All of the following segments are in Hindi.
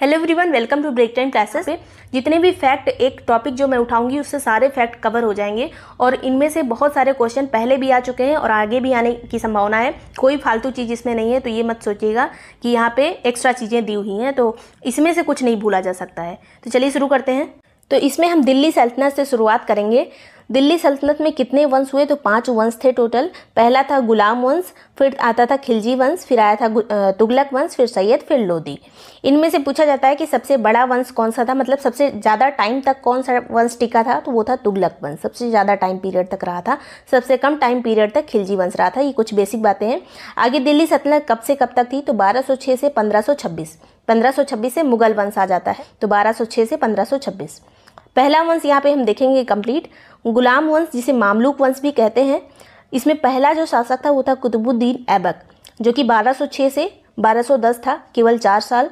hello everyone welcome to break time classes जितने भी फैक्ट एक टॉपिक जो मैं उठाऊंगी उससे सारे फैक्ट कवर हो जाएंगे और इनमें से बहुत सारे क्वेश्चन पहले भी आ चुके हैं और आगे भी आने की संभावना है कोई फालतू चीज़ इसमें नहीं है तो ये मत सोचिएगा कि यहाँ पे एक्स्ट्रा चीज़ें दी हुई हैं तो इसमें से कुछ नहीं भूला जा सकता है तो चलिए शुरू करते हैं तो इसमें हम दिल्ली सल्तनत से शुरुआत करेंगे दिल्ली सल्तनत में कितने वंश हुए तो पांच वंश थे टोटल पहला था गुलाम वंश फिर आता था खिलजी वंश फिर आया था तुगलक वंश फिर सैयद फिर लोधी इनमें से पूछा जाता है कि सबसे बड़ा वंश कौन सा था मतलब सबसे ज़्यादा टाइम तक कौन सा वंश टिका था तो वो था तुगलक वंश सबसे ज़्यादा टाइम पीरियड तक रहा था सबसे कम टाइम पीरियड तक खिलजी वंश रहा था ये कुछ बेसिक बातें हैं आगे दिल्ली सल्तनत कब से कब तक थी तो बारह से पंद्रह 1526 से मुगल वंश आ जाता है तो 1206 से 1526 पहला वंश यहाँ पे हम देखेंगे कंप्लीट गुलाम वंश जिसे मामलूक वंश भी कहते हैं इसमें पहला जो शासक था वो था कुतुबुद्दीन ऐबक जो कि 1206 से 1210 था केवल चार साल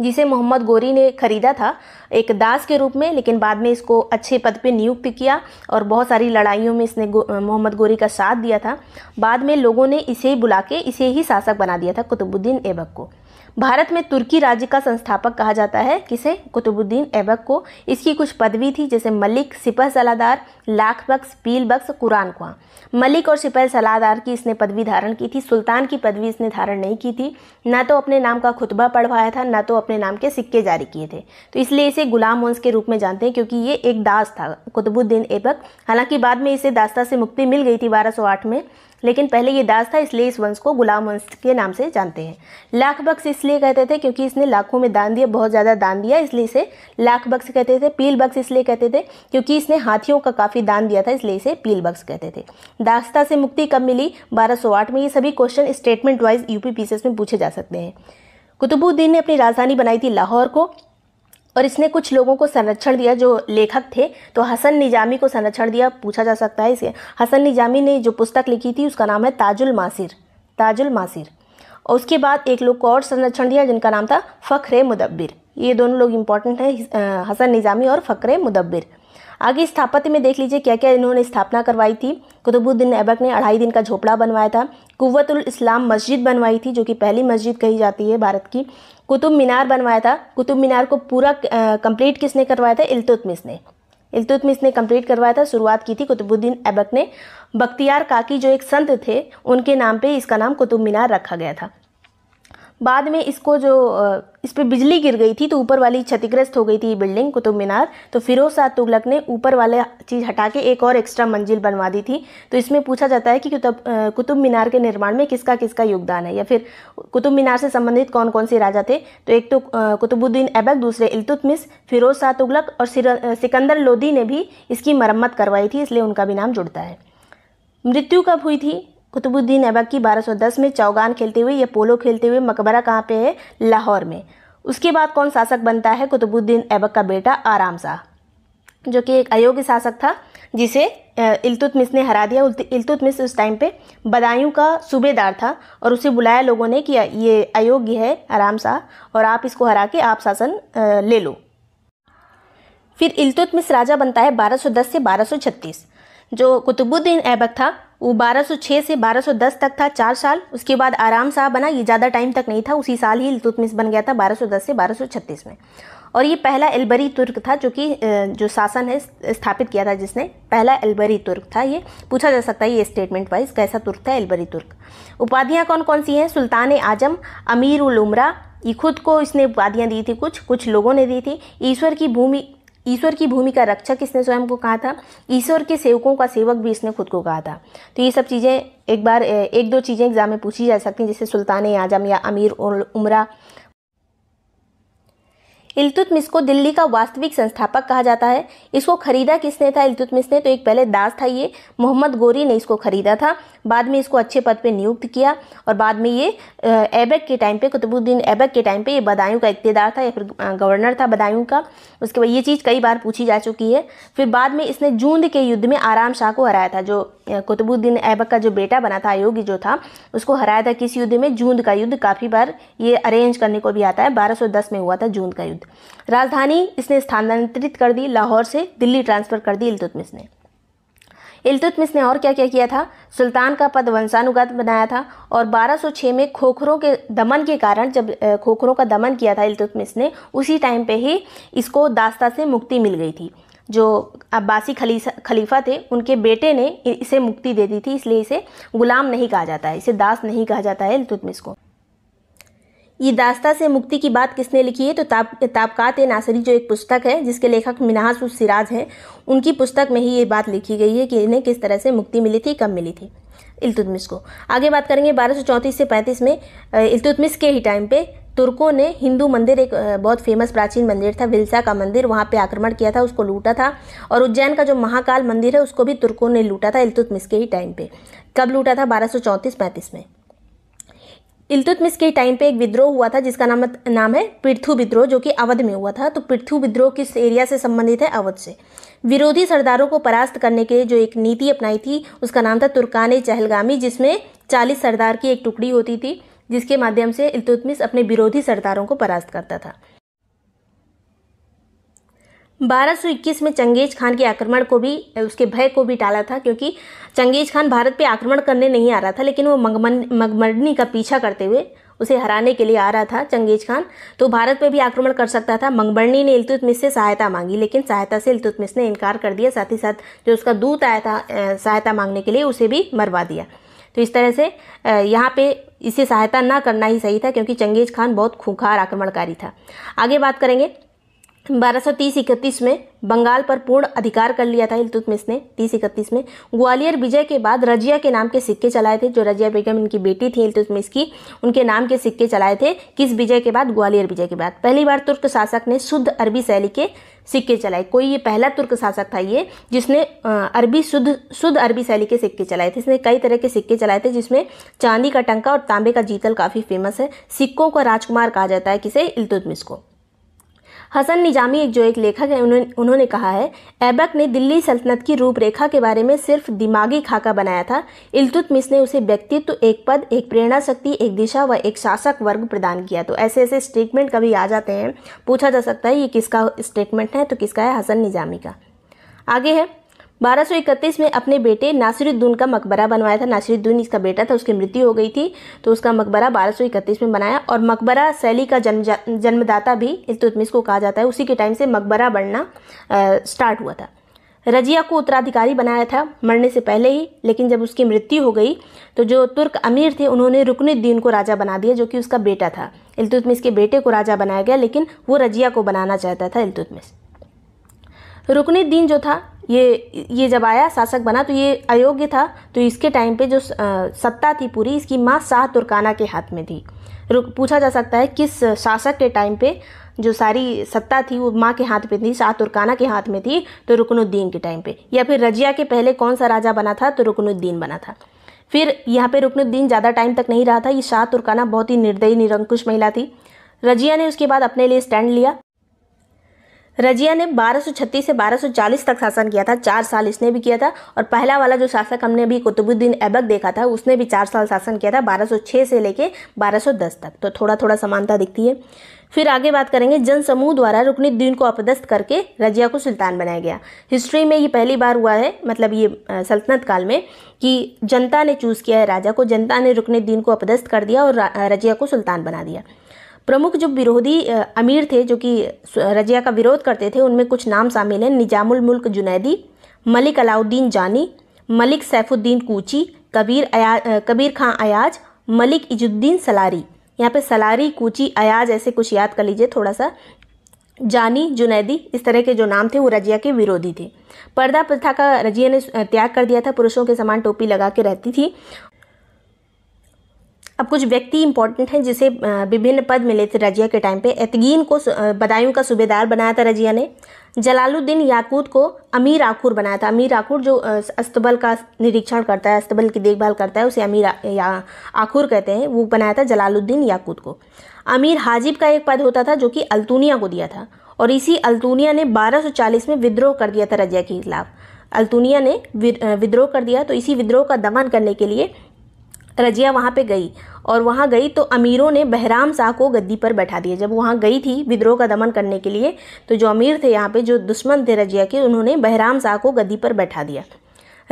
जिसे मोहम्मद गोरी ने खरीदा था एक दास के रूप में लेकिन बाद में इसको अच्छे पद पे नियुक्त किया और बहुत सारी लड़ाइयों में इसने गो, मोहम्मद गोरी का साथ दिया था बाद में लोगों ने इसे ही बुला के इसे ही शासक बना दिया था कुतुबुद्दीन ऐबक को भारत में तुर्की राज्य का संस्थापक कहा जाता है किसे कुतुबुद्दीन ऐबक को इसकी कुछ पदवी थी जैसे मलिक सिपह सलादार लाख बख्श पील बख्श कुरान खुआ मलिक और सिपह सलादार की इसने पदवी धारण की थी सुल्तान की पदवी इसने धारण नहीं की थी ना तो अपने नाम का खुतबा पढ़वाया था ना तो अपने नाम के सिक्के जारी किए थे तो इसलिए इसे गुलाम वंश के रूप में जानते हैं क्योंकि ये एक दास था कुतुबुद्दीन ऐबक हालांकि बाद में इसे दास्ता से मुक्ति मिल गई थी बारह में लेकिन पहले ये दास था इसलिए इस वंश को गुलाम वंश के नाम से जानते हैं लाख बक्स इसलिए कहते थे क्योंकि इसने लाखों में दान दिया बहुत ज़्यादा दान दिया इसलिए इसे लाख बक्स कहते थे पील बक्स इसलिए कहते थे क्योंकि इसने हाथियों का काफ़ी दान दिया था इसलिए इसे पील बक्स कहते थे दास्ता से मुक्ति कब मिली बारह में ये सभी question statement wise UP P में पूछे जा सकते हैं कुतुबुद्दीन ने अपनी राजधानी बनाई थी लाहौर को और इसने कुछ लोगों को संरक्षण दिया जो लेखक थे तो हसन निजामी को संरक्षण दिया पूछा जा सकता है इसे हसन निजामी ने जो पुस्तक लिखी थी उसका नाम है ताजुल मासिर ताजुल मासिर और उसके बाद एक लोग को और संरक्षण दिया जिनका नाम था फ़खरे मुदब्बिर ये दोनों लोग इम्पॉर्टेंट हैं हसन निज़ामी और फ़ख्र मुदब्बिर आगे स्थापत्य में देख लीजिए क्या क्या इन्होंने स्थापना करवाई थी कुतुबुद्दीन ऐबक ने अढ़ाई दिन का झोपड़ा बनवाया था कुवतुल इस्लाम मस्जिद बनवाई थी जो कि पहली मस्जिद कही जाती है भारत की कुतुब मीनार बनवाया था कुतुब मीनार को पूरा कंप्लीट किसने करवाया था इलतुतमिस ने इलतुतमिस ने कंप्लीट करवाया था शुरुआत की थी कुतुबुद्दीन ऐबक ने बख्तियार काकी जो एक संत थे उनके नाम पे इसका नाम कुतुब मीनार रखा गया था बाद में इसको जो इस पर बिजली गिर गई थी तो ऊपर वाली क्षतिग्रस्त हो गई थी बिल्डिंग कुतुब मीनार तो फिरोज शाह तुगलक ने ऊपर वाले चीज़ हटा के एक और एक्स्ट्रा मंजिल बनवा दी थी तो इसमें पूछा जाता है कि कुतुब कुतुब मीनार के निर्माण में किसका किसका योगदान है या फिर कुतुब मीनार से संबंधित कौन कौन से राजा थे तो एक तो कुतुबुद्दीन ऐबक दूसरे इलतुतमिस फिरोज शाह तुगलक और सिकंदर लोधी ने भी इसकी मरम्मत करवाई थी इसलिए उनका भी नाम जुड़ता है मृत्यु कब हुई थी कुतुबुद्दीन ऐबक की 1210 में चौगान खेलते हुए या पोलो खेलते हुए मकबरा कहाँ पे है लाहौर में उसके बाद कौन शासक बनता है कुतुबुद्दीन ऐबक का बेटा आराम शाह जो कि एक अयोग्य शासक था जिसे इल्तुतमिस ने हरा दिया इल्तुतमिस उस टाइम पे बदायूं का सूबेदार था और उसे बुलाया लोगों ने कि ये अयोग्य है आराम शाह और आप इसको हरा के आप शासन ले लो फिर इल्तुतमिस राजा बनता है 1210 से 1236 जो कुतुबुद्दीन ऐबक था वो 1206 से 1210 तक था चार साल उसके बाद आराम शाह बना ये ज़्यादा टाइम तक नहीं था उसी साल ही इल्तुतमिस बन गया था 1210 से 1236 में और ये पहला एल्बरी तुर्क था जो कि जो शासन है स्थापित किया था जिसने पहला एल्बरी तुर्क था ये पूछा जा सकता है ये स्टेटमेंट वाइज कैसा तुर्क था एल्बरी तुर्क उपाधियाँ कौन कौन सी हैं सुल्तान आजम अमीर उलुमरा ये खुद को इसने उपाधियाँ दी थी कुछ कुछ लोगों ने दी थी ईश्वर की भूमि ईश्वर की भूमि का रक्षक इसने स्वयं को कहा था ईश्वर के सेवकों का सेवक भी इसने खुद को कहा था तो ये सब चीज़ें एक बार एक दो चीज़ें एग्ज़ाम में पूछी जा सकती हैं जैसे सुल्तान आजम या अमीर उमरा इलतुतमिस को दिल्ली का वास्तविक संस्थापक कहा जाता है इसको खरीदा किसने था इलतुतमिस ने तो एक पहले दास था ये मोहम्मद गोरी ने इसको खरीदा था बाद में इसको अच्छे पद पर नियुक्त किया और बाद में ये ऐबक के टाइम पे कुतुबुद्दीन ऐबक के टाइम पे ये बदायूं का इकतेदार था या फिर गवर्नर था बदायूं का उसके बाद ये चीज़ कई बार पूछी जा चुकी है फिर बाद में इसने जूंद के युद्ध में आराम शाह को हराया था जो कुतुबुद्दीन ऐबक का जो बेटा बना था अयोगी जो था उसको हराया था किस युद्ध में जूंद का युद्ध काफ़ी बार ये अरेंज करने को भी आता है 1210 में हुआ था जूंद का युद्ध राजधानी इसने स्थानांतरित कर दी लाहौर से दिल्ली ट्रांसफ़र कर दी इलतुतमिस ने इलतुतमिस ने और क्या क्या किया था सुल्तान का पद वंशानुगत बनाया था और 1206 में खोखरों के दमन के कारण जब खोखरों का दमन किया था इलतुतमिस ने उसी टाइम पे ही इसको दास्ता से मुक्ति मिल गई थी जो अब्बासी खलीसा खलीफा थे उनके बेटे ने इसे मुक्ति दे दी थी इसलिए इसे गुलाम नहीं कहा जाता है इसे दास नहीं कहा जाता है तुतमिस को ये दास्ता से मुक्ति की बात किसने लिखी है तो ताब ताबकात नासरी जो एक पुस्तक है जिसके लेखक मिनाज सिराज हैं उनकी पुस्तक में ही ये बात लिखी गई है कि इन्हें किस तरह से मुक्ति मिली थी कब मिली थी इलतुतमिस को आगे बात करेंगे बारह सौ चौंतीस से पैंतीस में इलतुतमिस के ही टाइम पे तुर्कों ने हिंदू मंदिर एक बहुत फेमस प्राचीन मंदिर था विल्सा का मंदिर वहाँ पे आक्रमण किया था उसको लूटा था और उज्जैन का जो महाकाल मंदिर है उसको भी तुर्कों ने लूटा था इलतुतमिस के ही टाइम पे कब लूटा था बारह सौ में इलतुतमिस के टाइम पे एक विद्रोह हुआ था जिसका नाम नाम है पृथ्वी विद्रोह जो कि अवध में हुआ था तो पृथ्वी विद्रोह किस एरिया से संबंधित है अवध से विरोधी सरदारों को परास्त करने के लिए जो एक नीति अपनाई थी उसका नाम था तुर्कान चहलगामी जिसमें चालीस सरदार की एक टुकड़ी होती थी जिसके माध्यम से इल्तुतमिस अपने विरोधी सरदारों को परास्त करता था 1221 में चंगेज खान के आक्रमण को भी उसके भय को भी टाला था क्योंकि चंगेज खान भारत पे आक्रमण करने नहीं आ रहा था लेकिन वो मगमन मगमरनी का पीछा करते हुए उसे हराने के लिए आ रहा था चंगेज खान तो भारत पर भी आक्रमण कर सकता था मंगबरनी ने इलतुतमिस से सहायता मांगी लेकिन सहायता से इलतुतमिस ने इनकार कर दिया साथ ही साथ जो उसका दूत आया था सहायता मांगने के लिए उसे भी मरवा दिया तो इस तरह से यहाँ पे इसे सहायता ना करना ही सही था क्योंकि चंगेज खान बहुत खूंखार आक्रमणकारी था आगे बात करेंगे बारह सौ तीस में बंगाल पर पूर्ण अधिकार कर लिया था इलतुतमिश ने तीस इकतीस में ग्वालियर विजय के बाद रजिया के नाम के सिक्के चलाए थे जो रजिया बेगम इनकी बेटी थी इलतुतमिश की उनके नाम के सिक्के चलाए थे किस विजय के बाद ग्वालियर विजय के बाद पहली बार तुर्क शासक ने शुद्ध अरबी शैली के सिक्के चलाए कोई ये पहला तुर्क शासक था ये जिसने अरबी शुद्ध शुद्ध अरबी शैली के सिक्के चलाए थे इसने कई तरह के सिक्के चलाए थे जिसमें चांदी का टंका और तांबे का जीतल काफ़ी फेमस है सिक्कों का राजकुमार कहा जाता है किसे इलतुतमिश को हसन निजामी एक जो एक लेखक हैं उन्होंने उन्होंने कहा है ऐबक ने दिल्ली सल्तनत की रूपरेखा के बारे में सिर्फ दिमागी खाका बनाया था मिस ने उसे व्यक्तित्व एक पद एक प्रेरणा शक्ति एक दिशा व एक शासक वर्ग प्रदान किया तो ऐसे ऐसे स्टेटमेंट कभी आ जाते हैं पूछा जा सकता है ये किसका स्टेटमेंट है तो किसका है हसन निजामी का आगे है बारह में अपने बेटे नासिरुद्दीन का मकबरा बनवाया था नासिरुद्दीन इसका बेटा था उसकी मृत्यु हो गई थी तो उसका मकबरा बारह में बनाया और मकबरा शैली का जन्म जन्मदाता भी इस तुतमिस को कहा जाता है उसी के टाइम से मकबरा बनना स्टार्ट हुआ था रजिया को उत्तराधिकारी बनाया था मरने से पहले ही लेकिन जब उसकी मृत्यु हो गई तो जो तुर्क अमीर थे उन्होंने रुकनुद्दीन को राजा बना दिया जो कि उसका बेटा था इल्तुतमिश के बेटे को राजा बनाया गया लेकिन वो रजिया को बनाना चाहता था इल्तुतमिश रुकनुद्दीन जो था ये ये जब आया शासक बना तो ये अयोग्य था तो इसके टाइम पे जो सत्ता थी पूरी इसकी माँ शाह तुर्काना के हाथ में थी रुक पूछा जा सकता है किस शासक के टाइम पे जो सारी सत्ता थी वो माँ के हाथ पे थी शाह तुर्काना के हाथ में थी तो रुकनुद्दीन के टाइम पे या फिर रजिया के पहले कौन सा राजा बना था तो रुकनुद्दीन बना था फिर यहाँ पे रुकनुद्दीन ज़्यादा टाइम तक नहीं रहा था ये शाह तुर्काना बहुत ही निर्दयी निरंकुश महिला थी रजिया ने उसके बाद अपने लिए स्टैंड लिया रजिया ने 1236 से 1240 तक शासन किया था चार साल इसने भी किया था और पहला वाला जो शासक हमने अभी कुतुबुद्दीन ऐबक देखा था उसने भी चार साल शासन किया था 1206 से लेके 1210 तक तो थोड़ा थोड़ा समानता दिखती है फिर आगे बात करेंगे जन समूह द्वारा रुकनुद्दीन को अपदस्थ करके रजिया को सुल्तान बनाया गया हिस्ट्री में ये पहली बार हुआ है मतलब ये सल्तनत काल में कि जनता ने चूज़ किया है राजा को जनता ने रुकनुद्दीन को अपदस्त कर दिया और रजिया को सुल्तान बना दिया प्रमुख जो विरोधी अमीर थे जो कि रजिया का विरोध करते थे उनमें कुछ नाम शामिल हैं निजामुल मुल्क जुनैदी मलिक अलाउद्दीन जानी मलिक सैफुद्दीन कूची कबीर अया कबीर खां अयाज मलिक इजुद्दीन सलारी यहाँ पे सलारी कूची अयाज ऐसे कुछ याद कर लीजिए थोड़ा सा जानी जुनैदी इस तरह के जो नाम थे वो रजिया के विरोधी थे पर्दा प्रथा का रजिया ने त्याग कर दिया था पुरुषों के समान टोपी लगा के रहती थी अब कुछ व्यक्ति इंपॉर्टेंट हैं जिसे विभिन्न पद मिले थे रजिया के टाइम पे एतगीन को बदायूं का सूबेदार बनाया था रजिया ने जलालुद्दीन याकूत को अमीर आकूर बनाया था अमीर आकूर जो अस्तबल का निरीक्षण करता है अस्तबल की देखभाल करता है उसे अमीर या आकूर कहते हैं वो बनाया था जलालुद्दीन याकूत को अमीर हाजिब का एक पद होता था जो कि अल्तूनिया को दिया था और इसी अल्तूनिया ने 1240 में विद्रोह कर दिया था रजिया के खिलाफ अल्तूनिया ने विद्रोह कर दिया तो इसी विद्रोह का दमन करने के लिए रजिया वहाँ पे गई और वहाँ गई तो अमीरों ने बहराम शाह को गद्दी पर बैठा दिया जब वहाँ गई थी विद्रोह का दमन करने के लिए तो जो अमीर थे यहाँ पे जो दुश्मन थे रजिया के उन्होंने बहराम शाह को गद्दी पर बैठा दिया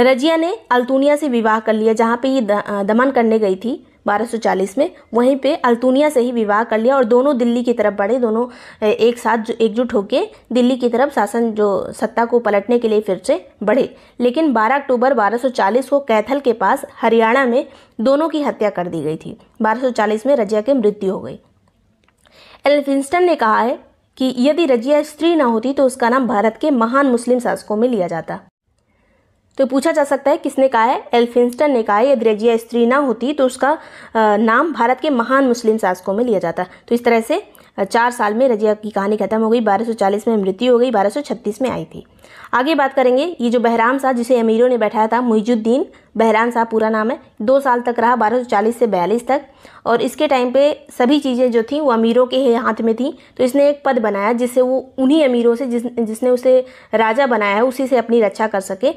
रजिया ने अल्तूनिया से विवाह कर लिया जहाँ पे ये दमन करने गई थी 1240 में वहीं पे अल्तुनिया से ही विवाह कर लिया और दोनों दिल्ली की तरफ बढ़े दोनों एक साथ एकजुट होकर दिल्ली की तरफ शासन जो सत्ता को पलटने के लिए फिर से बढ़े लेकिन 12 अक्टूबर 1240 को कैथल के पास हरियाणा में दोनों की हत्या कर दी गई थी 1240 में रजिया की मृत्यु हो गई एल्फिंस्टन ने कहा है कि यदि रजिया स्त्री ना होती तो उसका नाम भारत के महान मुस्लिम शासकों में लिया जाता तो पूछा जा सकता है किसने कहा है एल्फिंस्टन ने कहा है यदि रेजिया स्त्री ना होती तो उसका नाम भारत के महान मुस्लिम शासकों में लिया जाता तो इस तरह से चार साल में रजिया की कहानी खत्म हो गई 1240 में मृत्यु हो गई 1236 में आई थी आगे बात करेंगे ये जो बहराम शाह जिसे अमीरों ने बैठाया था मुहिजुद्दीन बहराम शाह पूरा नाम है दो साल तक रहा 1240 से बयालीस तक और इसके टाइम पे सभी चीज़ें जो थी वो अमीरों के हाथ में थी तो इसने एक पद बनाया जिससे वो उन्हीं अमीरों से जिस जिसने उसे राजा बनाया है उसी से अपनी रक्षा कर सके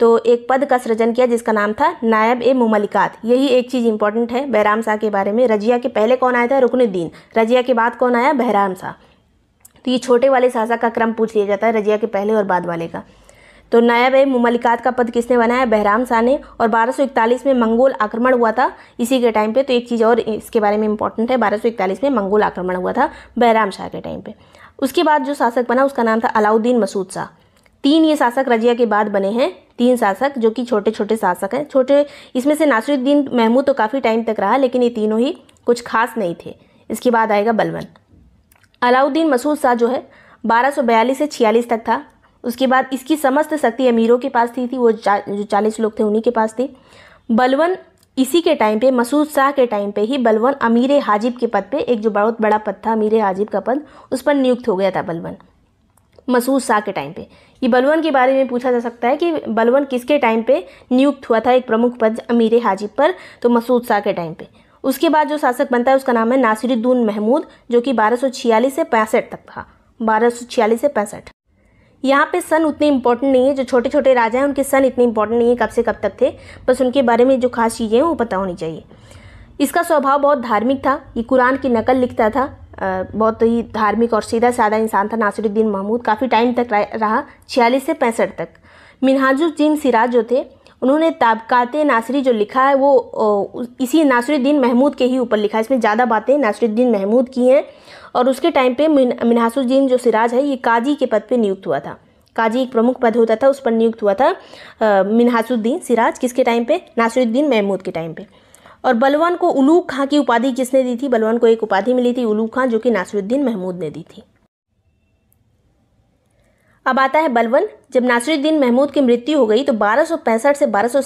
तो एक पद का सृजन किया जिसका नाम था नायब ए मुमलिकात यही एक चीज़ इंपॉर्टेंट है बहराम शाह के बारे में रजिया के पहले कौन आया था रुकनुद्दीन रजिया के बाद कौन आया बहराम शाह तो ये छोटे वाले शासक का क्रम पूछ लिया जाता है रजिया के पहले और बाद वाले का तो नायब ए मुमलिकात का पद किसने बनाया बहराम शाह ने और 1241 में मंगोल आक्रमण हुआ था इसी के टाइम पे तो एक चीज़ और इसके बारे में इंपॉर्टेंट है 1241 में मंगोल आक्रमण हुआ था बहराम शाह के टाइम पे उसके बाद जो शासक बना उसका नाम था अलाउद्दीन मसूद शाह तीन ये शासक रजिया के बाद बने हैं तीन शासक जो कि छोटे छोटे शासक हैं छोटे इसमें से नासिरुद्दीन महमूद तो काफ़ी टाइम तक रहा लेकिन ये तीनों ही कुछ खास नहीं थे इसके बाद आएगा बलवन अलाउद्दीन मसूद शाह जो है 1242 से 46 तक था उसके बाद इसकी समस्त शक्ति अमीरों के पास थी थी वो चा, जो चालीस लोग थे उन्हीं के पास थी बलवन इसी के टाइम पे मसूद शाह के टाइम पे ही बलवन अमीर हाजिब के पद पे एक जो बहुत बड़ा पद था अमीर हाजिब का पद उस पर नियुक्त हो गया था बलवन मसूद शाह के टाइम पे ये बलवन के बारे में पूछा जा सकता है कि बलवन किसके टाइम पे नियुक्त हुआ था एक प्रमुख पद अमीर हाजिब पर तो मसूद शाह के टाइम पे उसके बाद जो शासक बनता है उसका नाम है नासिरुद्दीन महमूद जो कि बारह से पैंसठ तक था बारह से पैंसठ यहाँ पे सन उतने इंपॉर्टेंट नहीं है जो छोटे छोटे राजा हैं उनके सन इतने इंपॉर्टेंट नहीं है कब से कब तक थे बस उनके बारे में जो खास चीज़ें हैं वो पता होनी चाहिए इसका स्वभाव बहुत धार्मिक था ये कुरान की नकल लिखता था बहुत ही धार्मिक और सीधा साधा इंसान था नासिरुद्दीन महमूद काफ़ी टाइम तक रहा छियालीस से पैंसठ तक मिनहाजुद्दीन सिराज जो थे उन्होंने ताबकाते नासरी जो लिखा है वो इसी नासरुद्दीन महमूद के ही ऊपर लिखा है इसमें ज़्यादा बातें नासरुद्दीन महमूद की हैं और उसके टाइम पे मिनहासुद्दीन जो सिराज है ये काजी के पद पे नियुक्त हुआ था काजी एक प्रमुख पद होता था उस पर नियुक्त हुआ था मिनहासुद्दीन सिराज किसके टाइम पे नासरुद्दीन महमूद के टाइम पे और बलवान को उलूक खां की उपाधि किसने दी थी बलवान को एक उपाधि मिली थी उलूक खां जो कि नासिरुद्दीन महमूद ने दी थी अब आता है बलवन जब नासिरुद्दीन महमूद की मृत्यु हो गई तो बारह से बारह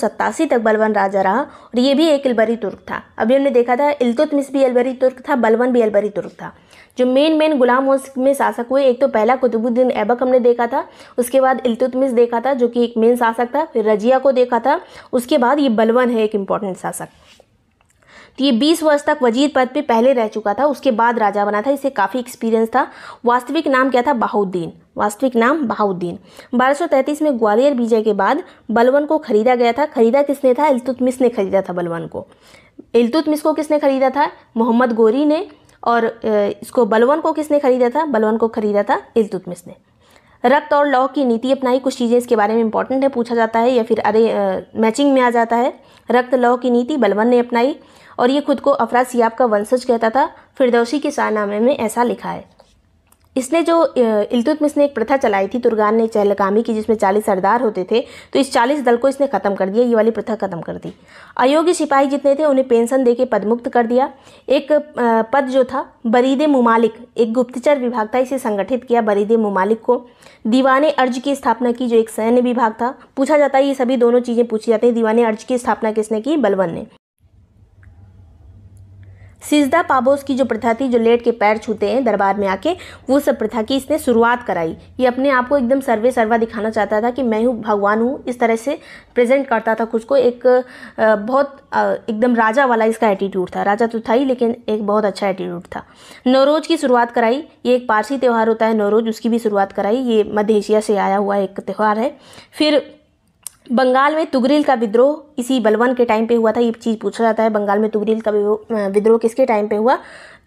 तक बलवन राजा रहा और ये भी एक अलबरी तुर्क था अभी हमने देखा था इल्तुतमिस भी अलबरी तुर्क था बलवन भी अलबरी तुर्क था जो मेन मेन गुलाम वंश में शासक हुए एक तो पहला कुतुबुद्दीन ऐबक हमने देखा था उसके बाद इल्तुतमिस देखा था जो कि एक मेन शासक था फिर रजिया को देखा था उसके बाद ये बलवन है एक इम्पॉर्टेंट शासक तो ये बीस वर्ष तक वजीर पद पे पहले रह चुका था उसके बाद राजा बना था इसे काफ़ी एक्सपीरियंस था वास्तविक नाम क्या था बहाउद्दीन वास्तविक नाम बहाउद्दीन 1233 में ग्वालियर विजय के बाद बलवन को खरीदा गया था खरीदा किसने था इल्तुतमिस ने खरीदा था बलवन को इल्तुतमिस को किसने खरीदा था मोहम्मद गोरी ने और इसको बलवन को किसने खरीदा था बलवन को खरीदा था इल्तुतमिस ने रक्त और लौ की नीति अपनाई कुछ चीज़ें इसके बारे में इंपॉर्टेंट है पूछा जाता है या फिर अरे मैचिंग में आ जाता है रक्त लौ की नीति बलवन ने अपनाई और ये खुद को अफराज सियाब का वंशज कहता था फिरदौसी के शाहनामे में ऐसा लिखा है इसने जो इल्तुतमिस ने एक प्रथा चलाई थी तुर्गान ने चहलकामी की जिसमें चालीस सरदार होते थे तो इस चालीस दल को इसने ख़त्म कर दिया ये वाली प्रथा ख़त्म कर दी अयोग्य सिपाही जितने थे उन्हें पेंशन देके पदमुक्त कर दिया एक पद जो था बरीद ममालिक एक गुप्तचर विभाग था इसे संगठित किया बरीद ममालिक को दीवान अर्ज की स्थापना की जो एक सैन्य विभाग था पूछा जाता है ये सभी दोनों चीज़ें पूछी जाती हैं दीवान अर्ज की स्थापना किसने की बलवन ने सिजदा पाबोस की जो प्रथा थी जो लेट के पैर छूते हैं दरबार में आके वो सब प्रथा की इसने शुरुआत कराई ये अपने आप को एकदम सर्वे सर्वा दिखाना चाहता था कि मैं हूँ भगवान हूँ इस तरह से प्रेजेंट करता था खुद को एक बहुत एकदम राजा वाला इसका एटीट्यूड था राजा तो था ही लेकिन एक बहुत अच्छा एटीट्यूड था नवरोज की शुरुआत कराई ये एक पारसी त्यौहार होता है नवरोज उसकी भी शुरुआत कराई ये मध्य एशिया से आया हुआ एक त्यौहार है फिर बंगाल में तुगरील का विद्रोह इसी बलवन के टाइम पे हुआ था ये चीज़ पूछा जाता है बंगाल में तुगरील का विद्रोह किसके टाइम पे हुआ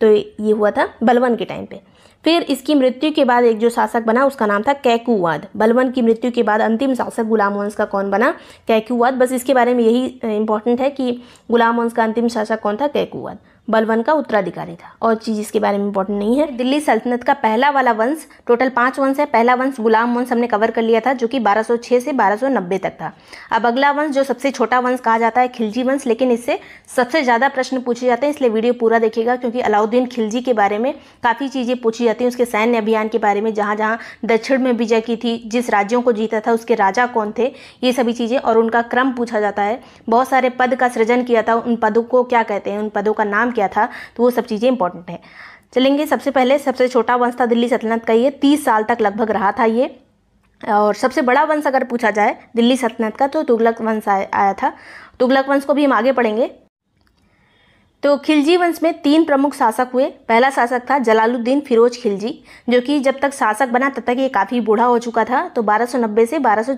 तो ये हुआ था बलवन के टाइम पे फिर इसकी मृत्यु के बाद एक जो शासक बना उसका नाम था कैकुवाद बलवन की मृत्यु के बाद अंतिम शासक गुलाम वंश का कौन बना कैकुवाद बस इसके बारे में यही इंपॉर्टेंट है कि गुलाम वंश का अंतिम शासक कौन था कैकुवाद बलवन का उत्तराधिकारी था और चीज़ इसके बारे में इंपॉर्टेंट नहीं है दिल्ली सल्तनत का पहला वाला वंश टोटल पाँच वंश है पहला वंश गुलाम वंश हमने कवर कर लिया था जो कि 1206 से 1290 तक था अब अगला वंश जो सबसे छोटा वंश कहा जाता है खिलजी वंश लेकिन इससे सबसे ज़्यादा प्रश्न पूछे जाते हैं इसलिए वीडियो पूरा देखेगा क्योंकि अलाउद्दीन खिलजी के बारे में काफ़ी चीज़ें पूछी जाती हैं उसके सैन्य अभियान के बारे में जहाँ जहाँ दक्षिण में विजय की थी जिस राज्यों को जीता था उसके राजा कौन थे ये सभी चीज़ें और उनका क्रम पूछा जाता है बहुत सारे पद का सृजन किया था उन पदों को क्या कहते हैं उन पदों का नाम किया था तो वो सब चीज़ें इंपॉर्टेंट हैं चलेंगे सबसे पहले सबसे छोटा वंश था दिल्ली सल्तनत का ये तीस साल तक लगभग रहा था ये और सबसे बड़ा वंश अगर पूछा जाए दिल्ली सल्तनत का तो तुगलक वंश आया था तुगलक वंश को भी हम आगे पढ़ेंगे तो खिलजी वंश में तीन प्रमुख शासक हुए पहला शासक था जलालुद्दीन फिरोज खिलजी जो कि जब तक शासक बना तब तक ये काफ़ी बूढ़ा हो चुका था तो 1290 से बारह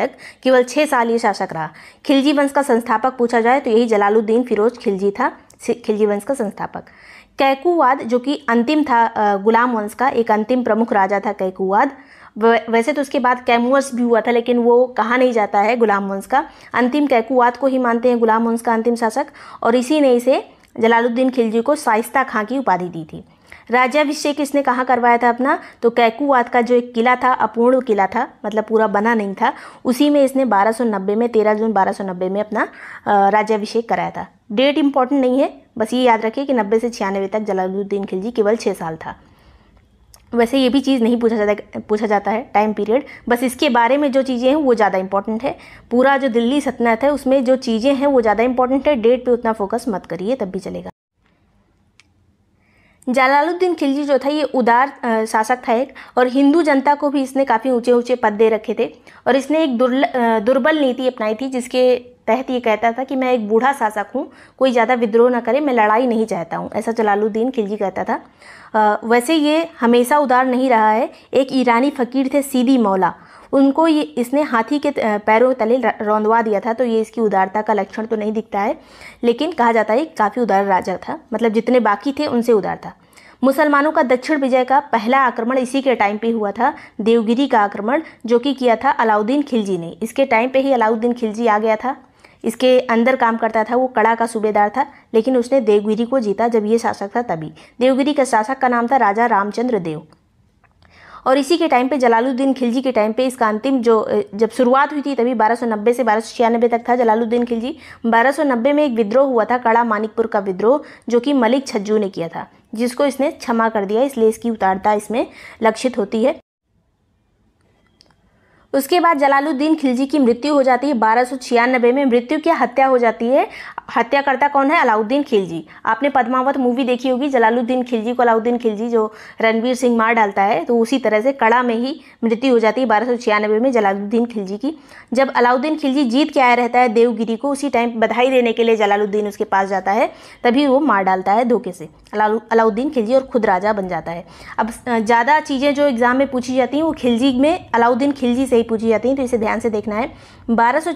तक केवल छः साल ये शासक रहा खिलजी वंश का संस्थापक पूछा जाए तो यही जलालुद्दीन फिरोज खिलजी था खिलजी वंश का संस्थापक कैकुवाद जो कि अंतिम था गुलाम वंश का एक अंतिम प्रमुख राजा था कैकुवाद वैसे तो उसके बाद कैमुअर्स भी हुआ था लेकिन वो कहा नहीं जाता है गुलाम वंश का अंतिम कैकुवाद को ही मानते हैं गुलाम वंश का अंतिम शासक और इसी ने इसे जलालुद्दीन खिलजी को साइस्ता खां की उपाधि दी थी राज्याभिषेक इसने कहाँ करवाया था अपना तो कैकुवाद का जो एक किला था अपूर्ण किला था मतलब पूरा बना नहीं था उसी में इसने 1290 में 13 जून 1290 में अपना राज्याभिषेक कराया था डेट इंपॉर्टेंट नहीं है बस ये याद रखिए कि नब्बे से छियानवे तक जलालुद्दीन खिलजी केवल छः साल था वैसे ये भी चीज़ नहीं पूछा जाता पूछा जाता है टाइम पीरियड बस इसके बारे में जो चीज़ें हैं वो ज़्यादा इंपॉर्टेंट है पूरा जो दिल्ली सल्तनत है उसमें जो चीज़ें हैं वो ज़्यादा इंपॉर्टेंट है डेट पे उतना फोकस मत करिए तब भी चलेगा जलालुद्दीन खिलजी जो था ये उदार शासक था एक और हिंदू जनता को भी इसने काफ़ी ऊंचे ऊंचे पद दे रखे थे और इसने एक दुर्बल नीति अपनाई थी जिसके तहत ये कहता था कि मैं एक बूढ़ा शासक हूँ कोई ज़्यादा विद्रोह न करे मैं लड़ाई नहीं चाहता हूँ ऐसा जलालुद्दीन खिलजी कहता था आ, वैसे ये हमेशा उदार नहीं रहा है एक ईरानी फ़कीर थे सीधी मौला उनको ये इसने हाथी के पैरों तले रौंदवा दिया था तो ये इसकी उदारता का लक्षण तो नहीं दिखता है लेकिन कहा जाता है काफ़ी उदार राजा था मतलब जितने बाकी थे उनसे उदार था मुसलमानों का दक्षिण विजय का पहला आक्रमण इसी के टाइम पे हुआ था देवगिरी का आक्रमण जो कि किया था अलाउद्दीन खिलजी ने इसके टाइम पे ही अलाउद्दीन खिलजी आ गया था इसके अंदर काम करता था वो कड़ा का सूबेदार था लेकिन उसने देवगिरी को जीता जब ये शासक था तभी देवगिरी के शासक का नाम था राजा रामचंद्र देव और इसी के टाइम पे जलालुद्दीन खिलजी के टाइम पे इसका अंतिम जो जब शुरुआत हुई थी तभी 1290 से बारह तक था जलालुद्दीन खिलजी 1290 में एक विद्रोह हुआ था कड़ा मानिकपुर का विद्रोह जो कि मलिक छज्जू ने किया था जिसको इसने क्षमा कर दिया इसलिए इसकी उतारता इसमें लक्षित होती है उसके बाद जलालुद्दीन खिलजी की मृत्यु हो जाती है बारह में मृत्यु की हत्या हो जाती है हत्याकर्ता कौन है अलाउद्दीन खिलजी आपने पद्मावत मूवी देखी होगी जलालुद्दीन खिलजी को अलाउद्दीन खिलजी जो रणवीर सिंह मार डालता है तो उसी तरह से कड़ा में ही मृत्यु हो जाती है बारह में जलालुद्दीन खिलजी की जब अलाउद्दीन खिलजी जीत के आया रहता है देवगिरी को उसी टाइम बधाई देने के लिए जलालुद्दीन उसके पास जाता है तभी वो मार डालता है धोखे से अलाउद्दीन खिलजी और खुद राजा बन जाता है अब ज़्यादा चीज़ें जो एग्ज़ाम में पूछी जाती हैं वो खिलजी में अलाउद्दीन खिलजी से ही पूछी जाती है तो इसे ध्यान से देखना है बारह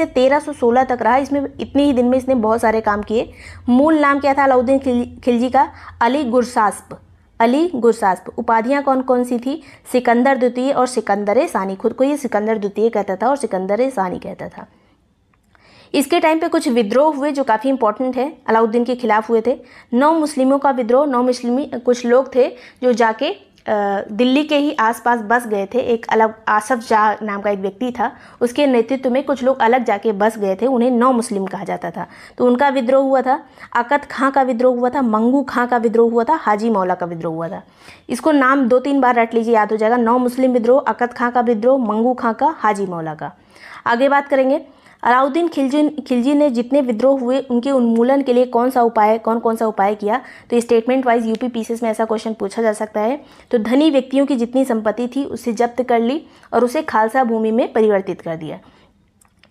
से तेरह तक रहा इसमें इतने ही दिन में इसने बहुत सारे काम किए मूल नाम क्या था अलाउद्दीन खिलजी का अली गुरसास्प अली गुरसास्प उपाधियाँ कौन कौन सी थी सिकंदर द्वितीय और सिकंदर सानी खुद को ये सिकंदर द्वितीय कहता था और सिकंदर सानी कहता था इसके टाइम पे कुछ विद्रोह हुए जो काफ़ी इंपॉर्टेंट है अलाउद्दीन के खिलाफ हुए थे नौ मुस्लिमों का विद्रोह नौ मुस्लिमी कुछ लोग थे जो जाके दिल्ली के ही आसपास बस गए थे एक अलग आसफ शाह नाम का एक व्यक्ति था उसके नेतृत्व में कुछ लोग अलग जाके बस गए थे उन्हें नौ मुस्लिम कहा जाता था तो उनका विद्रोह हुआ था अकत खां का विद्रोह हुआ था मंगू खां का विद्रोह हुआ था हाजी मौला का विद्रोह हुआ था इसको नाम दो तीन बार रट लीजिए याद हो जाएगा नौ मुस्लिम विद्रोह अकत खां का विद्रोह मंगू खां का हाजी मौला का आगे बात करेंगे अलाउद्दीन खिलजी खिलजी ने जितने विद्रोह हुए उनके उन्मूलन के लिए कौन सा उपाय कौन कौन सा उपाय किया तो स्टेटमेंट वाइज यूपी पीसेस में ऐसा क्वेश्चन पूछा जा सकता है तो धनी व्यक्तियों की जितनी संपत्ति थी उसे जब्त कर ली और उसे खालसा भूमि में परिवर्तित कर दिया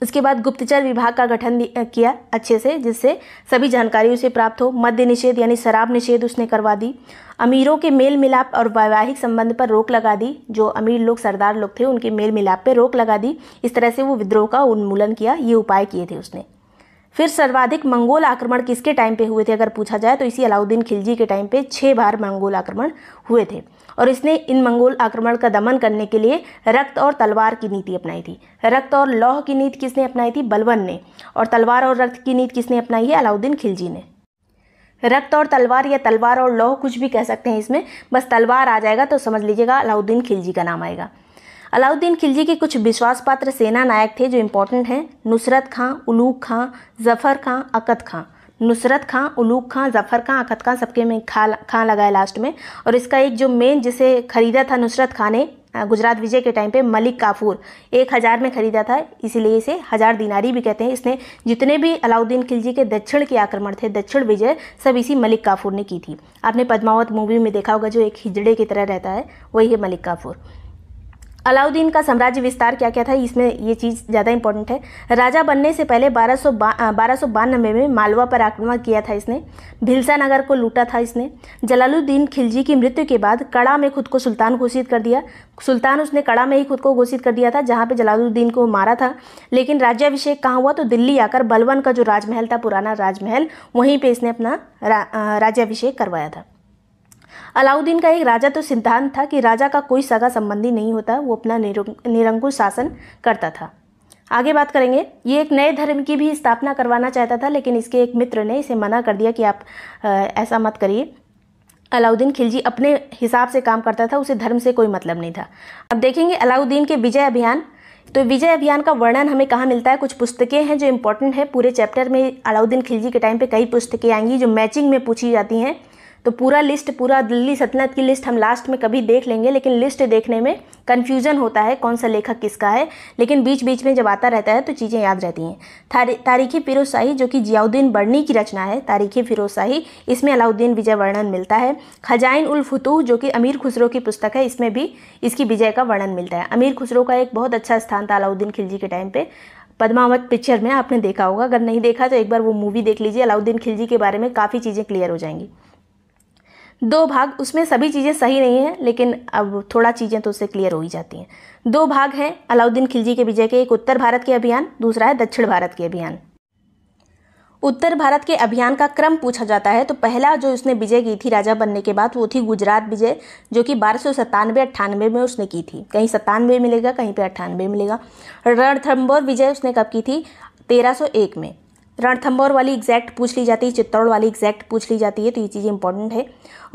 उसके बाद गुप्तचर विभाग का गठन किया अच्छे से जिससे सभी जानकारी उसे प्राप्त हो मद्य निषेध यानी शराब निषेध उसने करवा दी अमीरों के मेल मिलाप और वैवाहिक संबंध पर रोक लगा दी जो अमीर लोग सरदार लोग थे उनके मेल मिलाप पर रोक लगा दी इस तरह से वो विद्रोह का उन्मूलन किया ये उपाय किए थे उसने फिर सर्वाधिक मंगोल आक्रमण किसके टाइम पे हुए थे अगर पूछा जाए तो इसी अलाउद्दीन खिलजी के टाइम पे छः बार मंगोल आक्रमण हुए थे और इसने इन मंगोल आक्रमण का दमन करने के लिए रक्त और तलवार की नीति अपनाई थी रक्त और लौह की नीति किसने अपनाई थी बलवन ने और तलवार और रक्त की नीति किसने अपनाई है अलाउद्दीन खिलजी ने रक्त और तलवार या तलवार और लौह कुछ भी कह सकते हैं इसमें बस तलवार आ जाएगा तो समझ लीजिएगा अलाउद्दीन खिलजी का नाम आएगा अलाउद्दीन खिलजी के कुछ विश्वास पात्र सेना नायक थे जो इम्पोर्टेंट हैं नुसरत खां उलूक खां जफर खां अकत खां नुसरत खां उलूक खां ज़फ़र खां आखत खां सबके में खा खां लगाए लास्ट में और इसका एक जो मेन जिसे ख़रीदा था नुसरत खां ने गुजरात विजय के टाइम पे मलिक काफूर एक हज़ार में ख़रीदा था इसीलिए इसे हज़ार दिनारी भी कहते हैं इसने जितने भी अलाउद्दीन खिलजी के दक्षिण के आक्रमण थे दक्षिण विजय सब इसी मलिक काफूर ने की थी आपने पद्मावत मूवी में देखा होगा जो एक हिजड़े की तरह रहता है वही है मलिक काफूर अलाउद्दीन का साम्राज्य विस्तार क्या क्या था इसमें ये चीज़ ज़्यादा इंपॉर्टेंट है राजा बनने से पहले बारह सौ बारह में मालवा पर आक्रमण किया था इसने भिलसा नगर को लूटा था इसने जलालुद्दीन खिलजी की मृत्यु के बाद कड़ा में खुद को सुल्तान घोषित कर दिया सुल्तान उसने कड़ा में ही खुद को घोषित कर दिया था जहाँ पर जलालुद्दीन को मारा था लेकिन राज्याभिषेक कहाँ हुआ तो दिल्ली आकर बलवन का जो राजमहल था पुराना राजमहल वहीं पर इसने अपना राज्याभिषेक करवाया था अलाउद्दीन का एक राजा तो सिद्धांत था कि राजा का कोई सगा संबंधी नहीं होता वो अपना निरंकुश शासन करता था आगे बात करेंगे ये एक नए धर्म की भी स्थापना करवाना चाहता था लेकिन इसके एक मित्र ने इसे मना कर दिया कि आप ऐसा मत करिए अलाउद्दीन खिलजी अपने हिसाब से काम करता था उसे धर्म से कोई मतलब नहीं था अब देखेंगे अलाउद्दीन के विजय अभियान तो विजय अभियान का वर्णन हमें कहाँ मिलता है कुछ पुस्तकें हैं जो इंपॉर्टेंट है पूरे चैप्टर में अलाउद्दीन खिलजी के टाइम पे कई पुस्तकें आएंगी जो मैचिंग में पूछी जाती हैं तो पूरा लिस्ट पूरा दिल्ली सतनत की लिस्ट हम लास्ट में कभी देख लेंगे लेकिन लिस्ट देखने में कन्फ्यूजन होता है कौन सा लेखक किसका है लेकिन बीच बीच में जब आता रहता है तो चीज़ें याद रहती हैं तारी, तारीखी फिरोजशाही जो कि जियाउद्दीन बर्नी की रचना है तारीखी फिरोज इसमें अलाउद्दीन विजय वर्णन मिलता है खजाइन उल फतूह जो कि अमीर खुसरो की पुस्तक है इसमें भी इसकी विजय का वर्णन मिलता है अमीर खुसरो का एक बहुत अच्छा स्थान था अलाउद्दीन खिलजी के टाइम पर पद्मावत पिक्चर में आपने देखा होगा अगर नहीं देखा तो एक बार वो मूवी देख लीजिए अलाउद्दीन खिलजी के बारे में काफ़ी चीज़ें क्लियर हो जाएंगी दो भाग उसमें सभी चीज़ें सही नहीं हैं लेकिन अब थोड़ा चीज़ें तो उससे क्लियर हो ही जाती हैं दो भाग हैं अलाउद्दीन खिलजी के विजय के एक उत्तर भारत के अभियान दूसरा है दक्षिण भारत के अभियान उत्तर भारत के अभियान का क्रम पूछा जाता है तो पहला जो उसने विजय की थी राजा बनने के बाद वो थी गुजरात विजय जो कि बारह सौ सत्तानवे अट्ठानवे में उसने की थी कहीं सत्तानवे मिलेगा कहीं पे अट्ठानवे मिलेगा रणथम्बोर विजय उसने कब की थी तेरह सौ एक में रणथंबोर वाली एग्जैक्ट पूछ ली जाती है चित्तौड़ वाली एग्जैक्ट पूछ ली जाती है तो ये चीज़ें इंपॉर्टेंट है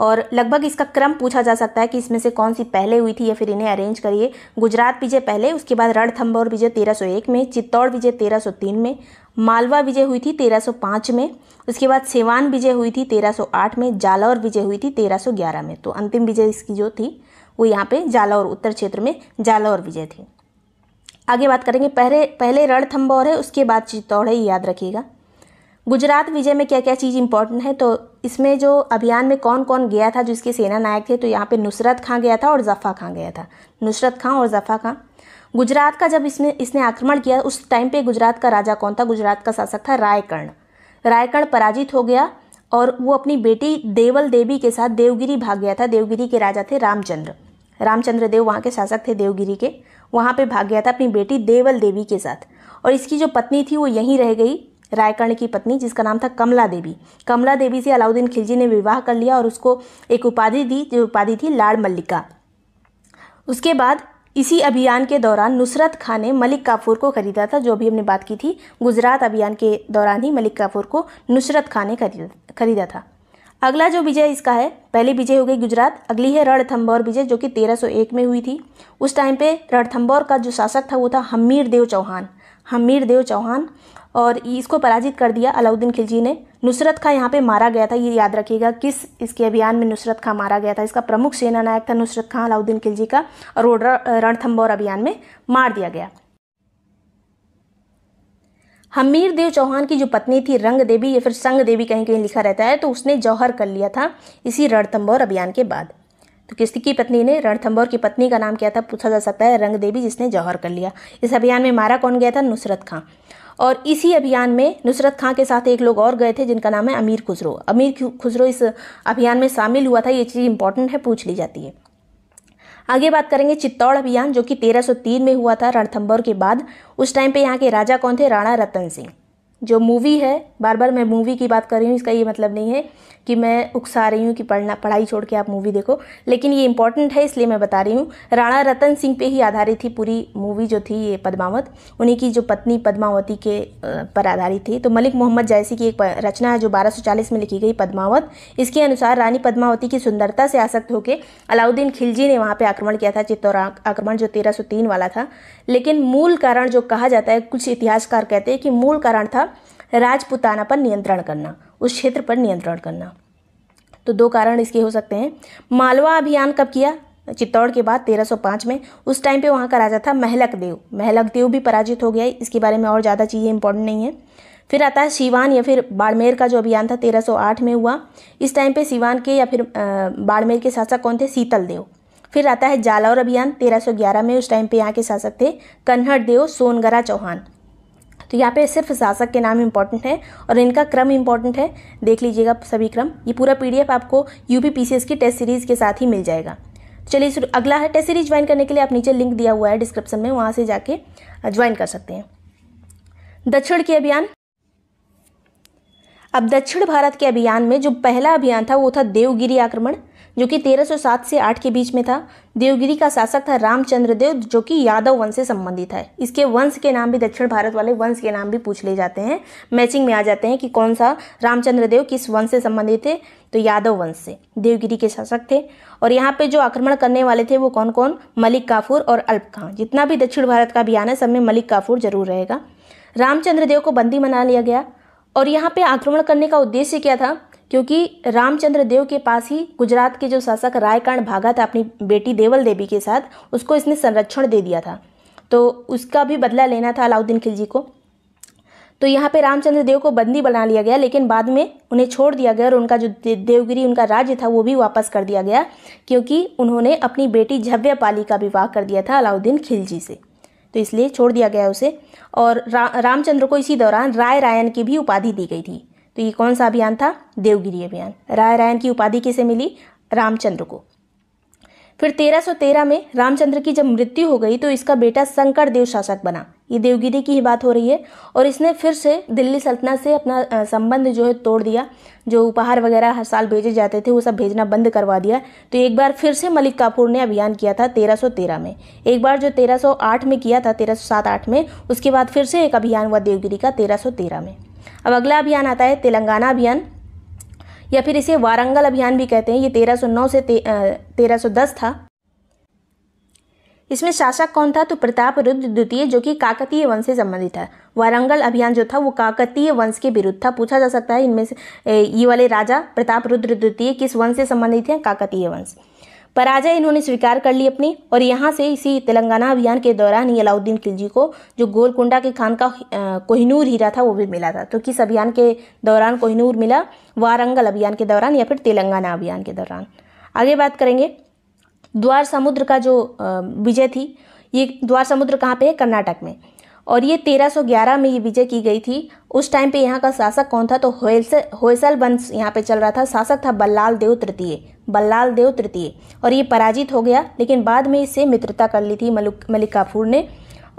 और लगभग इसका क्रम पूछा जा सकता है कि इसमें से कौन सी पहले हुई थी या फिर इन्हें अरेंज करिए गुजरात विजय पहले उसके बाद रणथंबोर विजय 1301 में चित्तौड़ विजय 1303 में मालवा विजय हुई थी 1305 में उसके बाद सेवान विजय हुई थी 1308 में जालौर विजय हुई थी 1311 में तो अंतिम विजय इसकी जो थी वो यहाँ पे जालौर उत्तर क्षेत्र में जालौर विजय थी आगे बात करेंगे पहले पहले रणथम्बौर है उसके बाद चित्तौड़ है याद रखिएगा गुजरात विजय में क्या क्या चीज़ इंपॉर्टेंट है तो इसमें जो अभियान में कौन कौन गया था जिसके सेना नायक थे तो यहाँ पे नुसरत खां गया था और जफ़ा खां गया था नुसरत खां और जफ़ा खां गुजरात का जब इसमें इसने आक्रमण किया उस टाइम पे गुजरात का राजा कौन था गुजरात का शासक था रायकर्ण रायकर्ण पराजित हो गया और वो अपनी बेटी देवल देवी के साथ देवगिरी भाग गया था देवगिरी के राजा थे रामचंद्र रामचंद्र देव वहाँ के शासक थे देवगिरी के वहाँ पर भाग गया था अपनी बेटी देवल देवी के साथ और इसकी जो पत्नी थी वो यहीं रह गई रायकर्ण की पत्नी जिसका नाम था कमला देवी कमला देवी से अलाउद्दीन खिलजी ने विवाह कर लिया और उसको एक उपाधि दी जो उपाधि थी लाड़ मल्लिका उसके बाद इसी अभियान के दौरान नुसरत खान ने मलिक काफूर को खरीदा था जो अभी हमने बात की थी गुजरात अभियान के दौरान ही मलिक काफूर को नुसरत खान ने खरीदा खरीदा था अगला जो विजय इसका है पहली विजय हो गई गुजरात अगली है रणथम्बौर विजय जो कि 1301 में हुई थी उस टाइम पे रणथम्बौर का जो शासक था वो था हमीर देव चौहान हमीर देव चौहान और इसको पराजित कर दिया अलाउद्दीन खिलजी ने नुसरत खां यहाँ पे मारा गया था ये याद रखिएगा किस इसके अभियान में नुसरत खां मारा गया था इसका प्रमुख नायक था नुसरत खां अलाउद्दीन खिलजी का और वो रणथम्बौर अभियान में मार दिया गया हमीर देव चौहान की जो पत्नी थी रंग देवी या फिर संग देवी कहीं कहीं लिखा रहता है तो उसने जौहर कर लिया था इसी रणथम्बौर अभियान के बाद तो किसी की पत्नी ने रणथम्बौर की पत्नी का नाम क्या था पूछा जा सकता है रंग देवी जिसने जौहर कर लिया इस अभियान में मारा कौन गया था नुसरत खां और इसी अभियान में नुसरत खां के साथ एक लोग और गए थे जिनका नाम है अमीर खुसरो अमीर खुसरो इस अभियान में शामिल हुआ था ये चीज़ इंपॉर्टेंट है पूछ ली जाती है आगे बात करेंगे चित्तौड़ अभियान जो कि 1303 में हुआ था रणथंबोर के बाद उस टाइम पे यहाँ के राजा कौन थे राणा रतन सिंह जो मूवी है बार बार मैं मूवी की बात कर रही हूँ इसका ये मतलब नहीं है कि मैं उकसा रही हूँ कि पढ़ना पढ़ाई छोड़ के आप मूवी देखो लेकिन ये इंपॉर्टेंट है इसलिए मैं बता रही हूँ राणा रतन सिंह पे ही आधारित थी पूरी मूवी जो थी ये पद्मावत उन्हीं की जो पत्नी पद्मावती के पर आधारित थी तो मलिक मोहम्मद जैसी की एक रचना है जो बारह में लिखी गई पद्मावत इसके अनुसार रानी पद्मावती की सुंदरता से आसक्त होकर अलाउद्दीन खिलजी ने वहाँ पर आक्रमण किया था चित्तौरा आक्रमण जो तेरह वाला था लेकिन मूल कारण जो कहा जाता है कुछ इतिहासकार कहते हैं कि मूल कारण था राजपुताना पर नियंत्रण करना उस क्षेत्र पर नियंत्रण करना तो दो कारण इसके हो सकते हैं मालवा अभियान कब किया चित्तौड़ के बाद 1305 में उस टाइम पे वहाँ का राजा था महलक देव महलक देव भी पराजित हो गया इसके बारे में और ज़्यादा चीज़ें इंपॉर्टेंट नहीं है फिर आता है सीवान या फिर बाड़मेर का जो अभियान था 1308 में हुआ इस टाइम पे सीवान के या फिर बाड़मेर के शासक कौन थे शीतल देव फिर आता है जालौर अभियान 1311 में उस टाइम पे यहाँ के शासक थे कन्हड़ देव सोनगरा चौहान तो यहाँ पे सिर्फ शासक के नाम इंपॉर्टेंट है और इनका क्रम इंपॉर्टेंट है देख लीजिएगा सभी क्रम ये पूरा पीडीएफ आपको यू पीसीएस की टेस्ट सीरीज़ के साथ ही मिल जाएगा तो चलिए अगला है टेस्ट सीरीज ज्वाइन करने के लिए आप नीचे लिंक दिया हुआ है डिस्क्रिप्शन में वहाँ से जाके ज्वाइन कर सकते हैं दक्षिण के अभियान अब दक्षिण भारत के अभियान में जो पहला अभियान था वो था देवगिरी आक्रमण जो कि 1307 से 8 के बीच में था देवगिरी का शासक था रामचंद्र देव जो कि यादव वंश से संबंधित है इसके वंश के नाम भी दक्षिण भारत वाले वंश के नाम भी पूछ ले जाते हैं मैचिंग में आ जाते हैं कि कौन सा रामचंद्र देव किस वंश से संबंधित थे तो यादव वंश से देवगिरी के शासक थे और यहाँ पे जो आक्रमण करने वाले थे वो कौन कौन मलिक काफूर और अल्प खां जितना भी दक्षिण भारत का अभियान है सब में मलिक काफूर जरूर रहेगा रामचंद्र देव को बंदी बना लिया गया और यहाँ पे आक्रमण करने का उद्देश्य क्या था क्योंकि रामचंद्र देव के पास ही गुजरात के जो शासक रायकांड भागा था अपनी बेटी देवल देवी के साथ उसको इसने संरक्षण दे दिया था तो उसका भी बदला लेना था अलाउद्दीन खिलजी को तो यहाँ पे रामचंद्र देव को बंदी बना लिया गया लेकिन बाद में उन्हें छोड़ दिया गया और उनका जो देवगिरी उनका राज्य था वो भी वापस कर दिया गया क्योंकि उन्होंने अपनी बेटी झव्यपाली का विवाह कर दिया था अलाउद्दीन खिलजी से तो इसलिए छोड़ दिया गया उसे और रा, रामचंद्र को इसी दौरान राय रायन की भी उपाधि दी गई थी तो ये कौन सा अभियान था देवगिरी अभियान राय रायन की उपाधि किसे मिली रामचंद्र को फिर 1313 में रामचंद्र की जब मृत्यु हो गई तो इसका बेटा शंकर देव शासक बना ये देवगिरी की ही बात हो रही है और इसने फिर से दिल्ली सल्तनत से अपना संबंध जो है तोड़ दिया जो उपहार वगैरह हर साल भेजे जाते थे वो सब भेजना बंद करवा दिया तो एक बार फिर से मलिक कापूर ने अभियान किया था 1313 में एक बार जो 1308 में किया था 1307-8 में उसके बाद फिर से एक अभियान हुआ देवगिरी का 1313 में अब अगला अभियान आता है तेलंगाना अभियान या फिर इसे वारंगल अभियान भी कहते हैं ये 1309 से ते, तेरह था इसमें शासक कौन था तो प्रताप रुद्र द्वितीय जो कि काकतीय वंश से संबंधित है वारंगल अभियान जो था वो काकतीय वंश के विरुद्ध था पूछा जा सकता है इनमें से ये वाले राजा प्रताप रुद्र द्वितीय किस वंश से संबंधित हैं काकतीय वंश पराजय इन्होंने स्वीकार कर ली अपनी और यहाँ से इसी तेलंगाना अभियान के दौरान ही अलाउद्दीन खिलजी को जो गोलकुंडा के खान का कोहिनूर हीरा था वो भी मिला था तो किस अभियान के दौरान कोहिनूर मिला वारंगल अभियान के दौरान या फिर तेलंगाना अभियान के दौरान आगे बात करेंगे द्वार समुद्र का जो विजय थी ये द्वार समुद्र कहाँ पे है कर्नाटक में और ये 1311 में ये विजय की गई थी उस टाइम पे यहाँ का शासक कौन था तो होयसल होयसल वंश यहाँ पे चल रहा था शासक था बल्लाल देव तृतीय बल्लाल देव तृतीय और ये पराजित हो गया लेकिन बाद में इससे मित्रता कर ली थी मलिक मलिकाफूर ने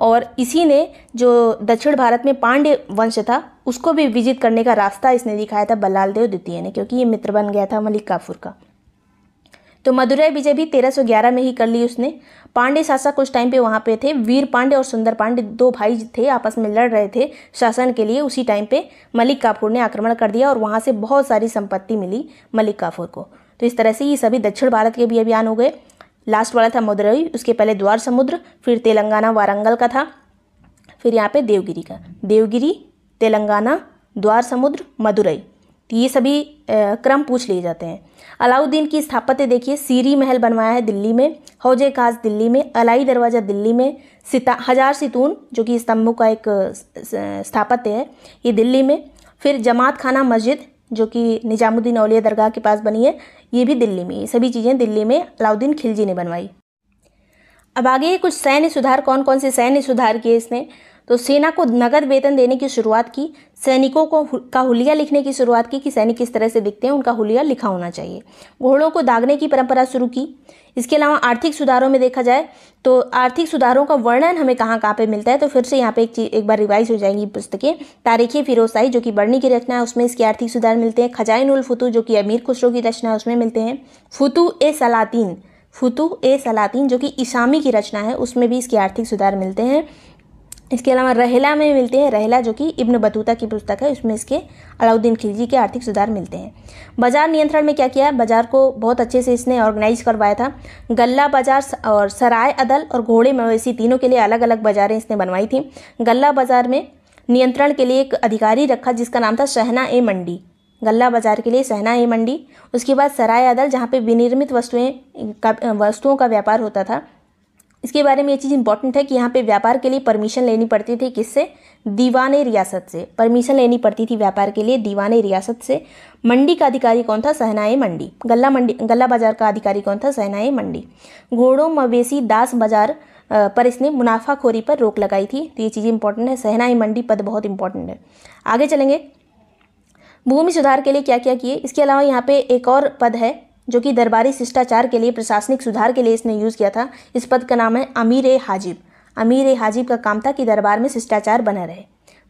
और इसी ने जो दक्षिण भारत में पांड्य वंश था उसको भी विजित करने का रास्ता इसने दिखाया था बल्लाल देव द्वितीय ने क्योंकि ये मित्र बन गया था मलिक काफूर का तो मदुरै विजय भी 1311 में ही कर ली उसने पांडे शासक उस टाइम पे वहाँ पे थे वीर पांडे और सुंदर पांडे दो भाई थे आपस में लड़ रहे थे शासन के लिए उसी टाइम पे मलिक काफूर ने आक्रमण कर दिया और वहाँ से बहुत सारी संपत्ति मिली मलिक काफूर को तो इस तरह से ये सभी दक्षिण भारत के भी अभियान हो गए लास्ट वाला था मदुरई उसके पहले द्वार समुद्र फिर तेलंगाना वारंगल का था फिर यहाँ पे देवगिरी का देवगिरी तेलंगाना द्वार समुद्र मदुरई तो ये सभी क्रम पूछ लिए जाते हैं अलाउद्दीन की स्थापत्य देखिए सीरी महल बनवाया है दिल्ली में हौज खास दिल्ली में अलाई दरवाज़ा दिल्ली में सिता हजार सितून जो कि स्तंभों का एक स्थापत्य है ये दिल्ली में फिर जमात खाना मस्जिद जो कि निजामुद्दीन अलिया दरगाह के पास बनी है ये भी दिल्ली में ये सभी चीज़ें दिल्ली में अलाउद्दीन खिलजी ने बनवाई अब आगे कुछ सैन्य सुधार कौन कौन से सैन्य सुधार किए इसने तो सेना को नगद वेतन देने की शुरुआत की सैनिकों को का हुलिया लिखने की शुरुआत की कि सैनिक किस तरह से दिखते हैं उनका हुलिया लिखा होना चाहिए घोड़ों को दागने की परंपरा शुरू की इसके अलावा आर्थिक सुधारों में देखा जाए तो आर्थिक सुधारों का वर्णन हमें कहाँ कहाँ पे मिलता है तो फिर से यहाँ पे एक चीज एक बार रिवाइज हो जाएंगी पुस्तकें तारीखी फिरोसाई जो कि बढ़नी की रचना है उसमें इसके आर्थिक सुधार मिलते हैं खजाइन उल फुतू जो कि अमीर खुसरो की रचना है उसमें मिलते हैं फुतू ए सलातीन फुतू ए सलातीन जो कि ईसामी की रचना है उसमें भी इसके आर्थिक सुधार मिलते हैं इसके अलावा रहेला में मिलते हैं रहेला जो कि इब्न बतूता की पुस्तक है उसमें इसके अलाउद्दीन खिलजी के आर्थिक सुधार मिलते हैं बाजार नियंत्रण में क्या किया है बाजार को बहुत अच्छे से इसने ऑर्गेनाइज करवाया था गल्ला बाजार और सराय अदल और घोड़े मवेशी तीनों के लिए अलग अलग बाजारें इसने बनवाई थी गल्ला बाजार में नियंत्रण के लिए एक अधिकारी रखा जिसका नाम था शहना ए मंडी गल्ला बाजार के लिए सहना ए मंडी उसके बाद सराय अदल जहाँ पे विनिर्मित वस्तुएं का वस्तुओं का व्यापार होता था इसके बारे में ये चीज़ इंपॉर्टेंट है कि यहाँ पे व्यापार के लिए परमिशन लेनी पड़ती थी किससे दीवान रियासत से परमिशन लेनी पड़ती थी व्यापार के लिए दीवान रियासत से मंडी का अधिकारी कौन था सहनाए मंडी गला मंडी गला बाजार का अधिकारी कौन था सहनाए मंडी घोड़ों मवेशी दास बाजार पर इसने मुनाफाखोरी पर रोक लगाई थी तो ये चीज़ इंपॉर्टेंट है सहनाई मंडी पद बहुत इंपॉर्टेंट है आगे चलेंगे भूमि सुधार के लिए क्या क्या किए इसके अलावा यहाँ पे एक और पद है जो कि दरबारी शिष्टाचार के लिए प्रशासनिक सुधार के लिए इसने यूज़ किया था इस पद का नाम है अमीर ए हाजिब अमीर ए हाजिब का काम था कि दरबार में शिष्टाचार बना रहे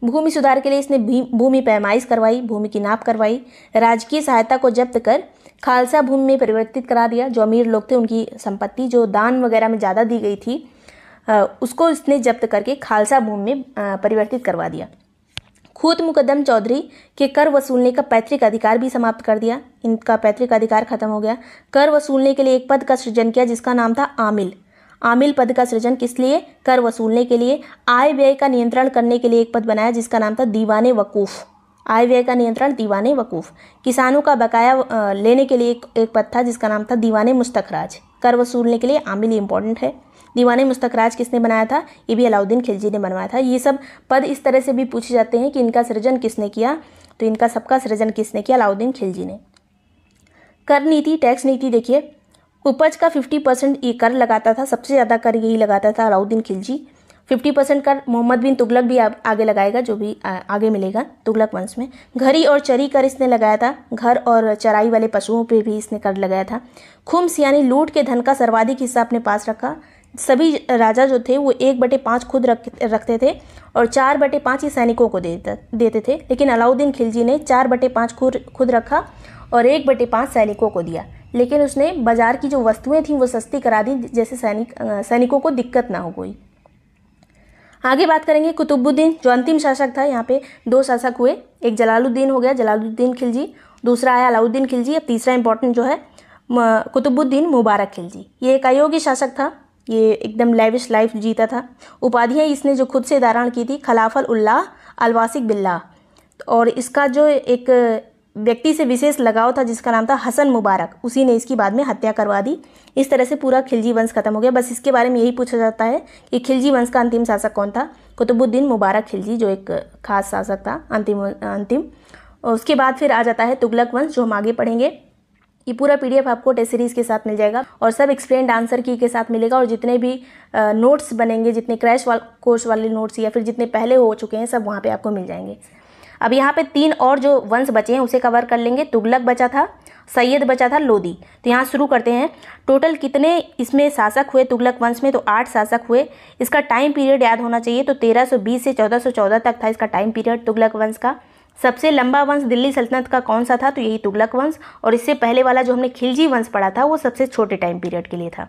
भूमि सुधार के लिए इसने भूमि पैमाइश करवाई भूमि की नाप करवाई राजकीय सहायता को जब्त कर खालसा भूमि में परिवर्तित करा दिया जो अमीर लोग थे उनकी संपत्ति जो दान वगैरह में ज़्यादा दी गई थी उसको इसने जब्त करके खालसा भूमि में परिवर्तित करवा दिया खुद मुकदम चौधरी के कर वसूलने का पैतृक अधिकार भी समाप्त कर दिया इनका पैतृक अधिकार खत्म हो गया कर वसूलने के लिए एक पद का सृजन किया जिसका नाम था आमिल आमिल पद का सृजन किस लिए कर वसूलने के लिए आय व्यय का नियंत्रण करने के लिए एक पद बनाया जिसका नाम था दीवाने वकूफ़ आय व्यय का नियंत्रण दीवाने वकूफ़ किसानों का बकाया लेने के लिए एक, एक पद था जिसका नाम था दीवाने मुस्तखराज कर वसूलने के लिए आमिल इंपॉर्टेंट है दीवान मुस्तकराज किसने बनाया था ये भी अलाउद्दीन खिलजी ने बनवाया था ये सब पद इस तरह से भी पूछे जाते हैं कि इनका सृजन किसने किया तो इनका सबका सृजन किसने किया अलाउद्दीन खिलजी ने कर नीति टैक्स नीति देखिए उपज का फिफ्टी परसेंट ये कर लगाता था सबसे ज़्यादा कर यही लगाता था अलाउद्दीन खिलजी फिफ्टी परसेंट कर मोहम्मद बिन तुगलक भी आगे लगाएगा जो भी आगे मिलेगा तुगलक वंश में घरी और चरी कर इसने लगाया था घर और चराई वाले पशुओं पे भी इसने कर लगाया था खुम्स यानी लूट के धन का सर्वाधिक हिस्सा अपने पास रखा सभी राजा जो थे वो एक बटे पाँच खुद रख रखते थे और चार बटे पाँच ही सैनिकों को देते देते थे लेकिन अलाउद्दीन खिलजी ने चार बटे पाँच खुद खुद रखा और एक बटे पाँच सैनिकों को दिया लेकिन उसने बाज़ार की जो वस्तुएं थीं वो सस्ती करा दी जैसे सैनिक सैनिकों को दिक्कत ना हो गई आगे बात करेंगे कुतुबुद्दीन जो अंतिम शासक था यहाँ पे दो शासक हुए एक जलालुद्दीन हो गया जलालुद्दीन खिलजी दूसरा आया अलाउद्दीन खिलजी अब तीसरा इंपॉर्टेंट जो है कुतुबुद्दीन मुबारक खिलजी ये एक अयोग्य शासक था ये एकदम लेविश लाइफ जीता था उपाधियाँ इसने जो खुद से धारण की थी खलाफल उल्लाह अलवासिक बिल्ला और इसका जो एक व्यक्ति से विशेष लगाव था जिसका नाम था हसन मुबारक उसी ने इसकी बाद में हत्या करवा दी इस तरह से पूरा खिलजी वंश खत्म हो गया बस इसके बारे में यही पूछा जाता है कि खिलजी वंश का अंतिम शासक कौन था कुतुबुद्दीन मुबारक खिलजी जो एक खास शासक था अंतिम अंतिम और उसके बाद फिर आ जाता है तुगलक वंश जो हम आगे पढ़ेंगे ये पूरा पीडीएफ आपको टेस्ट सीरीज़ के साथ मिल जाएगा और सब एक्सप्लेन आंसर की के साथ मिलेगा और जितने भी नोट्स बनेंगे जितने क्रैश वाल कोर्स वाले नोट्स या फिर जितने पहले हो चुके हैं सब वहाँ पे आपको मिल जाएंगे अब यहाँ पे तीन और जो वंश बचे हैं उसे कवर कर लेंगे तुगलक बचा था सैयद बचा था लोदी तो यहाँ शुरू करते हैं टोटल कितने इसमें शासक हुए तुगलक वंश में तो आठ शासक हुए इसका टाइम पीरियड याद होना चाहिए तो 1320 से 1414 तक था इसका टाइम पीरियड तुगलक वंश का सबसे लंबा वंश दिल्ली सल्तनत का कौन सा था तो यही तुगलक वंश और इससे पहले वाला जो हमने खिलजी वंश पढ़ा था वो सबसे छोटे टाइम पीरियड के लिए था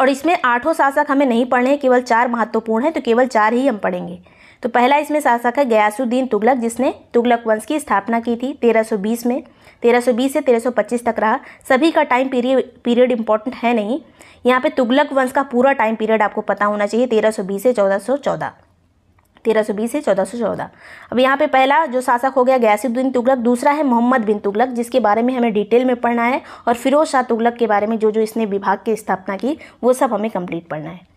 और इसमें आठों शासक हमें नहीं पढ़ने हैं केवल चार महत्वपूर्ण हैं तो केवल चार ही हम पढ़ेंगे तो पहला इसमें शासक है गयासुद्दीन तुगलक जिसने तुगलक वंश की स्थापना की थी 1320 में 1320 से 1325 तक रहा सभी का टाइम पीरियड पीरियड इंपॉर्टेंट है नहीं यहाँ पे तुगलक वंश का पूरा टाइम पीरियड आपको पता होना चाहिए 1320 से 1414 तेरह सौ बीस से चौदह सौ चौदह अब यहाँ पे पहला जो शासक हो गया गयासुद्दीन तुगलक दूसरा है मोहम्मद बिन तुगलक जिसके बारे में हमें डिटेल में पढ़ना है और फिरोज शाह तुगलक के बारे में जो जो इसने विभाग की स्थापना की वो सब हमें कंप्लीट पढ़ना है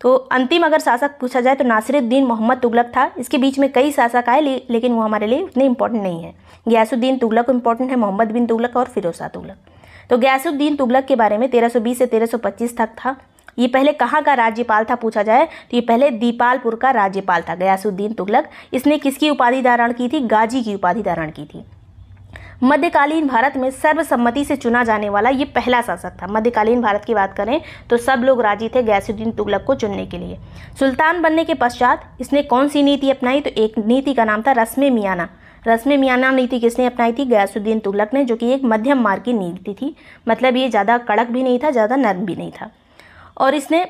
तो अंतिम अगर शासक पूछा जाए तो नासिरुद्दीन मोहम्मद तुगलक था इसके बीच में कई शासक आए ले, लेकिन वो हमारे लिए उतने इंपॉर्टेंट नहीं है गयासुद्दीन तुगलक इंपॉर्टेंट है मोहम्मद बिन तुगलक और फिरोज शाह तुगलक तो गयासुद्दीन तुगलक के बारे में 1320 से 1325 तक था ये पहले कहाँ का राज्यपाल था पूछा जाए तो ये पहले दीपालपुर का राज्यपाल था गयासुद्दीन तुगलक इसने किसकी उपाधि धारण की थी गाजी की उपाधि धारण की थी मध्यकालीन भारत में सर्वसम्मति से चुना जाने वाला ये पहला शासक था मध्यकालीन भारत की बात करें तो सब लोग राजी थे गैसुद्दीन तुगलक को चुनने के लिए सुल्तान बनने के पश्चात इसने कौन सी नीति अपनाई तो एक नीति का नाम था रस्म मियाना रस्म मियाना नीति किसने अपनाई थी गयासुद्दीन तुगलक ने जो कि एक मध्यम मार्ग की नीति थी मतलब ये ज़्यादा कड़क भी नहीं था ज़्यादा नरम भी नहीं था और इसने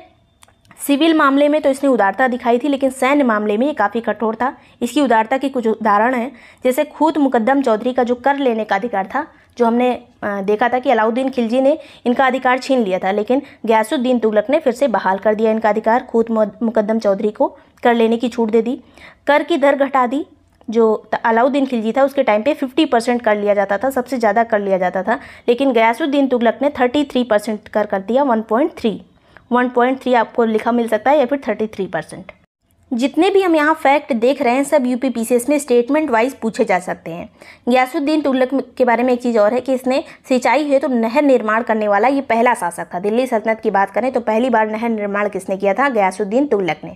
सिविल मामले में तो इसने उदारता दिखाई थी लेकिन सैन्य मामले में ये काफ़ी कठोर था इसकी उदारता के कुछ उदाहरण हैं जैसे खुद मुकदम चौधरी का जो कर लेने का अधिकार था जो हमने देखा था कि अलाउद्दीन खिलजी ने इनका अधिकार छीन लिया था लेकिन गयासुद्दीन तुगलक ने फिर से बहाल कर दिया इनका अधिकार खुद मुकदम चौधरी को कर लेने की छूट दे दी कर की दर घटा दी जो अलाउद्दीन खिलजी था उसके टाइम पे 50 परसेंट कर लिया जाता था सबसे ज़्यादा कर लिया जाता था लेकिन गयासुद्दीन तुगलक ने 33 परसेंट कर कर दिया 1.3 1.3 आपको लिखा मिल सकता है या फिर 33 परसेंट जितने भी हम यहाँ फैक्ट देख रहे हैं सब यू पी में स्टेटमेंट वाइज पूछे जा सकते हैं ग्यासुद्दीन तुगलक के बारे में एक चीज़ और है कि इसने सिंचाई है तो नहर निर्माण करने वाला ये पहला शासक था दिल्ली सल्तनत की बात करें तो पहली बार नहर निर्माण किसने किया था गयासुद्दीन तुगलक ने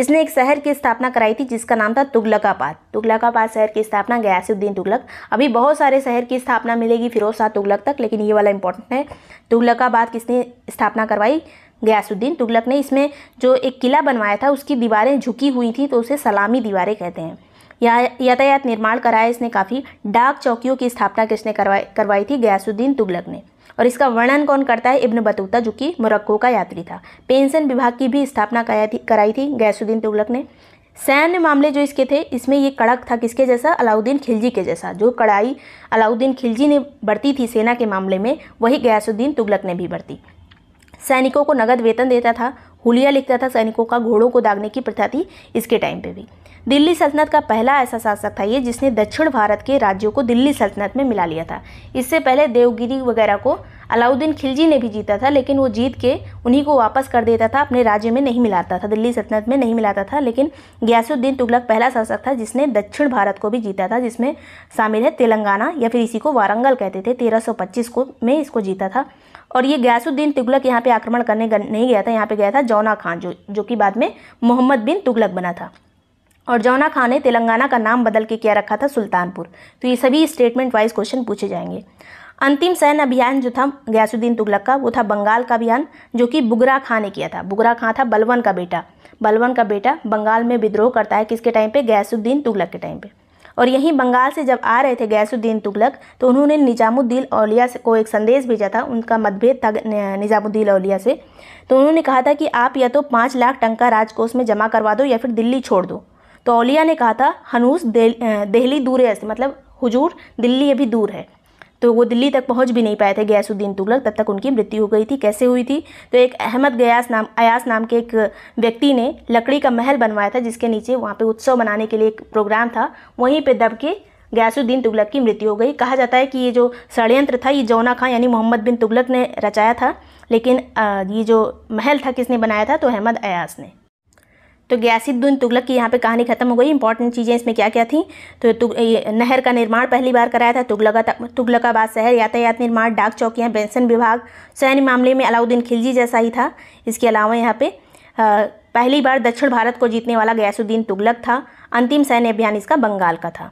इसने एक शहर की स्थापना कराई थी जिसका नाम था तुगलकाबाद तुगलकाबाद शहर की स्थापना गयासुद्दीन तुगलक अभी बहुत सारे शहर की स्थापना मिलेगी फिरोज शाह तुगलक तक लेकिन ये वाला इंपॉर्टेंट है तुगलकाबाद किसने स्थापना करवाई गयासुद्दीन तुगलक ने इसमें जो एक किला बनवाया था उसकी दीवारें झुकी हुई थी तो उसे सलामी दीवारें कहते हैं या यातायात निर्माण कराया इसने काफ़ी डाक चौकियों की स्थापना किसने करवाई करवाई थी गयासुद्दीन तुगलक ने और इसका वर्णन कौन करता है इब्न बतूता जो कि मुरक्को का यात्री था पेंशन विभाग की भी स्थापना कराई थी गयासुद्दीन तुगलक ने सैन्य मामले जो इसके थे इसमें ये कड़क था किसके जैसा अलाउद्दीन खिलजी के जैसा जो कड़ाई अलाउद्दीन खिलजी ने बरती थी सेना के मामले में वही गयासुद्दीन तुगलक ने भी बरती सैनिकों को नगद वेतन देता था हुलिया लिखता था सैनिकों का घोड़ों को दागने की प्रथा थी इसके टाइम पे भी दिल्ली सल्तनत का पहला ऐसा शासक था ये जिसने दक्षिण भारत के राज्यों को दिल्ली सल्तनत में मिला लिया था इससे पहले देवगिरी वगैरह को अलाउद्दीन खिलजी ने भी जीता था लेकिन वो जीत के उन्हीं को वापस कर देता था अपने राज्य में नहीं मिलाता था दिल्ली सल्तनत में नहीं मिलाता था लेकिन गयासुद्दीन तुगलक पहला शासक था जिसने दक्षिण भारत को भी जीता था जिसमें शामिल है तेलंगाना या फिर इसी को वारंगल कहते थे तेरह को में इसको जीता था और ये गयासुद्दीन तुगलक यहाँ पे आक्रमण करने नहीं गया था यहाँ पे गया था जौना खान जो जो कि बाद में मोहम्मद बिन तुगलक बना था और जौना खान ने तेलंगाना का नाम बदल के क्या रखा था सुल्तानपुर तो ये सभी स्टेटमेंट वाइज क्वेश्चन पूछे जाएंगे अंतिम सैन्य अभियान जो था गयासुद्दीन तुगलक का वो था बंगाल का अभियान जो कि बुगरा खां ने किया था बुगरा खां था बलवन का बेटा बलवन का बेटा बंगाल में विद्रोह करता है किसके टाइम पे गयासुद्दीन तुगलक के टाइम पे और यहीं बंगाल से जब आ रहे थे गैसुद्दीन तुगलक तो उन्होंने निजामुद्दीन औलिया को एक संदेश भेजा था उनका मतभेद था निजामुद्दीन औलिया से तो उन्होंने कहा था कि आप या तो पाँच लाख टंका राजकोष में जमा करवा दो या फिर दिल्ली छोड़ दो तो औलिया ने कहा था हनूस दिल्ली दूर है मतलब हुजूर दिल्ली अभी दूर है तो वो दिल्ली तक पहुंच भी नहीं पाए थे गयासुद्दीन तुगलक तब तक उनकी मृत्यु हो गई थी कैसे हुई थी तो एक अहमद गयास नाम अयास नाम के एक व्यक्ति ने लकड़ी का महल बनवाया था जिसके नीचे वहाँ पर उत्सव मनाने के लिए एक प्रोग्राम था वहीं पर दब के गयासुद्दीन तुगलक की मृत्यु हो गई कहा जाता है कि ये जो षडयंत्र था ये जौना खां यानी मोहम्मद बिन तुगलक ने रचाया था लेकिन ये जो महल था किसने बनाया था तो अहमद अयास ने तो गयासुद्दीन तुगलक की यहाँ पे कहानी खत्म हो गई इंपॉर्टेंट चीज़ें इसमें क्या क्या थी तो नहर का निर्माण पहली बार कराया था तुगलका तुगलकाबाद शहर यातायात निर्माण डाक चौकियाँ पेंशन विभाग सैन्य मामले में अलाउद्दीन खिलजी जैसा ही था इसके अलावा यहाँ पे पहली बार दक्षिण भारत को जीतने वाला गयासुद्दीन तुगलक था अंतिम सैन्य अभियान इसका बंगाल का था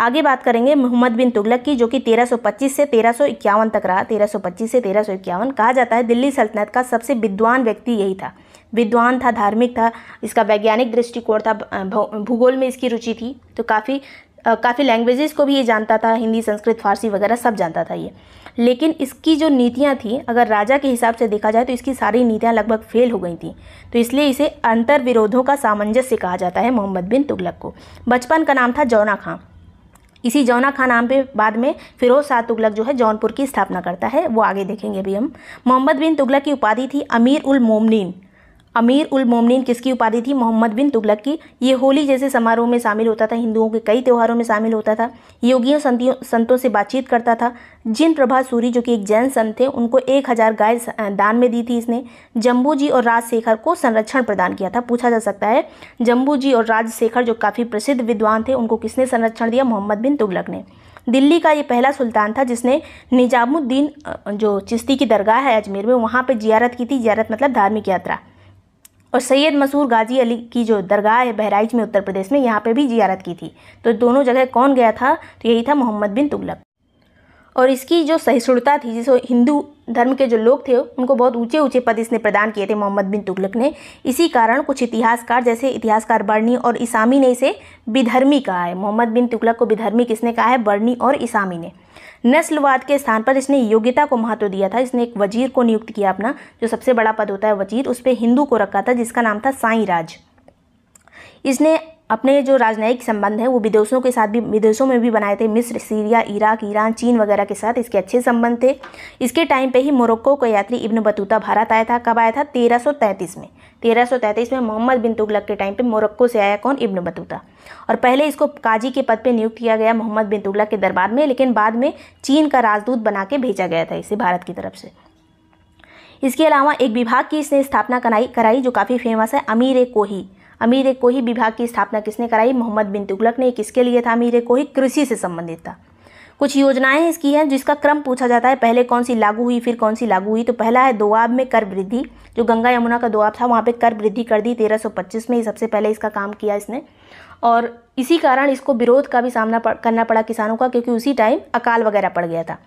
आगे बात करेंगे मोहम्मद बिन तुगलक की जो कि 1325 से तेरह तक रहा 1325 से तेरह कहा जाता है दिल्ली सल्तनत का सबसे विद्वान व्यक्ति यही था विद्वान था धार्मिक था इसका वैज्ञानिक दृष्टिकोण था भूगोल में इसकी रुचि थी तो काफ़ी काफ़ी लैंग्वेजेस को भी ये जानता था हिंदी संस्कृत फारसी वगैरह सब जानता था ये लेकिन इसकी जो नीतियाँ थी अगर राजा के हिसाब से देखा जाए तो इसकी सारी नीतियाँ लगभग फेल हो गई थी तो इसलिए इसे अंतर विरोधों का सामंजस्य कहा जाता है मोहम्मद बिन तुगलक को बचपन का नाम था जौना खां इसी जौना खां नाम पे बाद में फिरोज शाह तुगलक जो है जौनपुर की स्थापना करता है वो आगे देखेंगे अभी हम मोहम्मद बिन तुगलक की उपाधि थी अमीर उल मोमनिन अमीर उल मोमिन किसकी उपाधि थी मोहम्मद बिन तुगलक की ये होली जैसे समारोह में शामिल होता था हिंदुओं के कई त्योहारों में शामिल होता था योगियों संतियों संतों से बातचीत करता था जिन प्रभा सूरी जो कि एक जैन संत थे उनको एक हज़ार गाय दान में दी थी इसने जम्बू जी और राजशेखर को संरक्षण प्रदान किया था पूछा जा सकता है जम्बू जी और राजशेखर जो काफ़ी प्रसिद्ध विद्वान थे उनको किसने संरक्षण दिया मोहम्मद बिन तुगलक ने दिल्ली का ये पहला सुल्तान था जिसने निजामुद्दीन जो चिश्ती की दरगाह है अजमेर में वहाँ पर जियारत की थी जियारत मतलब धार्मिक यात्रा और सैयद मसूर गाजी अली की जो दरगाह है बहराइच में उत्तर प्रदेश में यहाँ पे भी जियारत की थी तो दोनों जगह कौन गया था तो यही था मोहम्मद बिन तुगलक और इसकी जो सहिष्णुता थी जिसको हिंदू धर्म के जो लोग थे उनको बहुत ऊंचे ऊंचे पद इसने प्रदान किए थे मोहम्मद बिन तुगलक ने इसी कारण कुछ इतिहासकार जैसे इतिहासकार बर्नी और इसामी ने इसे विधर्मी कहा है मोहम्मद बिन तुगलक को विधर्मी किसने कहा है बर्नी और इसामी ने नस्लवाद के स्थान पर इसने योग्यता को महत्व दिया था इसने एक वजीर को नियुक्त किया अपना जो सबसे बड़ा पद होता है वजीर उस पर हिंदू को रखा था जिसका नाम था साई राज इसने अपने जो राजनयिक संबंध हैं वो विदेशों के साथ भी विदेशों में भी बनाए थे मिस्र सीरिया इराक ईरान चीन वगैरह के साथ इसके अच्छे संबंध थे इसके टाइम पे ही मोरक्को का यात्री इब्न बतूता भारत आया था कब आया था 1333 में 1333 में मोहम्मद बिन तुगलक के टाइम पे मोरक्को से आया कौन इब्न बतूता और पहले इसको काजी के पद पर नियुक्त किया गया मोहम्मद बिन तुगलक के दरबार में लेकिन बाद में चीन का राजदूत बना के भेजा गया था इसे भारत की तरफ से इसके अलावा एक विभाग की इसने स्थापना कराई कराई जो काफ़ी फेमस है अमीर ए कोही अमीर कोही विभाग की स्थापना किसने कराई मोहम्मद बिन तुगलक ने किसके लिए था अमीर कोही कृषि से संबंधित था कुछ योजनाएं इसकी हैं जिसका क्रम पूछा जाता है पहले कौन सी लागू हुई फिर कौन सी लागू हुई तो पहला है दोआब में कर वृद्धि जो गंगा यमुना का दोआब था वहाँ पे कर वृद्धि कर दी 1325 में ही सबसे पहले इसका काम किया इसने और इसी कारण इसको विरोध का भी सामना करना पड़ा किसानों का क्योंकि उसी टाइम अकाल वगैरह पड़ गया था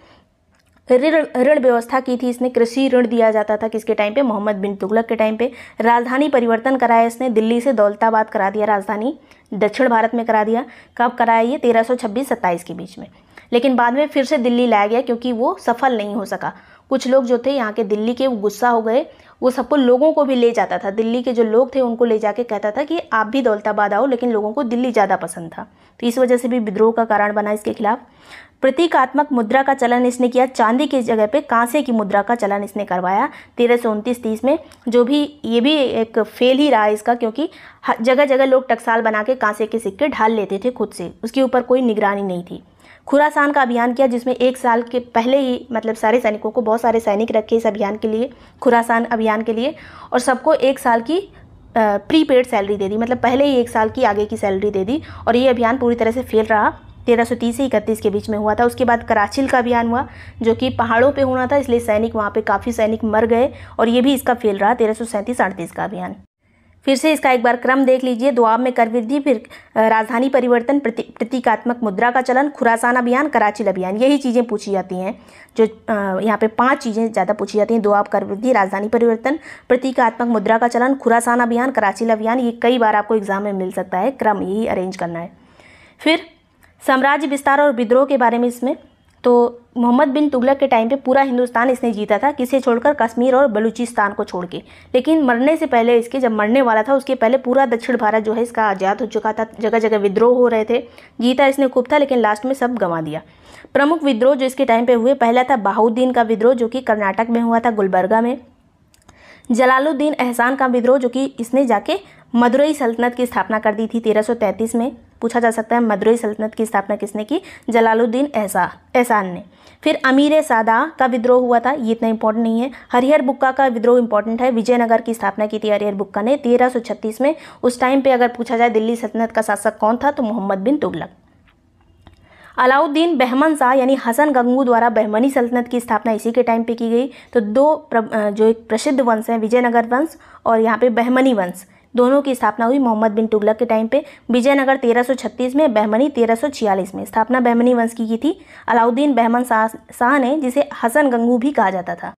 ऋण ऋण व्यवस्था की थी इसने कृषि ऋण दिया जाता था किसके टाइम पे मोहम्मद बिन तुगलक के टाइम पे राजधानी परिवर्तन कराया इसने दिल्ली से दौलताबाद करा दिया राजधानी दक्षिण भारत में करा दिया कब कराया ये तेरह सौ के बीच में लेकिन बाद में फिर से दिल्ली लाया गया क्योंकि वो सफल नहीं हो सका कुछ लोग जो थे यहाँ के दिल्ली के वो गुस्सा हो गए वो सबको लोगों को भी ले जाता था दिल्ली के जो लोग थे उनको ले जाके कहता था कि आप भी दौलताबाद आओ लेकिन लोगों को दिल्ली ज़्यादा पसंद था तो इस वजह से भी विद्रोह का कारण बना इसके खिलाफ प्रतीकात्मक मुद्रा का चलन इसने किया चांदी की जगह पे कांसे की मुद्रा का चलन इसने करवाया तेरह सौ उनतीस तीस में जो भी ये भी एक फेल ही रहा इसका क्योंकि जगह जगह लोग टकसाल बना के कांसे के सिक्के ढाल लेते थे खुद से उसके ऊपर कोई निगरानी नहीं थी खुरासान का अभियान किया जिसमें एक साल के पहले ही मतलब सारे सैनिकों को बहुत सारे सैनिक रखे इस अभियान के लिए खुरासान अभियान के लिए और सबको एक साल की प्री पेड सैलरी दे दी मतलब पहले ही एक साल की आगे की सैलरी दे दी और ये अभियान पूरी तरह से फेल रहा तेरह सौ तीस से इकतीस के बीच में हुआ था उसके बाद कराचिल का अभियान हुआ जो कि पहाड़ों पे होना था इसलिए सैनिक वहाँ पे काफ़ी सैनिक मर गए और ये भी इसका फेल रहा तेरह सौ सैंतीस अड़तीस का अभियान फिर से इसका एक बार क्रम देख लीजिए दुआब में कर वृद्धि फिर राजधानी परिवर्तन प्रति, प्रतीकात्मक मुद्रा का चलन खुरासान अभियान कराचिल अभियान यही चीज़ें पूछी जाती हैं जो यहाँ पे पांच चीज़ें ज़्यादा पूछी जाती हैं दुआब कर वृद्धि राजधानी परिवर्तन प्रतीकात्मक मुद्रा का चलन खुरासान अभियान कराचिल अभियान ये कई बार आपको एग्जाम में मिल सकता है क्रम यही अरेंज करना है फिर साम्राज्य विस्तार और विद्रोह के बारे में इसमें तो मोहम्मद बिन तुगलक के टाइम पे पूरा हिंदुस्तान इसने जीता था किसे छोड़कर कश्मीर और बलूचिस्तान को छोड़ के लेकिन मरने से पहले इसके जब मरने वाला था उसके पहले पूरा दक्षिण भारत जो है इसका आज़ाद हो चुका था जगह जगह विद्रोह हो रहे थे जीता इसने खूब था लेकिन लास्ट में सब गंवा दिया प्रमुख विद्रोह जो इसके टाइम पर हुए पहला था बाहुद्दीन का विद्रोह जो कि कर्नाटक में हुआ था गुलबर्गा में जलालुद्दीन एहसान का विद्रोह जो कि इसने जाके मदुरई सल्तनत की स्थापना कर दी थी तेरह में पूछा जा सकता है मदुरई सल्तनत की स्थापना किसने की जलालुद्दीन एहसा एहसान ने फिर अमीर सादा का विद्रोह हुआ था ये इतना इंपॉर्टेंट नहीं है हरिहर बुक्का का विद्रोह इंपॉर्टेंट है विजयनगर की स्थापना की थी हरिहर बुक्का ने तेरह में उस टाइम पर अगर पूछा जाए दिल्ली सल्तनत का शासक कौन था तो मोहम्मद बिन तुगलक अलाउद्दीन बहमन शाह यानी हसन गंगू द्वारा बहमनी सल्तनत की स्थापना इसी के टाइम पे की गई तो दो जो एक प्रसिद्ध वंश हैं विजयनगर वंश और यहाँ पे बहमनी वंश दोनों की स्थापना हुई मोहम्मद बिन तुगलक के टाइम पे विजयनगर 1336 में बहमनी 1346 में स्थापना बहमनी वंश की की थी अलाउद्दीन बहमन शाह शाह ने जिसे हसन गंगू भी कहा जाता था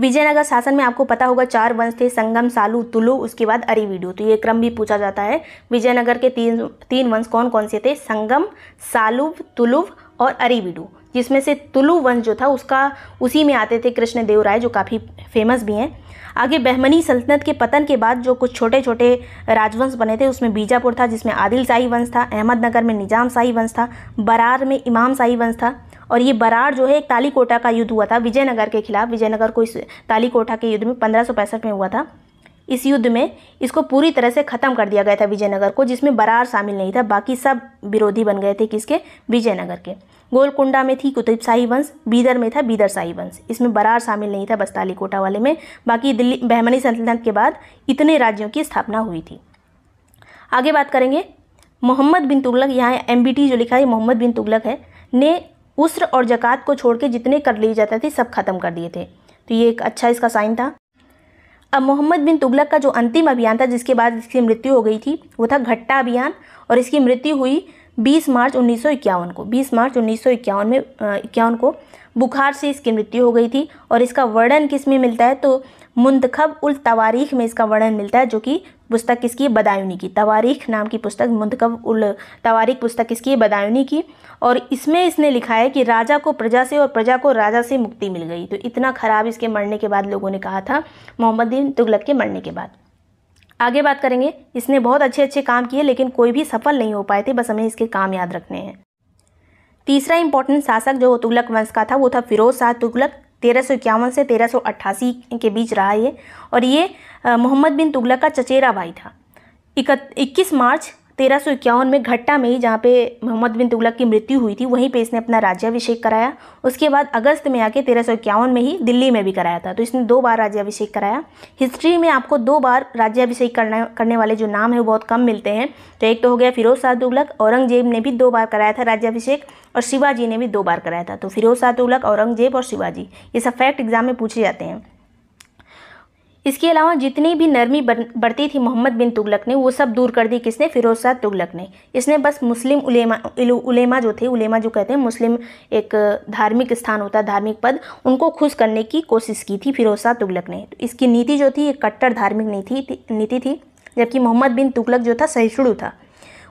विजयनगर शासन में आपको पता होगा चार वंश थे संगम सालू तुलु उसके बाद अरीवीडू तो ये क्रम भी पूछा जाता है विजयनगर के तीन तीन वंश कौन कौन से थे संगम सालुव तुलुव और अरीवीडू जिसमें से तुलु वंश जो था उसका उसी में आते थे कृष्णदेव राय जो काफ़ी फेमस भी हैं आगे बहमनी सल्तनत के पतन के बाद जो कुछ छोटे छोटे राजवंश बने थे उसमें बीजापुर था जिसमें आदिल शाही वंश था अहमदनगर में निजाम शाही वंश था बरार में इमाम शाही वंश था और ये बरार जो है एक तालीकोटा का युद्ध हुआ था विजयनगर के खिलाफ विजयनगर को इस तालीकोटा के युद्ध में पंद्रह में हुआ था इस युद्ध में इसको पूरी तरह से ख़त्म कर दिया गया था विजयनगर को जिसमें बरार शामिल नहीं था बाकी सब विरोधी बन गए थे किसके विजयनगर के गोलकुंडा में थी कुतुब शाही वंश बीदर में था बीदर शाही वंश इसमें बरार शामिल नहीं था बस्ताली कोटा वाले में बाकी दिल्ली बहमनी सल्तनत के बाद इतने राज्यों की स्थापना हुई थी आगे बात करेंगे मोहम्मद बिन तुगलक यहाँ एम जो लिखा है मोहम्मद बिन तुगलक है ने उस्र और जक़ात को छोड़ के जितने कर लिए जाते थे सब ख़त्म कर दिए थे तो ये एक अच्छा इसका साइन था अब मोहम्मद बिन तुगलक का जो अंतिम अभियान था जिसके बाद इसकी मृत्यु हो गई थी वो था घट्टा अभियान और इसकी मृत्यु हुई 20 मार्च उन्नीस को 20 मार्च उन्नीस में इक्यावन को बुखार से इसकी मृत्यु हो गई थी और इसका वर्णन किस में मिलता है तो मुंतखब उल तवारीख में इसका वर्णन मिलता है जो कि पुस्तक किसकी बदायूनी की तवारीख नाम की पुस्तक मुंतखब उल तवारीख पुस्तक किसकी बदायूनी की और इसमें इसने लिखा है कि राजा को प्रजा से और प्रजा को राजा से मुक्ति मिल गई तो इतना ख़राब इसके मरने के बाद लोगों ने कहा था मोहम्मद बिन तुगलक के मरने के बाद आगे बात करेंगे इसने बहुत अच्छे अच्छे काम किए लेकिन कोई भी सफल नहीं हो पाए थे बस हमें इसके काम याद रखने हैं तीसरा इंपॉर्टेंट शासक जो तुगलक वंश का था वो था फिरोज शाह तुगलक तेरह सौ इक्यावन से तेरह सौ अट्ठासी के बीच रहा ये और ये मोहम्मद बिन तुगलक का चचेरा भाई था इक्कीस मार्च तेरह सौ इक्यावन में घट्टा में ही जहाँ पे मोहम्मद बिन तुगलक की मृत्यु हुई थी वहीं पे इसने अपना राज्याभिषेक कराया उसके बाद अगस्त में आके तेरह सौ इक्यावन में ही दिल्ली में भी कराया था तो इसने दो बार राज्याभिषेक कराया हिस्ट्री में आपको दो बार राज्याभिषेक करने करने वाले जो नाम है वो बहुत कम मिलते हैं तो एक तो हो गया फिरोज शाह तुगलक औरंगजेब ने भी दो बार कराया था राज्याभिषेक और शिवाजी ने भी दो बार कराया था तो फिरोज शाह तुगलक औरंगजेब और शिवाजी ये सब फैक्ट एग्जाम में पूछे जाते हैं इसके अलावा जितनी भी नरमी बढ़ती थी मोहम्मद बिन तुगलक ने वो सब दूर कर दी किसने फिरोज शाह तुगलक ने इसने बस मुस्लिम उलेमा उलेमा जो थे उलेमा जो कहते हैं मुस्लिम एक धार्मिक स्थान होता है धार्मिक पद उनको खुश करने की कोशिश की थी फिरोज शाह तुगलक ने तो इसकी नीति जो थी एक कट्टर धार्मिक नीति नीति थी जबकि मोहम्मद बिन तुगलक जो था सहिष्णु था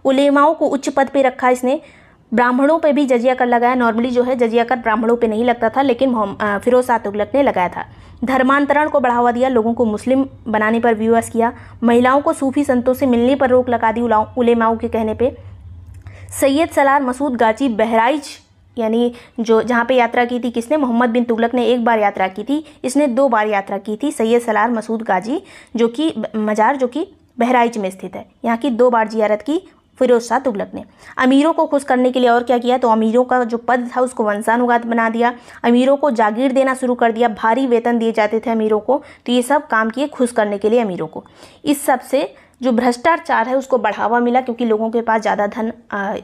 उलेमाओं को उच्च पद पर रखा इसने ब्राह्मणों पे भी जजिया कर लगाया नॉर्मली जो है जजिया कर ब्राह्मणों पे नहीं लगता था लेकिन फिरोज शाह तुगलक ने लगाया था धर्मांतरण को बढ़ावा दिया लोगों को मुस्लिम बनाने पर विवश किया महिलाओं को सूफी संतों से मिलने पर रोक लगा दी उलेमाओं के कहने पर सैयद सलार मसूद गाजी बहराइच यानी जो जहाँ पे यात्रा की थी किसने मोहम्मद बिन तुगलक ने एक बार यात्रा की थी इसने दो बार यात्रा की थी सैयद सलार मसूद गाजी जो कि मजार जो कि बहराइच में स्थित है यहाँ की दो बार जियारत की फिरोज शाह तुगलक ने अमीरों को खुश करने के लिए और क्या किया तो अमीरों का जो पद था उसको वंशानुगात बना दिया अमीरों को जागीर देना शुरू कर दिया भारी वेतन दिए जाते थे अमीरों को तो ये सब काम किए खुश करने के लिए अमीरों को इस सबसे जो भ्रष्टाचार है उसको बढ़ावा मिला क्योंकि लोगों के पास ज़्यादा धन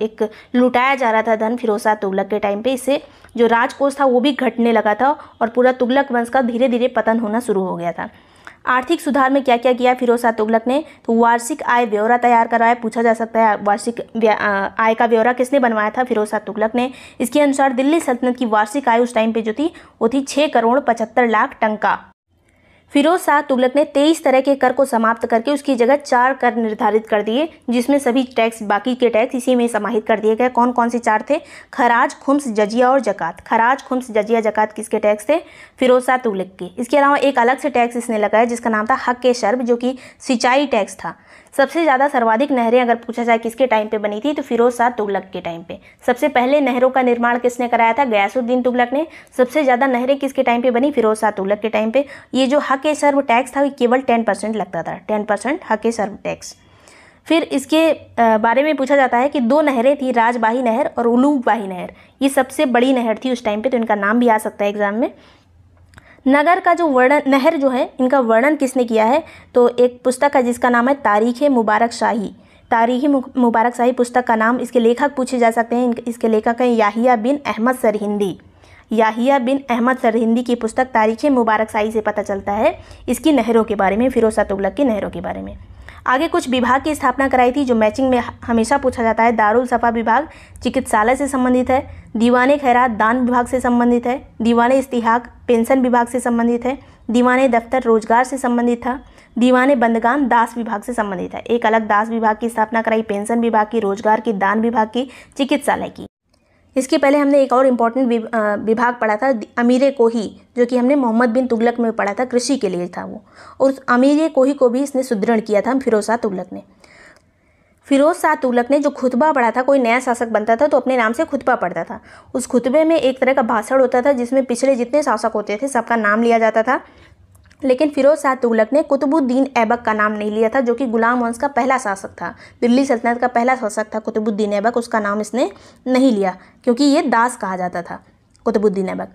एक लुटाया जा रहा था धन फिरोजा तुगलक के टाइम पे इससे जो राजकोष था वो भी घटने लगा था और पूरा तुगलक वंश का धीरे धीरे पतन होना शुरू हो गया था आर्थिक सुधार में क्या क्या किया फिरोज शाह तुगलक ने तो वार्षिक आय ब्यौरा तैयार कराया पूछा जा सकता है वार्षिक आय का ब्यौरा किसने बनवाया था फिरोज शाह तुगलक ने इसके अनुसार दिल्ली सल्तनत की वार्षिक आय उस टाइम पे जो थी वो थी छः करोड़ पचहत्तर लाख टंका फिरोज शाह तुगलक ने तेईस तरह के कर को समाप्त करके उसकी जगह चार कर निर्धारित कर दिए जिसमें सभी टैक्स बाकी के टैक्स इसी में समाहित कर दिए गए कौन कौन से चार थे खराज खुम्स जजिया और जक़ात खराज खुम्स जजिया जक़ात किसके टैक्स थे फिरोज शाह तुगलक के इसके अलावा एक अलग से टैक्स इसने लगाया जिसका नाम था हक के शर्ब जो कि सिंचाई टैक्स था सबसे ज़्यादा सर्वाधिक नहरें अगर पूछा जाए किसके टाइम पे बनी थी तो फिरोज शाह तुगलक के टाइम पे सबसे पहले नहरों का निर्माण किसने कराया था गयासुद्दीन तुगलक ने सबसे ज़्यादा नहरें किसके टाइम पे बनी फिरोज शाह तुगलक के टाइम पे ये जो हक ए सर्व टैक्स था वो केवल टेन परसेंट लगता था टेन परसेंट हक ए सर्व टैक्स फिर इसके बारे में पूछा जाता है कि दो नहरें थी राजबाही नहर और उलूबाही नहर ये सबसे बड़ी नहर थी उस टाइम पे तो इनका नाम भी आ सकता है एग्जाम में नगर का जो वर्णन नहर जो है इनका वर्णन किसने किया है तो एक पुस्तक है जिसका नाम है तारीख़ मुबारक शाही तारीख़ी मुबारक शाही पुस्तक का नाम इसके लेखक पूछे जा सकते हैं इसके लेखक हैं याहिया बिन अहमद सरहिंदी याहिया बिन अहमद सरहिंदी की पुस्तक तारीख़ मुबारक शाही से पता चलता है इसकी नहरों के बारे में फिरोसा तुगलक की नहरों के बारे में आगे कुछ विभाग की स्थापना कराई थी जो मैचिंग में हमेशा पूछा जाता है दारुल सफ़ा विभाग चिकित्सालय से संबंधित है दीवाने खैरात दान विभाग से संबंधित है दीवाने इस्तिहाक पेंशन विभाग से संबंधित है दीवाने दफ्तर रोजगार से संबंधित था दीवाने बंदगान दास विभाग से संबंधित है एक अलग दास विभाग की स्थापना कराई पेंशन विभाग की रोजगार की दान विभाग की चिकित्सालय की इसके पहले हमने एक और इम्पॉर्टेंट विभाग पढ़ा था अमीर कोही जो कि हमने मोहम्मद बिन तुगलक में पढ़ा था कृषि के लिए था वो और अमीर कोही को भी इसने सुदृढ़ किया था फिरोज शाह तुगलक ने फिरोज शाह तुगलक ने जो खुतबा पढ़ा था कोई नया शासक बनता था तो अपने नाम से खुतबा पढ़ता था उस खुतबे में एक तरह का भाषण होता था जिसमें पिछले जितने शासक होते थे सबका नाम लिया जाता था लेकिन फिरोज शाह तुगलक ने कुतुबुद्दीन ऐबक का नाम नहीं लिया था जो कि गुलाम वंश का पहला शासक था दिल्ली सल्तनत का पहला शासक था कुतुबुद्दीन ऐबक उसका नाम इसने नहीं लिया क्योंकि ये दास कहा जाता था कुतुबुद्दीन ऐबक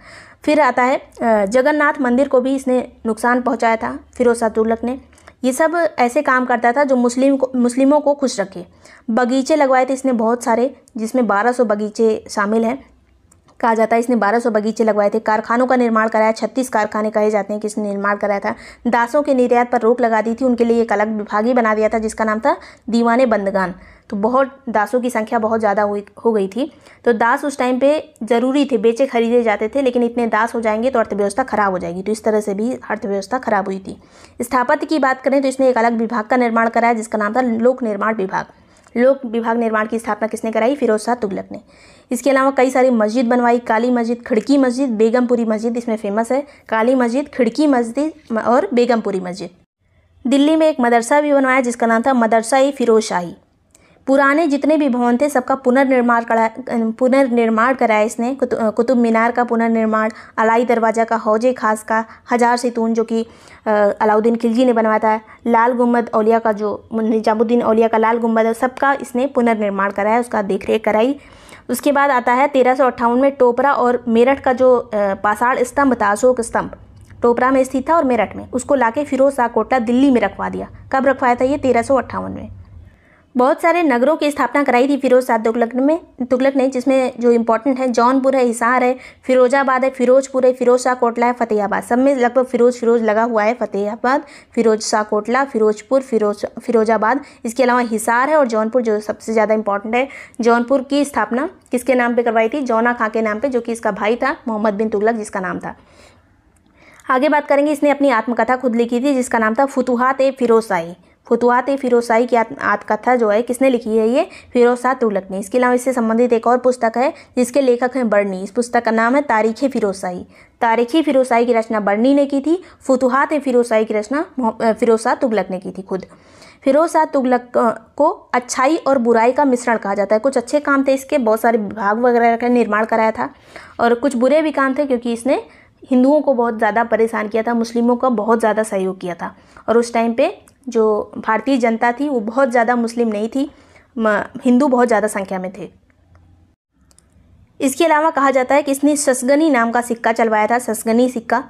फिर आता है जगन्नाथ मंदिर को भी इसने नुकसान पहुंचाया था फिरोज शाह तुगलक ने ये सब ऐसे काम करता था जो मुस्लिम को मुस्लिमों को खुश रखे बगीचे लगवाए थे इसने बहुत सारे जिसमें 1200 बगीचे शामिल हैं कहा जाता है इसने 1200 बगीचे लगवाए थे कारखानों का निर्माण कराया छत्तीस कारखाने कहे जाते हैं कि इसने निर्माण कराया था दासों के निर्यात पर रोक लगा दी थी उनके लिए एक अलग विभाग ही बना दिया था जिसका नाम था दीवाने बंदगान तो बहुत दासों की संख्या बहुत ज़्यादा हुई हो गई थी तो दास उस टाइम पे ज़रूरी थे बेचे खरीदे जाते थे लेकिन इतने दास हो जाएंगे तो अर्थव्यवस्था खराब हो जाएगी तो इस तरह से भी अर्थव्यवस्था खराब हुई थी स्थापत्य की बात करें तो इसने एक अलग विभाग का निर्माण कराया जिसका नाम था लोक निर्माण विभाग लोक विभाग निर्माण की स्थापना किसने कराई फिरोज शाह तुगलक ने इसके अलावा कई सारी मस्जिद बनवाई काली मस्जिद खिड़की मस्जिद बेगमपुरी मस्जिद इसमें फेमस है काली मस्जिद खिड़की मस्जिद और बेगमपुरी मस्जिद दिल्ली में एक मदरसा भी बनवाया जिसका नाम था मदरसा ए फिरोज शाही पुराने जितने भी भवन थे सबका पुनर्निर्माण करा पुनर्निर्माण कराया इसने कुतु, कुतुब मीनार का पुनर्निर्माण अलाई दरवाज़ा का हौजे खास का हज़ार सितून जो कि अलाउद्दीन खिलजी ने बनवाया था लाल गुम्बद औलिया का जो निजामुद्दीन औलिया का लाल गुम्बद है सबका इसने पुनर्निर्माण कराया उसका देख रेख कराई उसके बाद आता है तेरह में टोपरा और मेरठ का जो पाषाण स्तंभ था अशोक स्तंभ टोपरा में स्थित था और मेरठ में उसको लाके फिरोज शाह कोटला दिल्ली में रखवा दिया कब रखवाया था ये तेरह में बहुत सारे नगरों की स्थापना कराई थी फिरोज शाह तुगलक में तुगलक ने जिसमें जो इम्पोर्टेंट है जौनपुर है हिसार है फिरोजाबाद है फिरोजपुर है फिरोज शाह कोटला है फतेहाबाद सब में लगभग फिरोज फिरोज लगा हुआ है फतेहाबाद फिरोज शाह कोटला फिरोजपुर फिरोज फिरोजाबाद इसके अलावा हिसार है और जौनपुर जो सबसे ज़्यादा इंपॉर्टेंट है जौनपुर की स्थापना किसके नाम पर करवाई थी जौना खां के नाम पर जो कि इसका भाई था मोहम्मद बिन तुगलक जिसका नाम था आगे बात करेंगे इसने अपनी आत्मकथा खुद लिखी थी जिसका नाम था फ़तुहात ए फिरोज फतवात फिरोसाई की आत्मकथा जो है किसने लिखी है ये फिरोसा तुलक ने इसके अलावा इससे संबंधित एक और पुस्तक है जिसके लेखक हैं बर्नी इस पुस्तक का नाम है तारीख़ फिरोसाई तारीख़ी फिरोसाई की रचना बर्नी ने की थी फतवात फिरोसाई की रचना फिरोसा तुगलक ने की थी खुद फिरोसा तुगलक को अच्छाई और बुराई का मिश्रण कहा जाता है कुछ अच्छे काम थे इसके बहुत सारे विभाग वगैरह का निर्माण कराया था और कुछ बुरे भी काम थे क्योंकि इसने हिंदुओं को बहुत ज़्यादा परेशान किया था मुस्लिमों का बहुत ज़्यादा सहयोग किया था और उस टाइम पे जो भारतीय जनता थी वो बहुत ज़्यादा मुस्लिम नहीं थी हिंदू बहुत ज़्यादा संख्या में थे इसके अलावा कहा जाता है कि इसने ससगनी नाम का सिक्का चलवाया था ससगनी सिक्का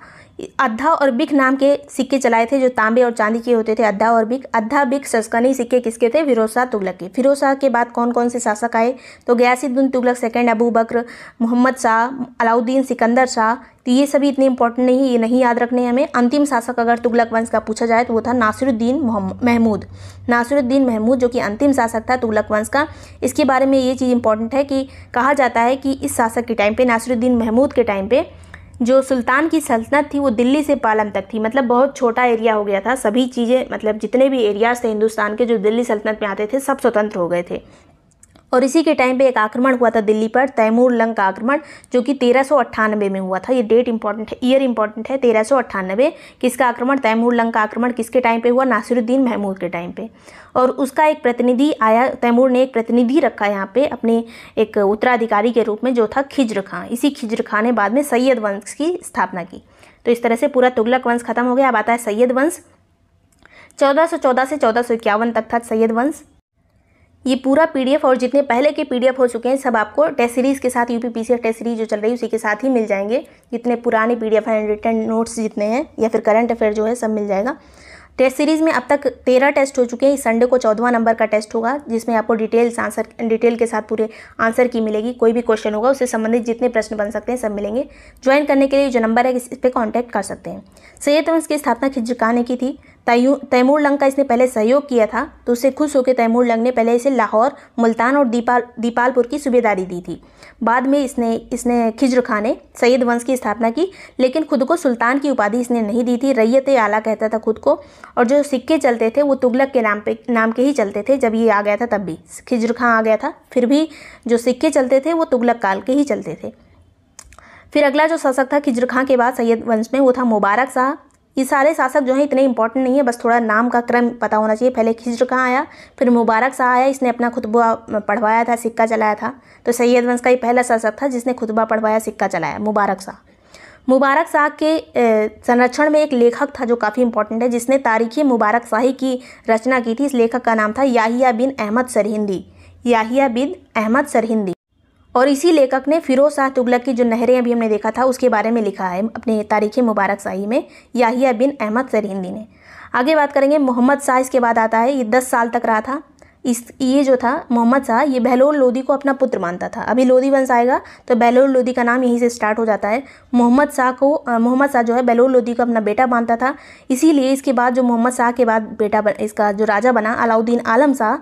अद्धा और बिक नाम के सिक्के चलाए थे जो तांबे और चांदी के होते थे अद्धा और बिक अद्धा बिक सस्कनी सिक्के किसके थे फिरोज तुगलक के फिरोज के बाद कौन कौन से शासक आए तो गयासुद्दीन तुगलक सेकेंड अबू बकर मोहम्मद शाह अलाउद्दीन सिकंदर शाह तो ये सभी इतने इंपॉर्टेंट नहीं ये नहीं याद रखने हमें अंतिम शासक अगर तुगलक वंश का पूछा जाए तो वो था नासिरुद्दीन महमूद नासिरुद्दीन महमूद जो कि अंतिम शासक था तुगलक वंश का इसके बारे में ये चीज़ इंपॉर्टेंट है कि कहा जाता है कि इस शासक के टाइम पे नासिरुद्दीन महमूद के टाइम पे जो सुल्तान की सल्तनत थी वो दिल्ली से पालम तक थी मतलब बहुत छोटा एरिया हो गया था सभी चीज़ें मतलब जितने भी एरियाज थे हिंदुस्तान के जो दिल्ली सल्तनत में आते थे सब स्वतंत्र हो गए थे और इसी के टाइम पे एक आक्रमण हुआ था दिल्ली पर तैमूर लंग का आक्रमण जो कि तेरह में हुआ था ये डेट इंपॉर्टेंट है ईयर इंपॉर्टेंट है तेरह किसका आक्रमण तैमूर लंग का आक्रमण किसके टाइम पर हुआ नासिरुद्दीन महमूद के टाइम पर और उसका एक प्रतिनिधि आया तैमूर ने एक प्रतिनिधि रखा यहाँ पर अपने एक उत्तराधिकारी के रूप में जो था खिज्र खां इसी खिज्र खां ने बाद में सैयद वंश की स्थापना की तो इस तरह से पूरा तुगलक वंश खत्म हो गया अब आता है सैयद वंश 1414 से चौदह तक था सैयद वंश ये पूरा पीडीएफ और जितने पहले के पीडीएफ हो चुके हैं सब आपको टेस्ट सीरीज़ के साथ यूपीपीसीएल टेस्ट सीरीज जो चल रही है उसी के साथ ही मिल जाएंगे जितने पुराने पीडीएफ एंड रिटर्न नोट्स जितने हैं या फिर करंट अफेयर जो है सब मिल जाएगा टेस्ट सीरीज़ में अब तक तेरह टेस्ट हो चुके हैं संडे को चौदवा नंबर का टेस्ट होगा जिसमें आपको डिटेल्स आंसर डिटेल के साथ पूरे आंसर की मिलेगी कोई भी क्वेश्चन होगा उससे संबंधित जितने प्रश्न बन सकते हैं सब मिलेंगे ज्वाइन करने के लिए जो नंबर है इस पर कॉन्टैक्ट कर सकते हैं सैयद तो इसकी स्थापना खिजर ने की थी तैमूर लंग का इसने पहले सहयोग किया था तो उससे खुश होकर तैमूर लंग ने पहले इसे लाहौर मुल्तान और दीपाल दीपालपुर की सूबेदारी दी थी बाद में इसने इसने खिज्र खां ने सैयद वंश की स्थापना की लेकिन खुद को सुल्तान की उपाधि इसने नहीं दी थी रैयत आला कहता था खुद को और जो सिक्के चलते थे वो तुगलक के नाम पे नाम के ही चलते थे जब ये आ गया था तब भी खिज्र खां आ गया था फिर भी जो सिक्के चलते थे वो तुगलक काल के ही चलते थे फिर अगला जो शासक था खिज्र खां के बाद सैयद वंश में वो था मुबारक शाह ये सारे शासक जो हैं इतने इंपॉर्टेंट नहीं है बस थोड़ा नाम का क्रम पता होना चाहिए पहले खिज्र कहाँ आया फिर मुबारक शाह आया इसने अपना खुतबा पढ़वाया था सिक्का चलाया था तो सैयद वंश का ही पहला शासक था जिसने खुतबा पढ़वाया सिक्का चलाया मुबारक शाह मुबारक शाह के संरक्षण में एक लेखक था जो काफ़ी इंपॉर्टेंट है जिसने तारीखी मुबारक शाही की रचना की थी इस लेखक का नाम था याहिया बिन अहमद सरहिंदी याहिया बिन अहमद सरहिंदी और इसी लेखक ने फिरोज शाह तुगलक की जो नहरें अभी हमने देखा था उसके बारे में लिखा है अपने तारीख मुबारक शाही में याहिया बिन अहमद सरहिंदी ने आगे बात करेंगे मोहम्मद शाह इसके बाद आता है ये दस साल तक रहा था इस ये जो था मोहम्मद शाह ये बहलोल लोधी को अपना पुत्र मानता था अभी लोधी वंश आएगा तो बहलोल लोधी का नाम यहीं से स्टार्ट हो जाता है मोहम्मद शाह को मोहम्मद शाह जो है बहलोल लोधी को अपना बेटा मानता था इसीलिए इसके बाद जो मोहम्मद शाह के बाद बेटा इसका जो राजा बना अलाउद्दीन आलम शाह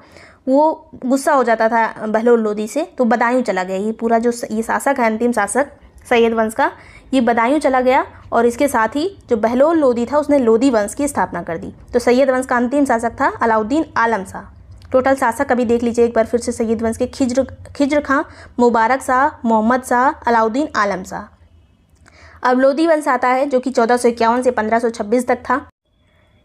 वो गुस्सा हो जाता था बहलोल लोधी से तो बदायूं चला गया ये पूरा जो ये शासक है अंतिम शासक सैयद वंश का ये बदायूं चला गया और इसके साथ ही जो बहलोल लोधी था उसने लोधी वंश की स्थापना कर दी तो सैयद वंश का अंतिम शासक था अलाउद्दीन आलम शाह टोटल शासक अभी देख लीजिए एक बार फिर से सैयद वंश के खिज्र खिज्र खां मुबारक शाह मोहम्मद शाह अलाउद्दीन आलम शाह अब लोधी वंश आता है जो कि चौदह से पंद्रह तक था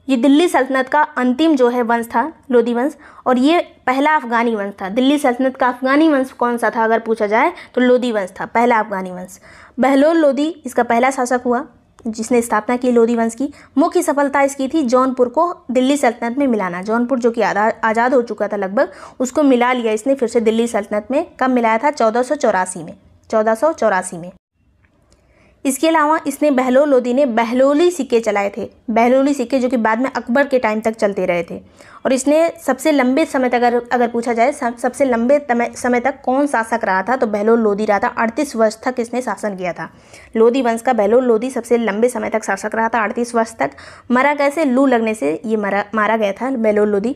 ये दिल्ली सल्तनत का अंतिम जो है वंश था लोधी वंश और ये पहला अफ़गानी वंश था दिल्ली सल्तनत का अफ़गानी वंश कौन सा था अगर पूछा जाए तो लोधी वंश था पहला अफ़गानी वंश बहलोल लोधी इसका पहला शासक हुआ जिसने स्थापना की लोधी वंश की मुख्य सफलता इसकी थी जौनपुर को दिल्ली सल्तनत में मिलाना जौनपुर जो कि आज़ाद हो चुका था लगभग उसको मिला लिया इसने फिर से दिल्ली सल्तनत में कब मिलाया था चौदह में चौदह में इसके अलावा इसने बहलोल लोधी ने बहलोली सिक्के चलाए थे बहलोली सिक्के जो कि बाद में अकबर के टाइम तक चलते रहे थे और इसने सबसे लंबे समय तक अगर अगर पूछा जाए सब, सबसे लंबे समय तक कौन शासक रहा था तो बहलोल लोधी रहा था अड़तीस वर्ष तक इसने शासन किया था लोधी वंश का बहलोल लोदी सबसे लंबे समय तक शासक रहा था अड़तीस वर्ष तक मरा कैसे लू लगने से ये मरा मारा गया था बहलोल लोदी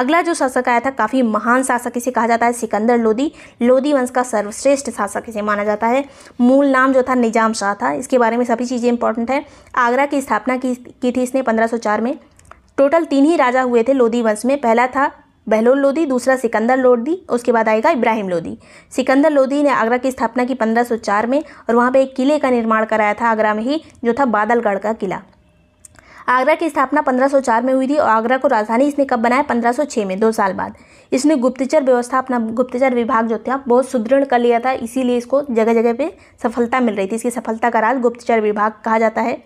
अगला जो शासक आया था काफ़ी महान शासक इसे कहा जाता है सिकंदर लोधी लोधी वंश का सर्वश्रेष्ठ शासक इसे माना जाता है मूल नाम जो था निजाम शाह था था इसके बारे में सभी चीज़ें इंपॉर्टेंट हैं आगरा की स्थापना की की थी इसने 1504 में टोटल तीन ही राजा हुए थे लोधी वंश में पहला था बहलोल लोधी दूसरा सिकंदर लोधी उसके बाद आएगा इब्राहिम लोधी सिकंदर लोधी ने आगरा की स्थापना की 1504 में और वहाँ पे एक किले का निर्माण कराया था आगरा में ही जो था बादलगढ़ का किला आगरा की स्थापना 1504 में हुई थी और आगरा को राजधानी इसने कब बनाया 1506 में दो साल बाद इसने गुप्तचर व्यवस्था अपना गुप्तचर विभाग जो था बहुत सुदृढ़ कर लिया था इसीलिए इसको जगह जगह पे सफलता मिल रही थी इसकी सफलता का राज गुप्तचर विभाग कहा जाता है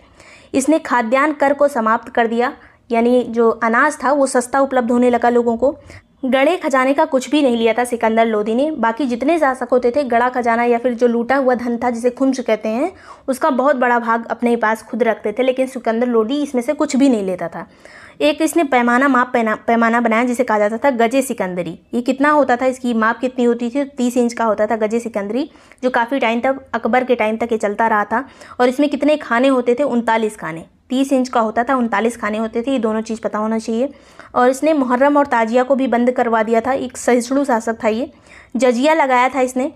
इसने खाद्यान्न कर को समाप्त कर दिया यानी जो अनाज था वो सस्ता उपलब्ध होने लगा लोगों को गड़े खजाने का कुछ भी नहीं लिया था सिकंदर लोदी ने बाकी जितने जा सक होते थे गड़ा खजाना या फिर जो लूटा हुआ धन था जिसे खुंज कहते हैं उसका बहुत बड़ा भाग अपने पास खुद रखते थे लेकिन सिकंदर लोदी इसमें से कुछ भी नहीं लेता था एक इसने पैमाना माप पैना पैमाना बनाया जिसे कहा जाता था गजे सिकंदरी ये कितना होता था इसकी माप कितनी होती थी तीस इंच का होता था गजे सिकंदरी जो काफ़ी टाइम तक अकबर के टाइम तक ये चलता रहा था और इसमें कितने खाने होते थे उनतालीस खाने तीस इंच का होता था उनतालीस खाने होते थे ये दोनों चीज़ पता होना चाहिए और इसने मुहर्रम और ताजिया को भी बंद करवा दिया था एक सहिष्णु शासक था ये जजिया लगाया था इसने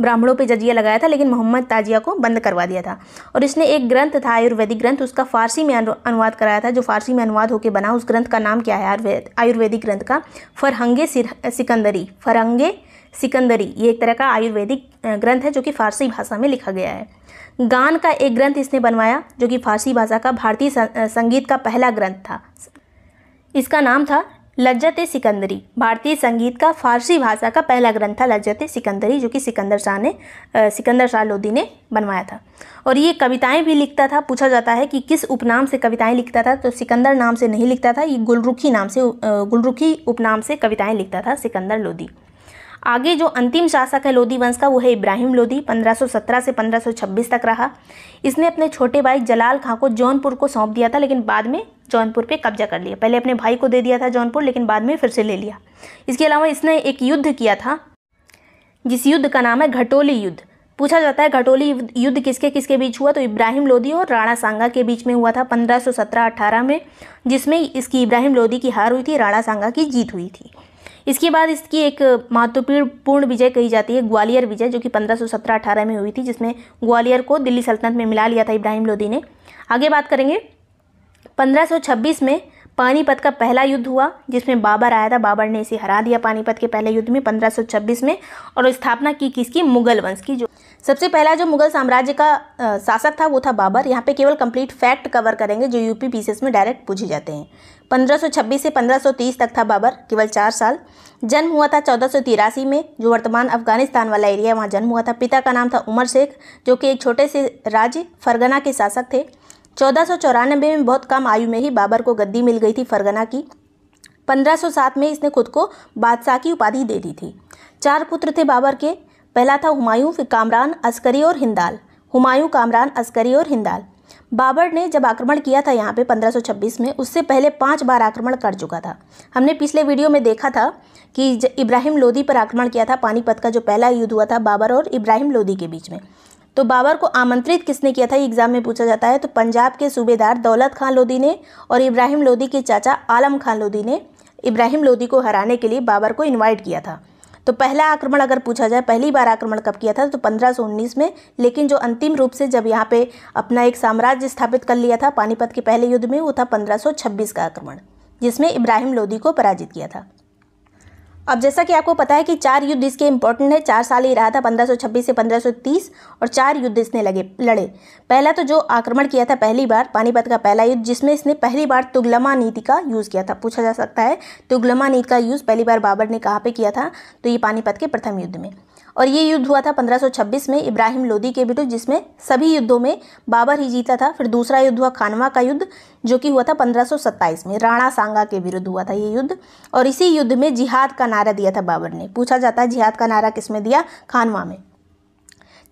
ब्राह्मणों पे जजिया लगाया था लेकिन मोहम्मद ताजिया को बंद करवा दिया था और इसने एक ग्रंथ था आयुर्वेदिक ग्रंथ उसका फारसी में अनुवाद कराया था जो फारसी में अनुवाद होकर बना उस ग्रंथ का नाम क्या है आयुर्वेद आयुर्वेदिक ग्रंथ का फरहंगे सिकंदरी फरहंगे सिकंदरी ये एक तरह का आयुर्वेदिक ग्रंथ है जो कि फारसी भाषा में लिखा गया है गान का एक ग्रंथ इसने बनवाया जो कि फारसी भाषा का भारतीय संगीत का पहला ग्रंथ था इसका नाम था लज्जत सिकंदरी भारतीय संगीत का फारसी भाषा का पहला ग्रंथ था लज्जत सिकंदरी जो कि सिकंदर शाह ने सिकंदर शाह लोधी ने बनवाया था और ये कविताएं भी लिखता था पूछा जाता है कि किस उपनाम से कविताएं लिखता था तो सिकंदर नाम से नहीं लिखता था ये गुलरुखी नाम से गुलरुखी उपनाम से कविताएँ लिखता था सिकंदर लोधी आगे जो अंतिम शासक है लोधी वंश का वो है इब्राहिम लोधी 1517 से 1526 तक रहा इसने अपने छोटे भाई जलाल खां को जौनपुर को सौंप दिया था लेकिन बाद में जौनपुर पे कब्जा कर लिया पहले अपने भाई को दे दिया था जौनपुर लेकिन बाद में फिर से ले लिया इसके अलावा इसने एक युद्ध किया था जिस युद्ध का नाम है घटोली युद्ध पूछा जाता है घटोली युद्ध किसके किसके बीच हुआ तो इब्राहिम लोदी और राणा सांगा के बीच में हुआ था 1517-18 में जिसमें इसकी इब्राहिम लोदी की हार हुई थी राणा सांगा की जीत हुई थी इसके बाद इसकी एक महत्वपूर्ण पूर्ण विजय कही जाती है ग्वालियर विजय जो कि 1517-18 में हुई थी जिसमें ग्वालियर को दिल्ली सल्तनत में मिला लिया था इब्राहिम लोदी ने आगे बात करेंगे 1526 में पानीपत का पहला युद्ध हुआ जिसमें बाबर आया था बाबर ने इसे हरा दिया पानीपत के पहले युद्ध में 1526 में और स्थापना की किसकी मुगल वंश की जो सबसे पहला जो मुगल साम्राज्य का शासक था वो था बाबर यहाँ पे केवल कंप्लीट फैक्ट कवर करेंगे जो यूपी पीसेस में डायरेक्ट पूछे जाते हैं 1526 से 1530 तक था बाबर केवल चार साल जन्म हुआ था चौदह में जो वर्तमान अफगानिस्तान वाला एरिया है वहाँ जन्म हुआ था पिता का नाम था उमर शेख जो कि एक छोटे से राज्य फरगना के शासक थे चौदह में बहुत कम आयु में ही बाबर को गद्दी मिल गई थी फरगना की 1507 में इसने खुद को बादशाह की उपाधि दे दी थी चार पुत्र थे बाबर के पहला था हुमायूं फिर कामरान अस्करी और हिंदाल हुमायूं कामरान अस्करी और हिंदाल बाबर ने जब आक्रमण किया था यहाँ पे 1526 में उससे पहले पांच बार आक्रमण कर चुका था हमने पिछले वीडियो में देखा था कि इब्राहिम लोदी पर आक्रमण किया था पानीपत का जो पहला युद्ध हुआ था बाबर और इब्राहिम लोदी के बीच में तो बाबर को आमंत्रित किसने किया था एग्ज़ाम में पूछा जाता है तो पंजाब के सूबेदार दौलत खान लोधी ने और इब्राहिम लोधी के चाचा आलम खान लोधी ने इब्राहिम लोधी को हराने के लिए बाबर को इन्वाइट किया था तो पहला आक्रमण अगर पूछा जाए पहली बार आक्रमण कब किया था तो 1519 में लेकिन जो अंतिम रूप से जब यहाँ पे अपना एक साम्राज्य स्थापित कर लिया था पानीपत के पहले युद्ध में वो था 1526 का आक्रमण जिसमें इब्राहिम लोधी को पराजित किया था अब जैसा कि आपको पता है कि चार युद्ध इसके इम्पोर्टेंट है चार साल ही रहा था 1526 से 1530 और चार युद्ध इसने लगे लड़े पहला तो जो आक्रमण किया था पहली बार पानीपत का पहला युद्ध जिसमें इसने पहली बार तुगलमा नीति का यूज़ किया था पूछा जा सकता है तुगलमा नीति का यूज़ पहली बार बाबर ने कहाँ पर किया था तो ये पानीपत के प्रथम युद्ध में और ये युद्ध हुआ था 1526 में इब्राहिम लोदी के बिटू जिसमें सभी युद्धों में बाबर ही जीता था फिर दूसरा युद्ध हुआ खानवा का युद्ध जो कि हुआ था 1527 में राणा सांगा के विरुद्ध हुआ था ये युद्ध और इसी युद्ध में जिहाद का नारा दिया था बाबर ने पूछा जाता है जिहाद का नारा किस में दिया खानवा में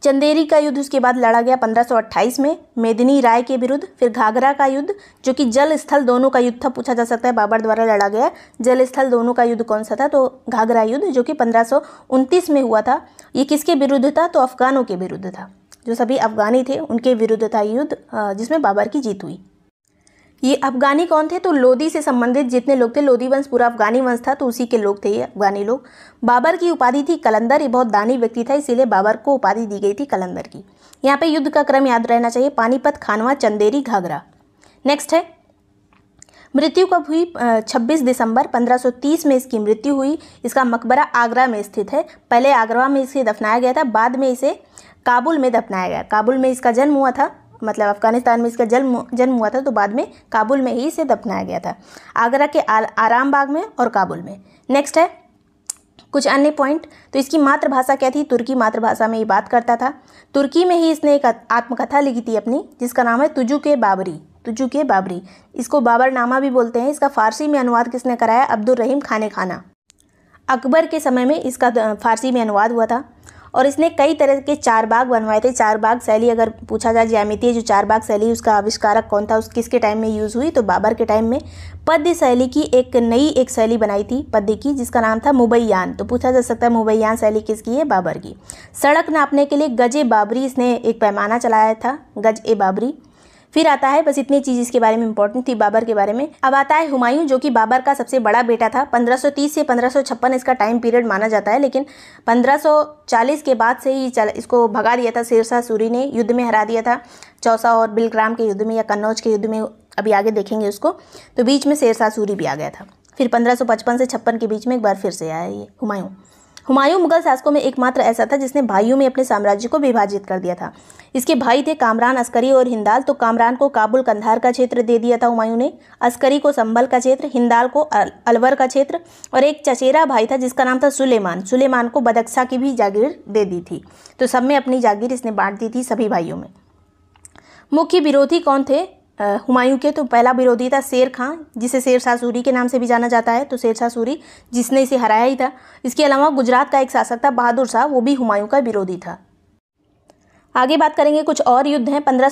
चंदेरी का युद्ध उसके बाद लड़ा गया 1528 में मेदिनी राय के विरुद्ध फिर घाघरा का युद्ध जो कि जल स्थल दोनों का युद्ध था पूछा जा सकता है बाबर द्वारा लड़ा गया जल स्थल दोनों का युद्ध कौन सा था तो घाघरा युद्ध जो कि पंद्रह में हुआ था ये किसके विरुद्ध था तो अफगानों के विरुद्ध था जो सभी अफगानी थे उनके विरुद्ध था युद्ध जिसमें बाबर की जीत हुई ये अफगानी कौन थे तो लोदी से संबंधित जितने लोग थे लोदी वंश पूरा अफगानी वंश था तो उसी के लोग थे ये अफगानी लोग बाबर की उपाधि थी कलंदर ये बहुत दानी व्यक्ति था इसीलिए बाबर को उपाधि दी गई थी कलंदर की यहाँ पे युद्ध का क्रम याद रहना चाहिए पानीपत खानवा चंदेरी घाघरा नेक्स्ट है मृत्यु कब हुई 26 दिसंबर 1530 में इसकी मृत्यु हुई इसका मकबरा आगरा में स्थित है पहले आगरा में इसे दफनाया गया था बाद में इसे काबुल में दफनाया गया काबुल में इसका जन्म हुआ था मतलब अफ़गानिस्तान में इसका जन्म जन्म हुआ था तो बाद में काबुल में ही इसे दफनाया गया था आगरा के आ, आराम बाग में और काबुल में नेक्स्ट है कुछ अन्य पॉइंट तो इसकी मातृभाषा क्या थी तुर्की मातृभाषा में ये बात करता था तुर्की में ही इसने एक आत्मकथा लिखी थी अपनी जिसका नाम है तुजू के बाबरी तुजू के बाबरी इसको बाबर नामा भी बोलते हैं इसका फारसी में अनुवाद किसने कराया अब्दुल रहीम खाने खाना अकबर के समय में इसका फारसी में अनुवाद हुआ था और इसने कई तरह के चार बाग बनवाए थे चार बाग शैली अगर पूछा जाए ज्यामिति जो चार बाग शैली उसका आविष्कारक कौन था उस किसके टाइम में यूज़ हुई तो बाबर के टाइम में पद्य शैली की एक नई एक शैली बनाई थी पद्य की जिसका नाम था मुबैयान तो पूछा जा सकता है मुबैयान शैली किसकी है बाबर की सड़क नापने के लिए गज ए बाबरी इसने एक पैमाना चलाया था गज ए बाबरी फिर आता है बस इतनी चीज़ इसके बारे में इंपॉर्टेंट थी बाबर के बारे में अब आता है हुमायूं जो कि बाबर का सबसे बड़ा बेटा था 1530 से 1556 इसका टाइम पीरियड माना जाता है लेकिन 1540 के बाद से ही इसको भगा दिया था शेरशाह सूरी ने युद्ध में हरा दिया था चौसा और बिलग्राम के युद्ध में या कन्नौज के युद्ध में अभी आगे देखेंगे उसको तो बीच में शेरशाह सूरी भी आ गया था फिर 1555 से छप्पन के बीच में एक बार फिर से आया ये हुमायूं हुमायूं मुगल शासकों में एकमात्र ऐसा था जिसने भाइयों में अपने साम्राज्य को विभाजित कर दिया था इसके भाई थे कामरान अस्करी और हिंदाल तो कामरान को काबुल कंधार का क्षेत्र दे दिया था हुमायूं ने अस्करी को संभल का क्षेत्र हिंदाल को अलवर का क्षेत्र और एक चचेरा भाई था जिसका नाम था सुलेमान सुलेमान को बदक्सा की भी जागीर दे दी थी तो सब में अपनी जागीर इसने बांट दी थी सभी भाइयों में मुख्य विरोधी कौन थे हुमायूं के तो पहला विरोधी था शेर खां जिसे शेर शाह सूरी के नाम से भी जाना जाता है तो शेर शाह सूरी जिसने इसे हराया ही था इसके अलावा गुजरात का एक शासक था बहादुर शाह वो भी हुमायूं का विरोधी था आगे बात करेंगे कुछ और युद्ध हैं पंद्रह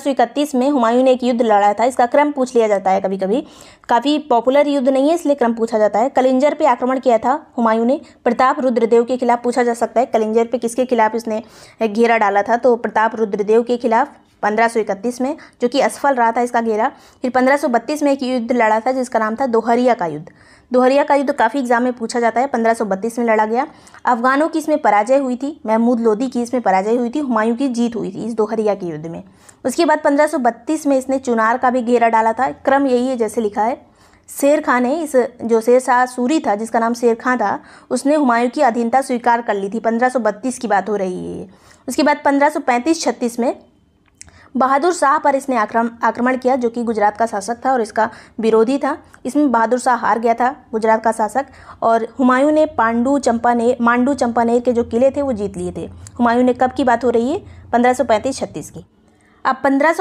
में हुमायूं ने एक युद्ध लड़ा था इसका क्रम पूछ लिया जाता है कभी कभी काफ़ी पॉपुलर युद्ध नहीं है इसलिए क्रम पूछा जाता है कलिंजर पे आक्रमण किया था हुमायूं ने प्रताप रुद्रदेव के खिलाफ पूछा जा सकता है कलिंजर पे किसके खिलाफ इसने घेरा डाला था तो प्रताप रुद्रदेव के खिलाफ पंद्रह में जो कि असफल रहा था इसका घेरा फिर पंद्रह में एक युद्ध लड़ा था जिसका नाम था दोहरिया का युद्ध दोहरिया का युद्ध तो काफ़ी एग्जाम में पूछा जाता है पंद्रह में लड़ा गया अफगानों की इसमें पराजय हुई थी महमूद लोधी की इसमें पराजय हुई थी हुमायूं की जीत हुई थी इस दोहरिया के युद्ध में उसके बाद 1532 में इसने चुनार का भी घेरा डाला था क्रम यही है जैसे लिखा है शेर खां ने इस जो शेर शाह सूरी था जिसका नाम शेर खां था उसने हुमायूं की अधीनता स्वीकार कर ली थी 1532 की बात हो रही है उसके बाद 1535-36 में बहादुर शाह पर इसने आक्रम आक्रमण किया जो कि गुजरात का शासक था और इसका विरोधी था इसमें बहादुर शाह हार गया था गुजरात का शासक और हुमायूं ने पांडू चंपा ने मांडू चंपानेर के जो किले थे वो जीत लिए थे हुमायूं ने कब की बात हो रही है पंद्रह सौ पैंतीस छत्तीस की अब पंद्रह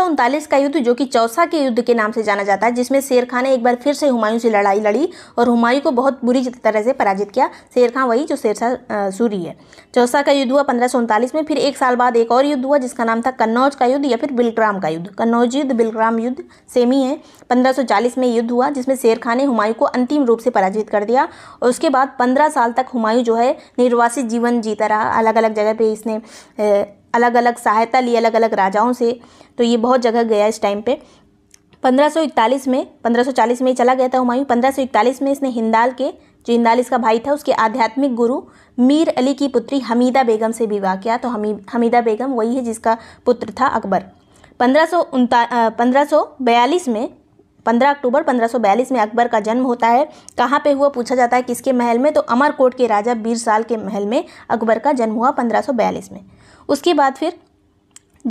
का युद्ध जो कि चौसा के युद्ध के नाम से जाना जाता है जिसमें शेर खां ने एक बार फिर से हुमायूं से लड़ाई लड़ी और हुमायूं को बहुत बुरी तरह से पराजित किया शेर खां वही जो शेरशाह सूरी है चौसा का युद्ध हुआ पंद्रह में फिर एक साल बाद एक और युद्ध हुआ जिसका नाम था कन्नौज का युद्ध या फिर बिलग्राम का युद्ध कन्नौज युद्ध बिलग्राम युद्ध सेम ही है पंद्रह में युद्ध हुआ जिसमें शेर खां ने हुमायूं को अंतिम रूप से पराजित कर दिया और उसके बाद पंद्रह साल तक हुमायूं जो है निर्वासित जीवन जीता रहा अलग अलग जगह पर इसने अलग अलग सहायता ली अलग अलग राजाओं से तो ये बहुत जगह गया इस टाइम पे 1541 में 1540 में चला गया था हुमायूं 1541 में इसने हिंदाल के जो हिंदाल इसका भाई था उसके आध्यात्मिक गुरु मीर अली की पुत्री हमीदा बेगम से विवाह किया तो हमी हमीदा बेगम वही है जिसका पुत्र था अकबर पंद्रह सौ में 15 अक्टूबर 1542 में अकबर का जन्म होता है कहाँ पे हुआ पूछा जाता है किसके महल में तो अमरकोट के राजा बीर साल के महल में अकबर का जन्म हुआ 1542 में उसके बाद फिर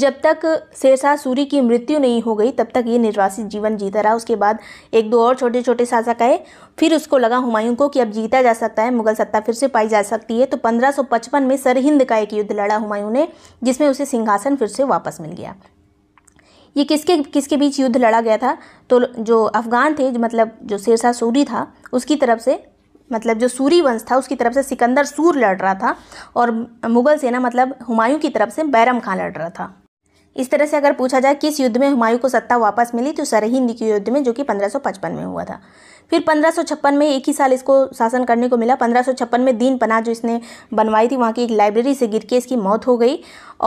जब तक शेरशाह सूरी की मृत्यु नहीं हो गई तब तक ये निर्वासित जीवन जीता रहा उसके बाद एक दो और छोटे छोटे शासक आए फिर उसको लगा हुमायूं को कि अब जीता जा सकता है मुगल सत्ता फिर से पाई जा सकती है तो 1555 में सरहिंद का एक युद्ध लड़ा हुमायूं ने जिसमें उसे सिंहासन फिर से वापस मिल गया ये किसके किसके बीच युद्ध लड़ा गया था तो जो अफ़गान थे जो मतलब जो शेरशाह सूरी था उसकी तरफ से मतलब जो सूरी वंश था उसकी तरफ से सिकंदर सूर लड़ रहा था और मुगल सेना मतलब हुमायूं की तरफ से बैरम खां लड़ रहा था इस तरह से अगर पूछा जाए किस युद्ध में हुमायूं को सत्ता वापस मिली तो सरहिंद के युद्ध में जो कि 1555 में हुआ था फिर 1556 में एक ही साल इसको शासन करने को मिला 1556 में दीन पना जो इसने बनवाई थी वहाँ की एक लाइब्रेरी से गिर के इसकी मौत हो गई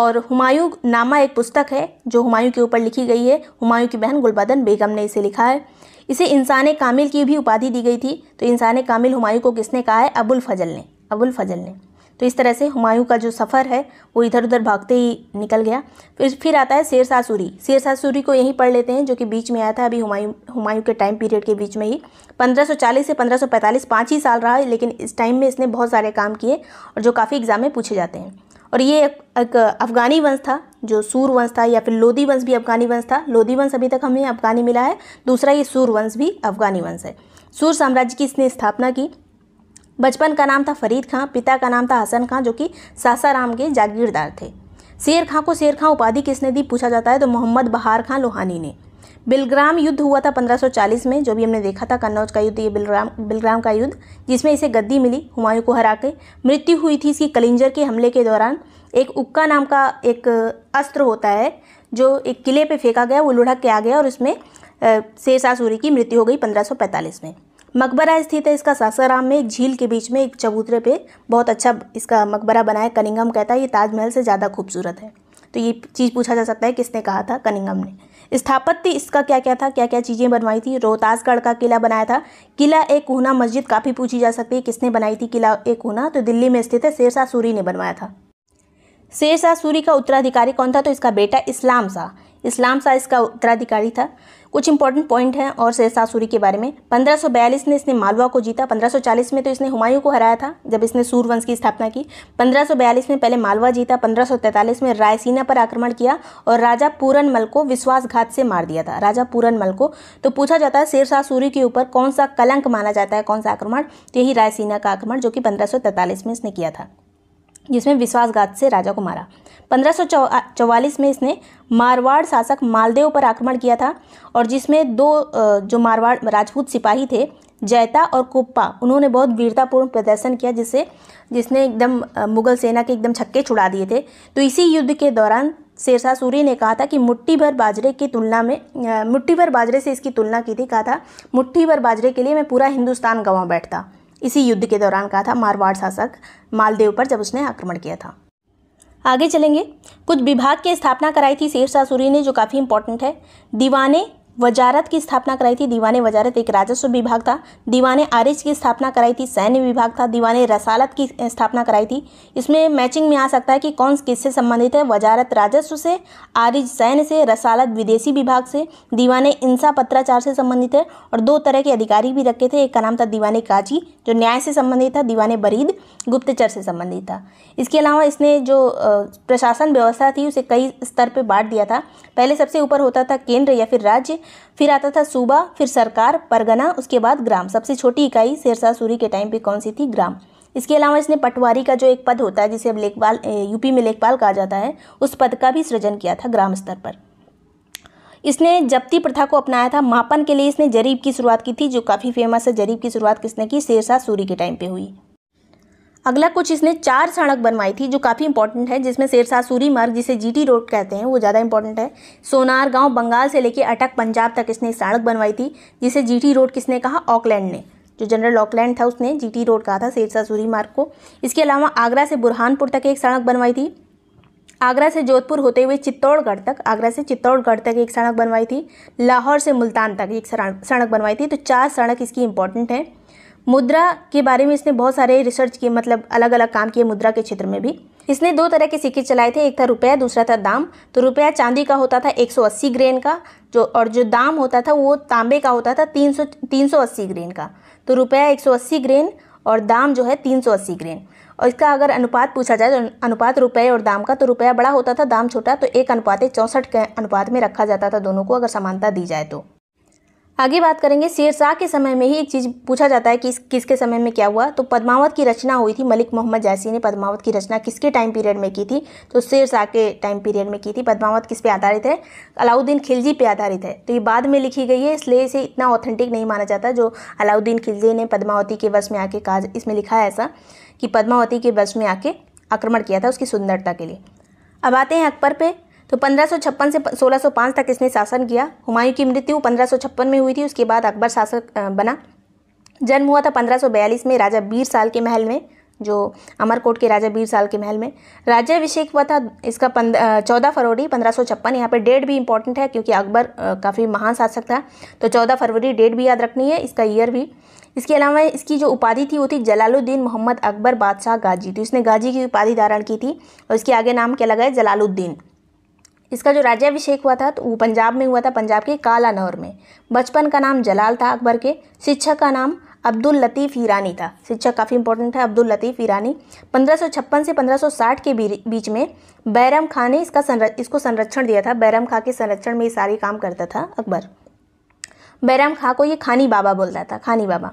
और हुमायूं नामा एक पुस्तक है जो हुमायूं के ऊपर लिखी गई है हुमायूं की बहन गुलबदन बेगम ने इसे लिखा है इसे इंसान कामिल की भी उपाधि दी गई थी तो इंसान कामिल हुमायूं को किसने कहा है अबुल फजल ने अबुल फजल ने तो इस तरह से हुमायूं का जो सफ़र है वो इधर उधर भागते ही निकल गया फिर फिर आता है शेरशाह सूरी शेरशाह सूरी को यहीं पढ़ लेते हैं जो कि बीच में आया था अभी हुमायूं हुमायूं के टाइम पीरियड के बीच में ही 1540 से 1545 पाँच ही साल रहा है लेकिन इस टाइम में इसने बहुत सारे काम किए और जो काफ़ी एग्ज़ाम में पूछे जाते हैं और ये एक, एक अफ़गानी वंश था जो सूर वंश था या फिर लोधी वंश भी अफगानी वंश था लोधी वंश अभी तक हमें अफगानी मिला है दूसरा ये सूर वंश भी अफगानी वंश है सूर साम्राज्य की इसने स्थापना की बचपन का नाम था फरीद खां पिता का नाम था हसन खां जो कि सासाराम के जागीरदार थे शेर खां को शेर खां उपाधि किसने दी पूछा जाता है तो मोहम्मद बहार खां लोहानी ने बिलग्राम युद्ध हुआ था 1540 में जो भी हमने देखा था कन्नौज का युद्ध ये बिलग्राम बिलग्राम का युद्ध जिसमें इसे गद्दी मिली हुमायूं को हरा के मृत्यु हुई थी इसकी कलिंजर के हमले के दौरान एक उक्का नाम का एक अस्त्र होता है जो एक किले पे फेंका गया वो लुढ़क के आ गया और उसमें शेरशाह की मृत्यु हो गई 1545 में मकबरा स्थित है इसका सासाराम में एक झील के बीच में एक चबूतरे पे बहुत अच्छा इसका मकबरा बना है कनिंगम कहता है ये ताजमहल से ज़्यादा खूबसूरत है तो ये चीज़ पूछा जा सकता है किसने कहा था कनिंगम ने स्थापत्य इसका क्या क्या था क्या क्या चीज़ें बनवाई थी रोहतासगढ़ का किला बनाया था किला एक कोहना मस्जिद काफ़ी पूछी जा सकती है किसने बनाई थी किला एक कोहना तो दिल्ली में स्थित है शेरशाह सूरी ने बनवाया था शेर शाह सूरी का उत्तराधिकारी कौन था तो इसका बेटा इस्लाम शाह इस्लाम शाह इसका उत्तराधिकारी था कुछ इंपॉर्टेंट पॉइंट हैं और शेर शाह सूरी के बारे में 1542 में इसने मालवा को जीता 1540 में तो इसने हुमायूं को हराया था जब इसने सूरवंश की स्थापना की 1542 में पहले मालवा जीता 1543 में रायसीना पर आक्रमण किया और राजा पूरनमल को विश्वासघात से मार दिया था राजा पूरनमल को तो पूछा जाता है शेर शाह सूरी के ऊपर कौन सा कलंक माना जाता है कौन सा आक्रमण तो यही रायसीना का आक्रमण जो कि पंद्रह में इसने किया था जिसमें विश्वासघात से राजा को मारा पंद्रह में इसने मारवाड़ शासक मालदेव पर आक्रमण किया था और जिसमें दो जो मारवाड़ राजपूत सिपाही थे जैता और कुप्पा उन्होंने बहुत वीरतापूर्ण प्रदर्शन किया जिससे जिसने एकदम मुगल सेना के एकदम छक्के छुड़ा दिए थे तो इसी युद्ध के दौरान शेरशाह सूरी ने कहा था कि मुट्ठी भर बाजरे की तुलना में मुट्ठी भर बाजरे से इसकी तुलना की थी कहा था मुट्ठी भर बाजरे के लिए मैं पूरा हिंदुस्तान गवा बैठता इसी युद्ध के दौरान कहा था मारवाड़ शासक मालदेव पर जब उसने आक्रमण किया था आगे चलेंगे कुछ विभाग की स्थापना कराई थी शेरशाह सूरी ने जो काफ़ी इंपॉर्टेंट है दीवाने वजारत की स्थापना कराई थी दीवाने वजारत एक राजस्व विभाग था दीवाने आरिज की स्थापना कराई थी सैन्य विभाग था दीवाने रसालत की स्थापना कराई थी इसमें मैचिंग में आ सकता है कि कौन किससे संबंधित है वजारत राजस्व से आरिज सैन्य से रसालत विदेशी विभाग से दीवाने इंसा पत्राचार से संबंधित है और दो तरह के अधिकारी भी रखे थे एक का नाम था दीवाने काजी जो न्याय से संबंधित था दीवाने बरीद गुप्तचर से संबंधित था इसके अलावा इसने जो प्रशासन व्यवस्था थी उसे कई स्तर पर बांट दिया था पहले सबसे ऊपर होता था केंद्र या फिर राज्य फिर आता था सूबा फिर सरकार परगना उसके बाद ग्राम सबसे छोटी इकाई शेरशाह सूरी के टाइम पे कौन सी थी ग्राम इसके अलावा इसने पटवारी का जो एक पद होता है जिसे अब लेखपाल यूपी में लेखपाल कहा जाता है उस पद का भी सृजन किया था ग्राम स्तर पर इसने जब्ती प्रथा को अपनाया था मापन के लिए इसने जरीब की शुरुआत की थी जो काफ़ी फेमस है जरीब की शुरुआत किसने की शेरशाह सूरी के टाइम पे हुई अगला कुछ इसने चार सड़क बनवाई थी जो काफ़ी इंपॉर्टेंट है जिसमें शेरशाह सूरी मार्ग जिसे जीटी रोड कहते हैं वो ज़्यादा इंपॉर्टेंट है सोनार गांव बंगाल से लेकर अटक पंजाब तक इसने सड़क बनवाई थी जिसे जीटी रोड किसने कहा ऑकलैंड ने जो जनरल ऑकलैंड था उसने टी रोड कहा था शेरशाह सूरी मार्ग को इसके अलावा आगरा से बुरहानपुर तक एक सड़क बनवाई थी आगरा से जोधपुर होते हुए चित्तौड़गढ़ तक आगरा से चित्तौड़गढ़ तक एक सड़क बनवाई थी लाहौर से मुल्तान तक एक सड़क बनवाई थी तो चार सड़क इसकी इंपॉर्टेंट है मुद्रा के बारे में इसने बहुत सारे रिसर्च किए मतलब अलग अलग काम किए मुद्रा के क्षेत्र में भी इसने दो तरह के सिक्के चलाए थे एक था रुपया दूसरा था दाम तो रुपया चांदी का होता था 180 ग्रेन का जो और जो दाम होता था वो तांबे का होता था 300 380 ग्रेन का तो रुपया 180 ग्रेन और दाम जो है 380 ग्रेन और इसका अगर अनुपात पूछा जाए तो अनुपात रुपये और दाम का तो रुपया बड़ा होता था दाम छोटा तो एक अनुपात चौंसठ के अनुपात में रखा जाता था दोनों को अगर समानता दी जाए तो आगे बात करेंगे शेरशाह के समय में ही एक चीज़ पूछा जाता है कि इस किसके समय में क्या हुआ तो पद्मावत की रचना हुई थी मलिक मोहम्मद जैसी ने पद्मावत की रचना किसके टाइम पीरियड में की थी तो शेरशाह के टाइम पीरियड में की थी पद्मावत किस पे आधारित है अलाउद्दीन खिलजी पे आधारित है तो ये बाद में लिखी गई है इसलिए इसे इतना ऑथेंटिक नहीं माना जाता जो अलाउद्दीन खिलजी ने पदमावती के वश में आके कहा इसमें लिखा है ऐसा कि पद्मावती के वश में आके आक्रमण किया था उसकी सुंदरता के लिए अब आते हैं अकबर पर तो पंद्रह से 1605 तक इसने शासन किया हुमायूं की मृत्यु पंद्रह में हुई थी उसके बाद अकबर शासक बना जन्म हुआ था पंद्रह में राजा बीर साल के महल में जो अमरकोट के राजा बीर साल के महल में राज्याभिषेक हुआ था इसका पंद चौदह फरवरी पंद्रह सौ छप्पन यहाँ पर डेट भी इंपॉर्टेंट है क्योंकि अकबर काफ़ी महान शासक था तो चौदह फरवरी डेट भी याद रखनी है इसका ईयर भी इसके अलावा इसकी जो उपाधि थी वो थी जलालुद्दीन मोहम्मद अकबर बादशाह गाजी तो इसने गाजी की उपाधि धारण की थी और इसके आगे नाम क्या लगा है जलालुद्दीन इसका जो राज्याभिषेक हुआ था तो वो पंजाब में हुआ था पंजाब के काला नौर में बचपन का नाम जलाल था अकबर के शिक्षक का नाम अब्दुल लतीफ़ ईरानी था शिक्षक काफ़ी इंपॉर्टेंट है अब्दुल लतीफ़ ईरानी 1556 से 1560 के बीच में बैरम खां ने इसका संर इसको संरक्षण दिया था बैरम खां के संरक्षण में ये सारे काम करता था अकबर बैरम खां को ये खानी बाबा बोलता था खानी बाबा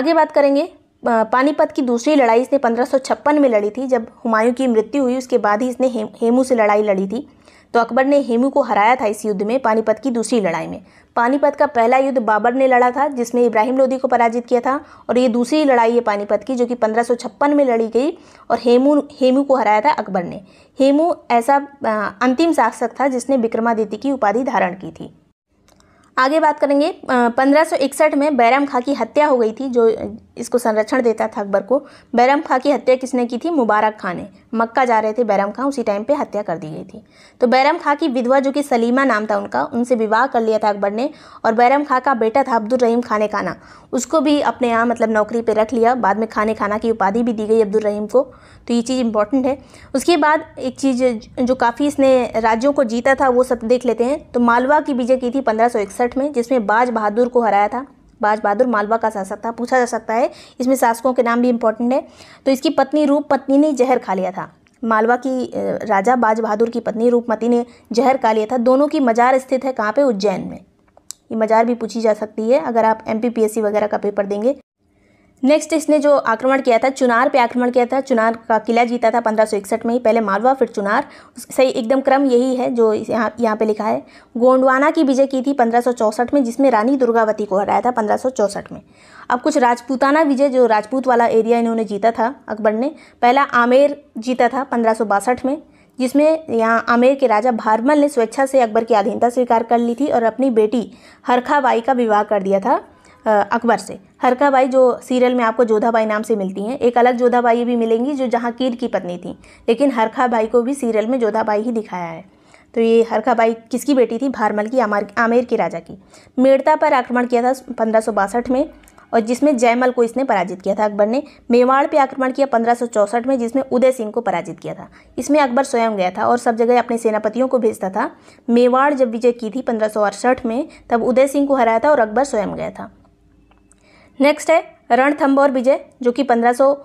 आगे बात करेंगे पानीपत की दूसरी लड़ाई इसने पंद्रह में लड़ी थी जब हुमायूं की मृत्यु हुई उसके बाद ही इसने हेमू से लड़ाई लड़ी थी तो अकबर ने हेमू को हराया था इस युद्ध में पानीपत की दूसरी लड़ाई में पानीपत का पहला युद्ध बाबर ने लड़ा था जिसमें इब्राहिम लोधी को पराजित किया था और ये दूसरी लड़ाई है पानीपत की जो कि पंद्रह में लड़ी गई और हेमू हेमू को हराया था अकबर ने हेमू ऐसा अंतिम शासक था जिसने विक्रमादित्य की उपाधि धारण की थी आगे बात करेंगे पंद्रह में बैरम खां की हत्या हो गई थी जो इसको संरक्षण देता था अकबर को बैरम खां की हत्या किसने की थी मुबारक खां ने मक्का जा रहे थे बैरम खां उसी टाइम पे हत्या कर दी गई थी तो बैरम खां की विधवा जो कि सलीमा नाम था उनका उनसे विवाह कर लिया था अकबर ने और बैरम खां का बेटा था अब्दुल रहीम खाने खाना उसको भी अपने यहाँ मतलब नौकरी पर रख लिया बाद में खाने खाना की उपाधि भी दी गई अब्दुल रहीम को तो ये चीज़ इंपॉर्टेंट है उसके बाद एक चीज़ जो काफ़ी इसने राज्यों को जीता था वो सब देख लेते हैं तो मालवा की विजय की थी पंद्रह 1867 में जिसमें बाज बहादुर को हराया था बाज बहादुर मालवा का शासक था पूछा जा सकता है इसमें शासकों के नाम भी इंपॉर्टेंट है तो इसकी पत्नी रूप पत्नी ने जहर खा लिया था मालवा की राजा बाज बहादुर की पत्नी रूपमती ने जहर खा लिया था दोनों की मजार स्थित है कहाँ पे उज्जैन में ये मजार भी पूछी जा सकती है अगर आप एम वगैरह का पेपर देंगे नेक्स्ट इसने जो आक्रमण किया था चुनार पे आक्रमण किया था चुनार का किला जीता था पंद्रह में ही पहले मालवा फिर चुनार सही एकदम क्रम यही है जो यहाँ यहाँ पे लिखा है गोंडवाना की विजय की थी पंद्रह में जिसमें रानी दुर्गावती को हराया था पंद्रह में अब कुछ राजपूताना विजय जो राजपूत वाला एरिया इन्होंने जीता था अकबर ने पहला आमेर जीता था पंद्रह में जिसमें यहाँ आमेर के राजा भारमल ने स्वेच्छा से अकबर की अधीनता स्वीकार कर ली थी और अपनी बेटी हरखाबाई का विवाह कर दिया था अकबर से हरका बाई जो सीरियल में आपको जोधा बाई नाम से मिलती हैं एक अलग जोधाबाई भी मिलेंगी जो जहाँ कीर की पत्नी थी लेकिन हरखा बाई को भी सीरियल में जोधा बाई ही दिखाया है तो ये हरखा बाई किसकी बेटी थी भारमल की आमेर के राजा की मेड़ता पर आक्रमण किया था पंद्रह में और जिसमें जयमल को इसने पराजित किया था अकबर ने मेवाड़ पे आक्रमण किया पंद्रह में जिसमें उदय सिंह को पराजित किया था इसमें अकबर स्वयं गया था और सब जगह अपने सेनापतियों को भेजता था मेवाड़ जब विजय की थी पंद्रह में तब उदय सिंह को हराया था और अकबर स्वयं गया था नेक्स्ट है रणथंबोर विजय जो कि पंद्रह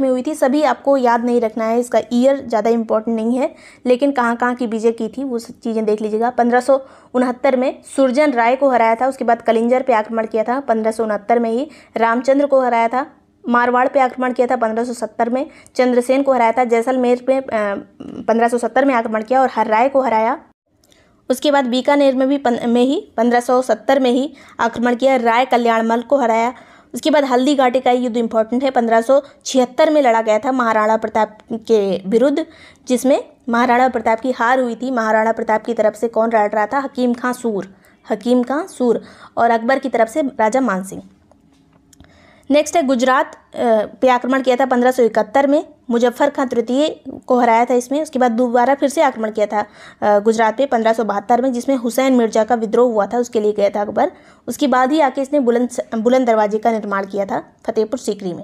में हुई थी सभी आपको याद नहीं रखना है इसका ईयर ज़्यादा इम्पोर्टेंट नहीं है लेकिन कहाँ कहाँ की विजय की थी वो चीज़ें देख लीजिएगा पंद्रह में सुरजन राय को हराया था उसके बाद कलिंजर पे आक्रमण किया था पंद्रह में ही रामचंद्र को हराया था मारवाड़ पे आक्रमण किया था 1570 में चंद्रसेन को हराया था जैसलमेर पे पंद्रह 1570 में आक्रमण किया और हर्राय को हराया उसके बाद बीकानेर में भी पन, में ही 1570 में ही आक्रमण किया राय कल्याणमल को हराया उसके बाद हल्दी घाटी का युद्ध इंपॉर्टेंट है पंद्रह में लड़ा गया था महाराणा प्रताप के विरुद्ध जिसमें महाराणा प्रताप की हार हुई थी महाराणा प्रताप की तरफ से कौन लड़ रहा था हकीम खां सूर हकीम खां सूर और अकबर की तरफ से राजा मानसिंह नेक्स्ट है गुजरात पे आक्रमण किया था पंद्रह में मुजफ्फर खां तृतीय को हराया था इसमें उसके बाद दोबारा फिर से आक्रमण किया था गुजरात पे पंद्रह में जिसमें हुसैन मिर्जा का विद्रोह हुआ था उसके लिए गया था अकबर उसके बाद ही आके इसने बुलंद बुलंद दरवाजे का निर्माण किया था फतेहपुर सीकरी में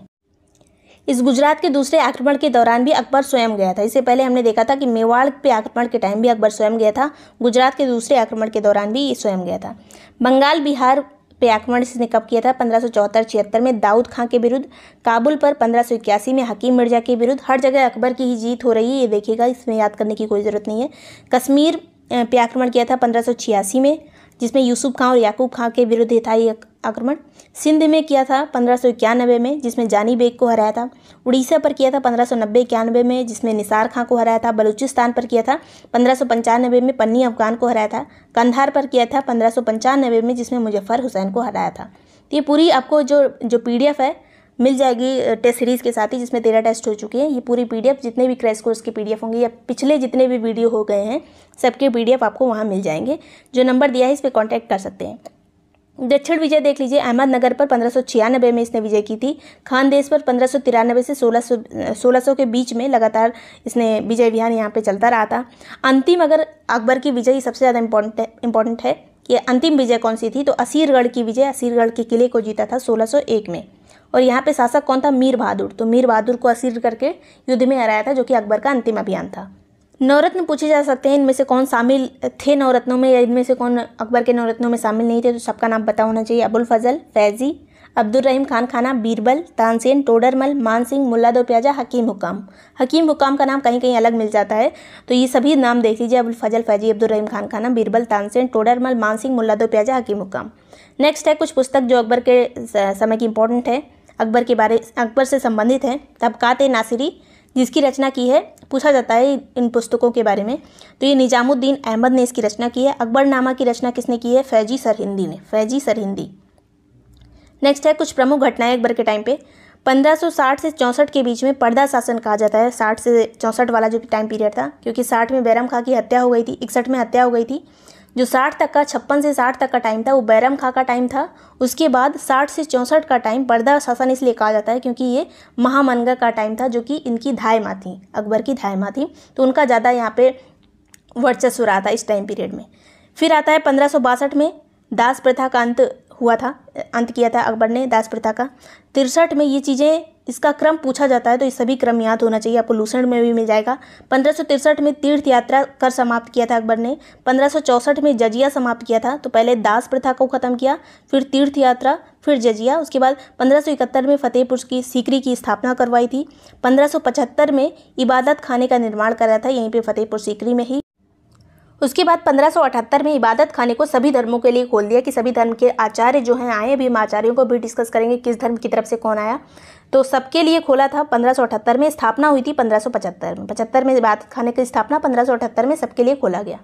इस गुजरात के दूसरे आक्रमण के दौरान भी अकबर स्वयं गया था इससे पहले हमने देखा था कि मेवाड़ पे आक्रमण के टाइम भी अकबर स्वयं गया था गुजरात के दूसरे आक्रमण के दौरान भी ये स्वयं गया था बंगाल बिहार आक्रमण से कब किया था पंद्रह सौ चौहत्तर छिहत्तर में दाऊद खां के विरुद्ध काबुल पर पंद्रह सौ इक्यासी में हकीम मिर्जा के विरुद्ध हर जगह अकबर की ही जीत हो रही है ये देखिएगा इसमें याद करने की कोई ज़रूरत नहीं है कश्मीर पे आक्रमण किया था पंद्रह में जिसमें यूसुफ खां और याकूब खां के विरुद्ध था ये आक्रमण सिंध में किया था पंद्रह सौ इक्यानवे में जिसमें जानी बेग को हराया था उड़ीसा पर किया था पंद्रह सौ नब्बे इक्यानवे में जिसमें निसार खां को हराया था बलूचिस्तान पर किया था पंद्रह सौ पंचानबे में पन्नी अफगान को हराया था कंधार पर किया था पंद्रह सौ पंचानबे में जिसमें मुजफ्फर हुसैन को हराया था तो ये पूरी आपको जो जो पी है मिल जाएगी टेस्ट सीरीज़ के साथ ही जिसमें तेरह टेस्ट हो चुके हैं ये पूरी पी जितने भी क्रैश कोर्स के पी होंगे या पिछले जितने भी वीडियो हो गए हैं सबके पी आपको वहाँ मिल जाएंगे जो नंबर दिया है इस पर कॉन्टैक्ट कर सकते हैं दक्षिण विजय देख लीजिए अहमदनगर पर पंद्रह में इसने विजय की थी खानदेश पर पंद्रह से सोलह सोलह के बीच में लगातार इसने विजय अभियान यहाँ पे चलता रहा था अंतिम अगर अकबर की विजय सबसे ज़्यादा इम्पोर्टेंट है इम्पोर्टेंट है कि अंतिम विजय कौन सी थी तो असीरगढ़ की विजय असीरगढ़ के किले को जीता था 1601 में और यहाँ पे शासक कौन था मीर बहादुर तो मीर बहादुर को असीर करके युद्ध में हराया था जो कि अकबर का अंतिम अभियान था नवरत्न पूछे जा सकते हैं इनमें से कौन शामिल थे नवरत्नों में या इनमें से कौन अकबर के नवरत्नों में शामिल नहीं थे तो सबका नाम पता होना चाहिए अबुल फजल फैजी अब्दुल रहीम खान खाना बीरबल तानसेन टोडरमल मान सिंह मुल्ला दो प्याजा हकीम हुकाम हकीम हुकाम का नाम कहीं कहीं अलग मिल जाता है तो ये सभी नाम देख लीजिए अबुल फजल फैजी अब्दुल रहीम खान खाना बीरबल तानसेन टोडरमल मान सिंह मुल्ला दो प्याजा हकीम हुकाम नेक्स्ट है कुछ पुस्तक जो अकबर के समय की इंपॉर्टेंट है अकबर के बारे अकबर से संबंधित है तबकात नासिरी जिसकी रचना की है पूछा जाता है इन पुस्तकों के बारे में तो ये निजामुद्दीन अहमद ने इसकी रचना की है अकबर नामा की रचना किसने की है फैजी सर हिंदी ने फैजी सर हिंदी नेक्स्ट है कुछ प्रमुख घटनाएं अकबर के टाइम पे 1560 से चौंसठ के बीच में पर्दा शासन कहा जाता है 60 से चौंसठ वाला जो टाइम पीरियड था क्योंकि 60 में बैरम खां की हत्या हो गई थी इकसठ में हत्या हो गई थी जो साठ तक का छप्पन से साठ तक का टाइम था वो बैरम खां का टाइम था उसके बाद साठ से चौंसठ का टाइम बर्दा शासन इसलिए कहा जाता है क्योंकि ये महामनगा का टाइम था जो कि इनकी धाय माँ थी अकबर की धाय माँ थी तो उनका ज़्यादा यहाँ पे वर्चस्व रहा था इस टाइम पीरियड में फिर आता है पंद्रह में दास प्रथा का अंत हुआ था अंत किया था अकबर ने दास प्रथा का तिरसठ में ये चीज़ें इसका क्रम पूछा जाता है तो ये सभी क्रम याद होना चाहिए आपको लूसेंट में भी मिल जाएगा पंद्रह में तीर्थ यात्रा कर समाप्त किया था अकबर ने पंद्रह में जजिया समाप्त किया था तो पहले दास प्रथा को ख़त्म किया फिर तीर्थ यात्रा फिर जजिया उसके बाद 1571 में फतेहपुर की सीकरी की स्थापना करवाई थी 1575 में इबादत खाने का निर्माण कराया था यहीं पे फतेहपुर सीकरी में ही उसके बाद 1578 में इबादत खाने को सभी धर्मों के लिए खोल दिया कि सभी धर्म के आचार्य जो हैं आए अभी हम आचार्यों को भी डिस्कस करेंगे किस धर्म की तरफ से कौन आया तो सबके लिए खोला था पंद्रह में स्थापना हुई थी पंद्रह में पचहत्तर में बात खाने की स्थापना पंद्रह में सबके लिए खोला गया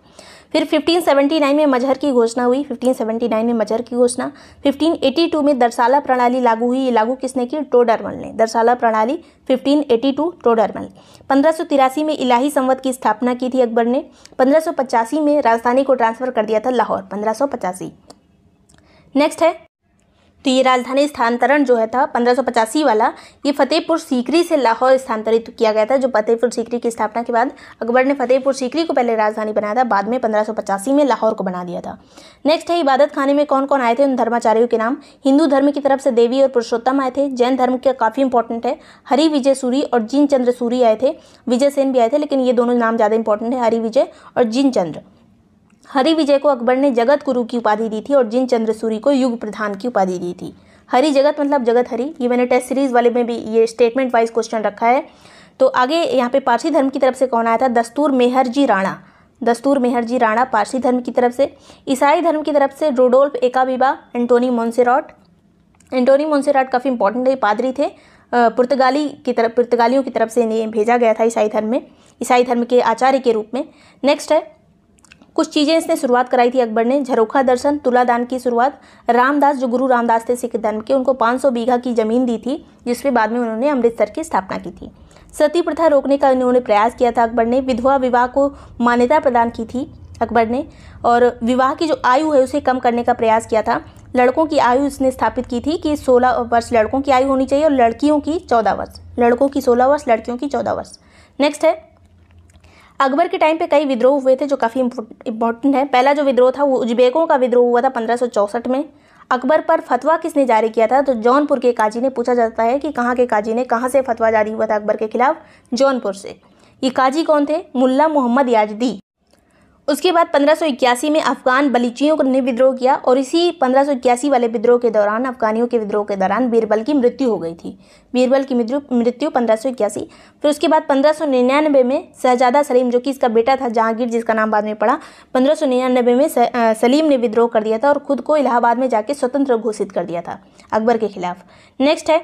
फिर 1579 में मजहर की घोषणा हुई 1579 में मजहर की घोषणा 1582 में दरसाला प्रणाली लागू हुई ये लागू किसने की टोडरमल ने दरसाला प्रणाली 1582 टोडरमल पंद्रह में इलाही संवत की स्थापना की थी अकबर ने पंद्रह में राजधानी को ट्रांसफ़र कर दिया था लाहौर पंद्रह नेक्स्ट है तो ये राजधानी स्थानांतरण जो है था पंद्रह वाला ये फतेहपुर सीकरी से लाहौर स्थानांतरित किया गया था जो फतेहपुर सीकरी की स्थापना के बाद अकबर ने फतेहपुर सीकरी को पहले राजधानी बनाया था बाद में पंद्रह में लाहौर को बना दिया था नेक्स्ट है इबादत खाने में कौन कौन आए थे उन धर्माचार्यों के नाम हिंदू धर्म की तरफ से देवी और पुरुषोत्तम आए थे जैन धर्म का काफ़ी इंपॉर्टेंट है हरि विजय सूरी और जीन चंद्र सूरी आए थे विजय सेन भी आए थे लेकिन ये दोनों नाम ज़्यादा इंपॉर्टेंट है हरि विजय और जीन चंद्र विजय को अकबर ने जगत गुरु की उपाधि दी थी और जिन चंद्र सूरी को युग प्रधान की उपाधि दी थी हरी जगत मतलब जगत हरी ये मैंने टेस्ट सीरीज वाले में भी ये स्टेटमेंट वाइज क्वेश्चन रखा है तो आगे यहाँ पे पारसी धर्म की तरफ से कौन आया था दस्तूर मेहर जी राणा दस्तूर मेहर जी राणा पारसी धर्म की तरफ से ईसाई धर्म की तरफ से रोडोल्फ एकाबीबा एंटोनी मोन्सेराट एंटोनी मोन्सेराट काफ़ी इंपॉर्टेंट है पादरी थे पुर्तगाली की तरफ पुर्तगालियों की तरफ से इन्हें भेजा गया था ईसाई धर्म में ईसाई धर्म के आचार्य के रूप में नेक्स्ट है कुछ चीज़ें इसने शुरुआत कराई थी अकबर ने झरोखा दर्शन तुलादान की शुरुआत रामदास जो गुरु रामदास थे सिख धर्म के उनको 500 बीघा की जमीन दी थी जिसमें बाद में उन्होंने अमृतसर की स्थापना की थी सती प्रथा रोकने का उन्होंने प्रयास किया था अकबर ने विधवा विवाह को मान्यता प्रदान की थी अकबर ने और विवाह की जो आयु है उसे कम करने का प्रयास किया था लड़कों की आयु इसने स्थापित की थी कि 16 वर्ष लड़कों की आयु होनी चाहिए और लड़कियों की 14 वर्ष लड़कों की 16 वर्ष लड़कियों की 14 वर्ष नेक्स्ट है अकबर के टाइम पे कई विद्रोह हुए थे जो काफ़ी इंपॉर्टेंट है पहला जो विद्रोह था वो उज्बेकों का विद्रोह हुआ था पंद्रह में अकबर पर फतवा किसने जारी किया था तो जौनपुर के काजी ने पूछा जाता है कि कहाँ के काजी ने कहाँ से फतवा जारी हुआ था अकबर के खिलाफ जौनपुर से ये काजी कौन थे मुल्ला मोहम्मद याजदी उसके बाद पंद्रह में अफगान बलीचियों ने विद्रोह किया और इसी पंद्रह वाले विद्रोह के दौरान अफगानियों के विद्रोह के दौरान बीरबल की मृत्यु हो गई थी बीरबल की मृत्यु पंद्रह फिर उसके बाद पंद्रह में शहजादा सलीम जो कि इसका बेटा था जहांगीर जिसका नाम बाद में पड़ा पंद्रह में सलीम ने विद्रोह कर दिया था और खुद को इलाहाबाद में जाके स्वतंत्र घोषित कर दिया था अकबर के खिलाफ नेक्स्ट है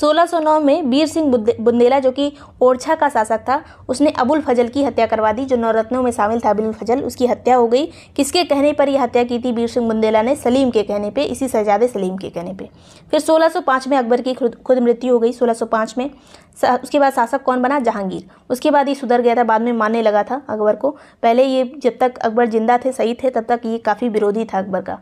सोलह में बीर सिंह बुंदेला जो कि ओरछा का शासक था उसने अबुल फजल की हत्या करवा दी जो नवरत्नों में शामिल था अबुल फजल उसकी हत्या हो गई किसके कहने पर यह हत्या की थी बीर सिंह बुंदेला ने सलीम के कहने पर इसी सजादे सलीम के कहने पर फिर 1605 में अकबर की खुद मृत्यु हो गई 1605 में उसके बाद शासक कौन बना जहांगीर उसके बाद ये सुधर गया था बाद में मानने लगा था अकबर को पहले ये जब तक अकबर जिंदा थे सही थे तब तक ये काफ़ी विरोधी था अकबर का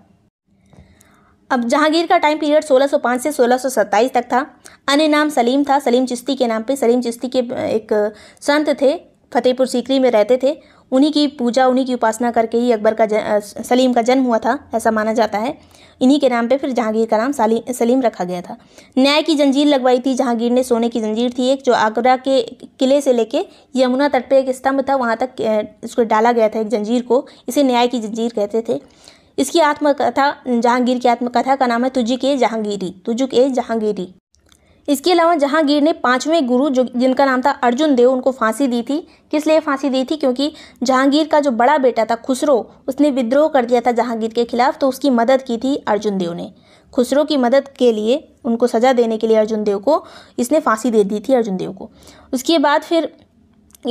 अब जहांगीर का टाइम पीरियड 1605 से 1627 तक था अन्य नाम सलीम था सलीम चिश्ती के नाम पे सलीम चिश्ती के एक संत थे फतेहपुर सीकरी में रहते थे उन्हीं की पूजा उन्हीं की उपासना करके ही अकबर का जन, सलीम का जन्म हुआ था ऐसा माना जाता है इन्हीं के नाम पे फिर जहांगीर का नाम साली सलीम रखा गया था न्याय की जंजीर लगवाई थी जहांगीर ने सोने की जंजीर थी एक जो आगरा के किले से लेके यमुना तट पे एक स्तंभ था वहाँ तक इसको डाला गया था एक जंजीर को इसे न्याय की जंजीर कहते थे इसकी आत्मकथा जहांगीर की आत्मकथा का नाम है तुजुक ए जहांगीरी तुजुक ए जहांगीरी इसके अलावा जहांगीर ने पांचवें गुरु जो जिनका नाम था अर्जुन देव उनको फांसी दी थी किस लिए फांसी दी थी क्योंकि जहांगीर का जो बड़ा बेटा था खुसरो उसने विद्रोह कर दिया था जहांगीर के खिलाफ तो उसकी मदद की थी अर्जुन देव ने खुसरो की मदद के लिए उनको सज़ा देने के लिए अर्जुन देव को इसने फांसी दे दी थी अर्जुन देव को उसके बाद फिर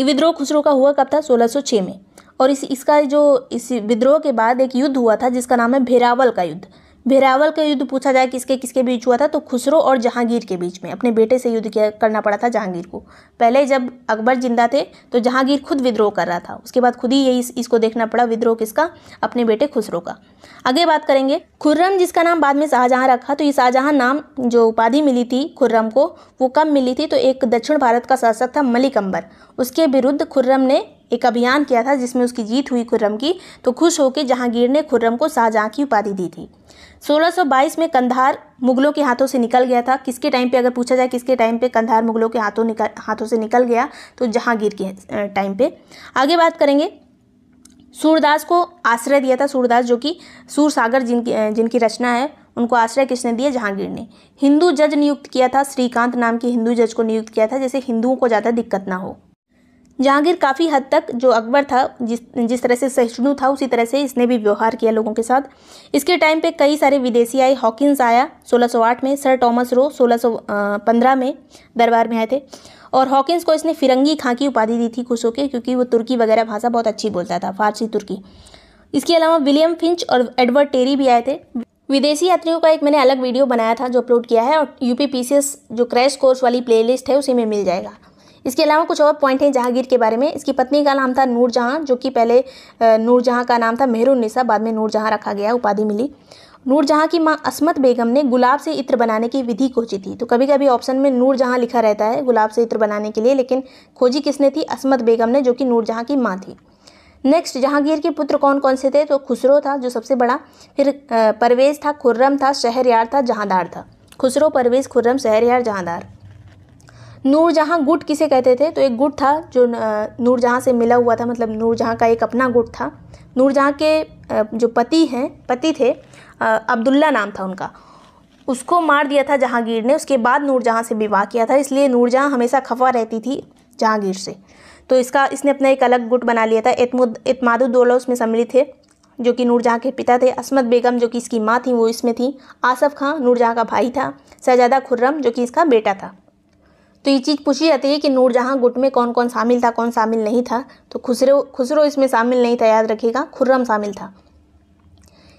विद्रोह खुसरो का हुआ कब था सोलह में और इस इसका जो इस विद्रोह के बाद एक युद्ध हुआ था जिसका नाम है भेरावल का युद्ध बेरावल का युद्ध पूछा जाए किसके किसके बीच हुआ था तो खुसरो और जहांगीर के बीच में अपने बेटे से युद्ध करना पड़ा था जहांगीर को पहले जब अकबर जिंदा थे तो जहांगीर खुद विद्रोह कर रहा था उसके बाद खुद ही यही इस, इसको देखना पड़ा विद्रोह किसका अपने बेटे खुसरो का आगे बात करेंगे खुर्रम जिसका नाम बाद में शाहजहाँ रखा तो ये शाहजहाँ नाम जो उपाधि मिली थी खुर्रम को वो कब मिली थी तो एक दक्षिण भारत का शासक था मलिक अंबर उसके विरुद्ध खुर्रम ने एक अभियान किया था जिसमें उसकी जीत हुई खुर्रम की तो खुश होकर जहांगीर ने खुर्रम को शाहजहाँ की उपाधि दी थी 1622 में कंधार मुगलों के हाथों से निकल गया था किसके टाइम पे अगर पूछा जाए किसके टाइम पे कंधार मुगलों के हाथों निकल हाथों से निकल गया तो जहांगीर के टाइम पे आगे बात करेंगे सूरदास को आश्रय दिया था सूरदास जो कि सूरसागर जिनकी जिनकी रचना है उनको आश्रय किसने दिया जहांगीर ने हिंदू जज नियुक्त किया था श्रीकांत नाम के हिंदू जज को नियुक्त किया था जैसे हिंदुओं को ज़्यादा दिक्कत ना हो जहांगीर काफ़ी हद तक जो अकबर था जिस जिस तरह से सहिष्णु था उसी तरह से इसने भी व्यवहार किया लोगों के साथ इसके टाइम पे कई सारे विदेशी आए हॉकिंस आया 1608 में सर टॉमस रो 1615 में दरबार में आए थे और हॉकिंस को इसने फिरंगी खां की उपाधि दी थी खुश होकर क्योंकि वो तुर्की वगैरह भाषा बहुत अच्छी बोलता था फारसी तुर्की इसके अलावा विलियम फिंच और एडवर्ड टेरी भी आए थे विदेशी यात्रियों का एक मैंने अलग वीडियो बनाया था जो अपलोड किया है और यू जो क्रैश कोर्स वाली प्लेलिस्ट है उसी में मिल जाएगा इसके अलावा कुछ और पॉइंट हैं जहांगीर के बारे में इसकी पत्नी का नाम था नूरजहाँ जो कि पहले नूरजहाँ का नाम था मेहरुन्निसा बाद में नूरजहाँ रखा गया उपाधि मिली नूरजहाँ की माँ असमत बेगम ने गुलाब से इत्र बनाने की विधि खोजी थी तो कभी कभी ऑप्शन में नूरजहाँ लिखा रहता है गुलाब से इत्र बनाने के लिए लेकिन खोजी किसने थी असमत बेगम ने जो कि नूरजहाँ की माँ थी नेक्स्ट जहांगीर के पुत्र कौन कौन से थे तो खुसरो था जो सबसे बड़ा फिर परवेज़ था खुर्रम था शहरयार था जहाँदार था खुसरो परवेज़ खुर्रम शहरयार जहाँदार नूरजहाँ गुट किसे कहते थे तो एक गुट था जो नूरजहाँ से मिला हुआ था मतलब नूरजहाँ का एक अपना गुट था नूरजहाँ के जो पति हैं पति थे अब्दुल्ला नाम था उनका उसको मार दिया था जहांगीर ने उसके बाद नूरजहाँ से विवाह किया था इसलिए नूरजहाँ हमेशा खफा रहती थी जहांगीर से तो इसका इसने अपना एक अलग गुट बना लिया था इतमादुद्दौला उसमें सम्मिलित थे जो कि नूरजहाँ के पिता थे असमत बेगम जो कि इसकी माँ थी वो इसमें थी आसफ़ खां नूरजहाँ का भाई था शहजादा खुर्रम जो कि इसका बेटा था तो ये चीज़ पूछी जाती है कि नूरजहाँ गुट में कौन कौन शामिल था कौन शामिल नहीं था तो खुसरो खुसरो इसमें शामिल नहीं था याद रखिएगा खुर्रम शामिल था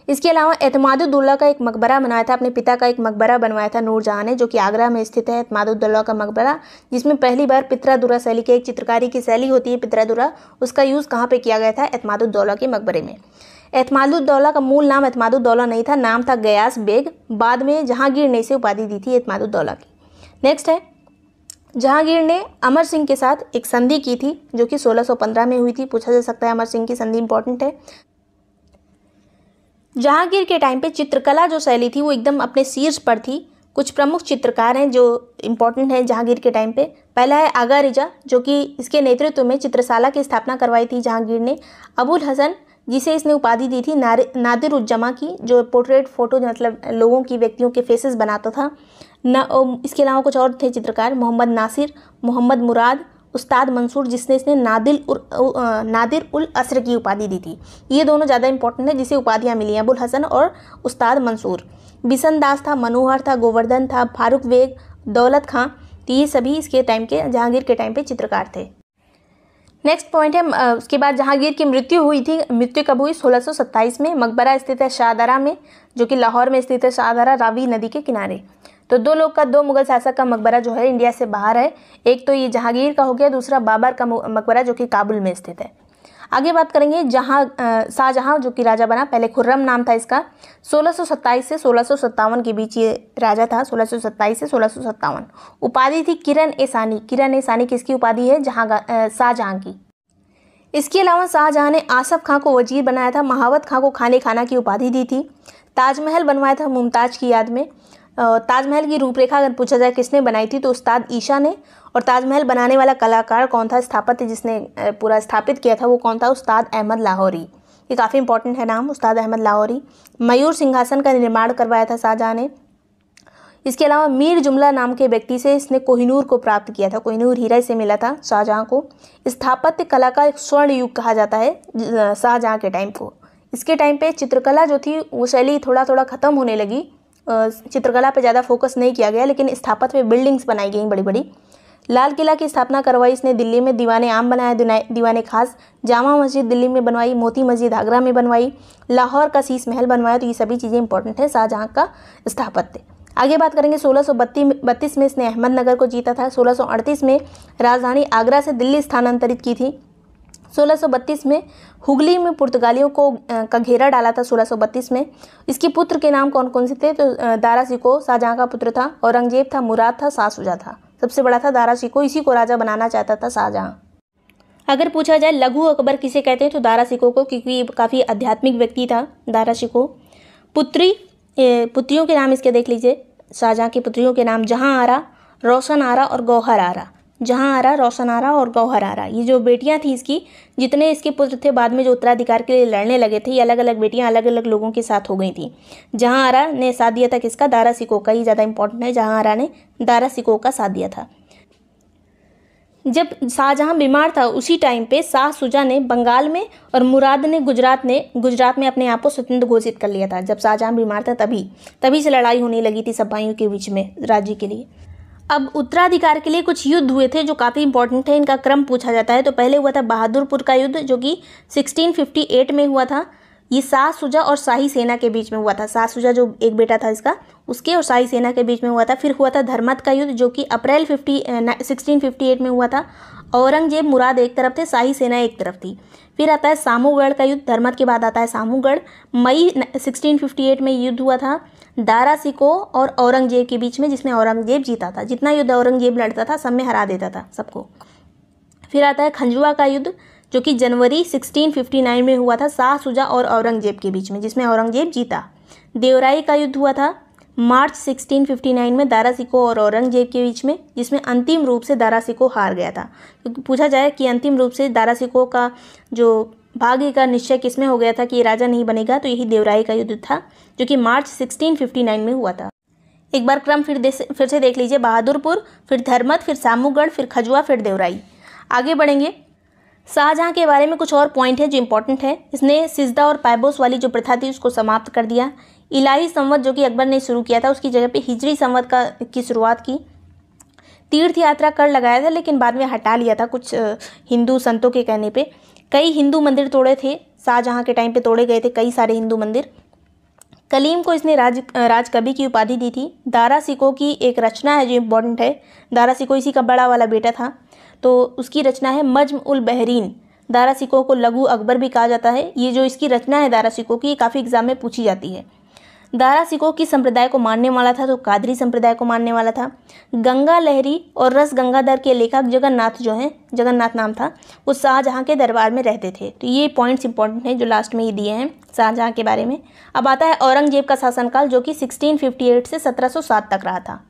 इसके अलावा एतमादुद्दौला का एक मकबरा बनाया था अपने पिता का एक मकबरा बनवाया था नूरजहाँ ने जो कि आगरा में स्थित है एतमादुद्दौला का मकबरा जिसमें पहली बार पित्रादुरा शैली के एक चित्रकारी की शैली होती है पित्रादुरा उसका यूज़ कहाँ पे किया गया था एतमादुद्दौला के मकबरे में एतमादुद्दौला का मूल नाम एतमादुद्दौला नहीं था नाम था गयास बेग बाद में जहाँगीर ने इसे उपाधि दी थी एतमादुद्दौला की नेक्स्ट है जहांगीर ने अमर सिंह के साथ एक संधि की थी जो कि 1615 में हुई थी पूछा जा सकता है अमर सिंह की संधि इंपॉर्टेंट है जहांगीर के टाइम पे चित्रकला जो शैली थी वो एकदम अपने शीर्ष पर थी कुछ प्रमुख चित्रकार हैं जो इम्पोर्टेंट हैं जहांगीर के टाइम पे पहला है आगा रिजा जो कि इसके नेतृत्व में चित्रशाला की स्थापना करवाई थी जहांगीर ने अबुल हसन जिसे इसने उपाधि दी थी नादिर उज्जमा की जो पोर्ट्रेट फोटो मतलब लोगों की व्यक्तियों के फेसेस बनाता था ना इसके अलावा कुछ और थे चित्रकार मोहम्मद नासिर मोहम्मद मुराद उस्ताद मंसूर जिसने इसने नादिल उर, नादिर उल असर की उपाधि दी थी ये दोनों ज़्यादा इंपॉर्टेंट है जिसे उपाधियाँ मिली हैं अबुल हसन और उस्ताद मंसूर बिसन दास था मनोहर था गोवर्धन था फारूक वेग दौलत खां तो ये सभी इसके टाइम के जहांगीर के टाइम पे चित्रकार थे नेक्स्ट पॉइंट है उसके बाद जहांगीर की मृत्यु हुई थी मृत्यु कब हुई 1627 में मकबरा स्थित है शाहदरा में जो कि लाहौर में स्थित है शाहदरा रावी नदी के किनारे तो दो लोग का दो मुगल शासक का मकबरा जो है इंडिया से बाहर है एक तो ये जहांगीर का हो गया दूसरा बाबर का मकबरा जो कि काबुल में स्थित है आगे बात करेंगे जहाँ शाहजहाँ जो कि राजा बना पहले खुर्रम नाम था इसका सोलह से सोलह के बीच ये राजा था सोलह से सोलह उपाधि थी किरण ए सानी किरण ए सानी किसकी उपाधि है जहाँ शाहजहाँ की इसके अलावा शाहजहाँ ने आसफ खां को वजीर बनाया था महावत खां को खाने खाना की उपाधि दी थी ताजमहल बनवाया था मुमताज की याद में ताजमहल की रूपरेखा अगर पूछा जाए किसने बनाई थी तो उस्ताद ईशा ने और ताजमहल बनाने वाला कलाकार कौन था स्थापत्य जिसने पूरा स्थापित किया था वो कौन था उस्ताद अहमद लाहौरी ये काफ़ी इंपॉर्टेंट है नाम उस्ताद अहमद लाहौरी मयूर सिंहासन का निर्माण करवाया था शाहजहाँ ने इसके अलावा मीर जुमला नाम के व्यक्ति से इसने कोहिनूर को प्राप्त किया था कोहिनूर हीरा से मिला था शाहजहाँ को स्थापत्य कला का एक स्वर्ण युग कहा जाता है शाहजहाँ के टाइम को इसके टाइम पे चित्रकला जो थी वो शैली थोड़ा थोड़ा ख़त्म होने लगी चित्रकला पर ज़्यादा फोकस नहीं किया गया लेकिन स्थापत्य में बिल्डिंग्स बनाई गई बड़ी बड़ी लाल किला की स्थापना करवाई इसने दिल्ली में दीवाने आम बनाया दीवाने खास जामा मस्जिद दिल्ली में बनवाई मोती मस्जिद आगरा में बनवाई लाहौर का शीश महल बनवाया तो ये सभी चीज़ें इंपॉर्टेंट हैं शाहजहाँ का स्थापत्य आगे बात करेंगे सोलह सौ बत्तीस में इसने अहमदनगर को जीता था सोलह सौ अड़तीस में राजधानी आगरा से दिल्ली स्थानांतरित की थी 1632 में हुगली में पुर्तगालियों को का घेरा डाला था 1632 में इसके पुत्र के नाम कौन कौन से थे तो दारा सिको शाहजहाँ का पुत्र था औरंगजेब था मुराद था सासुजा था सबसे बड़ा था दारा सिको इसी को राजा बनाना चाहता था शाहजहाँ अगर पूछा जाए लघु अकबर किसे कहते हैं तो दारा सिको को क्योंकि काफ़ी आध्यात्मिक व्यक्ति था दारा सिको पुत्री पुत्रियों के नाम इसके देख लीजिए शाहजहाँ की पुत्रियों के नाम जहाँ आरा रोशन आरा और गौहर आरा जहाँ आरा रोशन आरा और गौहर आरा ये जो बेटियाँ थी इसकी जितने इसके पुत्र थे बाद में जो उत्तराधिकार के लिए लड़ने लगे थे ये अलग अलग बेटियाँ अलग अलग लोगों के साथ हो गई थी जहाँ आरा ने साथ दिया था किसका दारा सिको का ये ज़्यादा इंपॉर्टेंट है जहाँ आरा ने दारा सिको का साथ दिया था जब शाहजहाँ बीमार था उसी टाइम पे शाह सुजा ने बंगाल में और मुराद ने गुजरात ने गुजरात में अपने आप को स्वतंत्र घोषित कर लिया था जब शाहजहाँ बीमार था तभी तभी से लड़ाई होने लगी थी सपाहियों के बीच में राज्य के लिए अब उत्तराधिकार के लिए कुछ युद्ध हुए थे जो काफ़ी इंपॉर्टेंट थे इनका क्रम पूछा जाता है तो पहले हुआ था बहादुरपुर का युद्ध जो कि 1658 में हुआ था ये शाह सुजा और शाही सेना के बीच में हुआ था शाह सुजा जो एक बेटा था इसका उसके और शाही सेना के बीच में हुआ था फिर हुआ था धर्मत का युद्ध जो कि अप्रैल फिफ्टी सिक्सटीन में हुआ था औरंगजेब मुराद एक तरफ थे शाही सेना एक तरफ थी फिर आता है सामूगढ़ का युद्ध धर्मत के बाद आता है सामूगढ़ मई सिक्सटीन में युद्ध हुआ था दारा सिको और औरंगजेब के बीच में जिसमें औरंगजेब जीता था जितना युद्ध औरंगजेब लड़ता था सब में हरा देता था सबको फिर आता है खंजुआ का युद्ध जो कि जनवरी 1659 में हुआ था शाह सुजा और औरंगजेब के बीच में जिसमें औरंगजेब जीता देवराई का युद्ध हुआ था मार्च 1659 में दारा सिको और औरंगजेब के बीच में जिसमें अंतिम रूप से दारा सिको हार गया था क्योंकि पूछा जाए कि अंतिम रूप से दारा सिको का जो भाग्य का निश्चय किसमें हो गया था कि ये राजा नहीं बनेगा तो यही देवराय का युद्ध था जो कि मार्च 1659 में हुआ था एक बार क्रम फिर फिर से देख लीजिए बहादुरपुर फिर धर्मत फिर सामूगढ़ फिर खजुआ फिर देवराई आगे बढ़ेंगे शाहजहाँ के बारे में कुछ और पॉइंट है जो इम्पोर्टेंट है इसने सिजदा और पाइबोस वाली जो प्रथा थी उसको समाप्त कर दिया इलाही संवत जो कि अकबर ने शुरू किया था उसकी जगह पे हिजरी संवत का की शुरुआत की तीर्थ यात्रा कर लगाया था लेकिन बाद में हटा लिया था कुछ हिंदू संतों के कहने पे कई हिंदू मंदिर तोड़े थे शाहजहाँ के टाइम पे तोड़े गए थे कई सारे हिंदू मंदिर कलीम को इसने राज राजकवि की उपाधि दी थी दारा सिको की एक रचना है जो इम्पोर्टेंट है दारा सिको इसी का बड़ा वाला बेटा था तो उसकी रचना है मजम उल बहरीन दारा सिको को लघु अकबर भी कहा जाता है ये जो इसकी रचना है दारा सिको की काफ़ी एग्जाम में पूछी जाती है दारा सिको की संप्रदाय को मानने वाला था तो कादरी संप्रदाय को मानने वाला था गंगा लहरी और रस गंगाधर के लेखक जगन्नाथ जो हैं जगन्नाथ नाम था वो शाहजहाँ के दरबार में रहते थे तो ये पॉइंट्स इंपॉर्टेंट हैं जो लास्ट में ये दिए हैं शाहजहाँ के बारे में अब आता है औरंगजेब का शासनकाल जो कि सिक्सटीन से सत्रह तक रहा था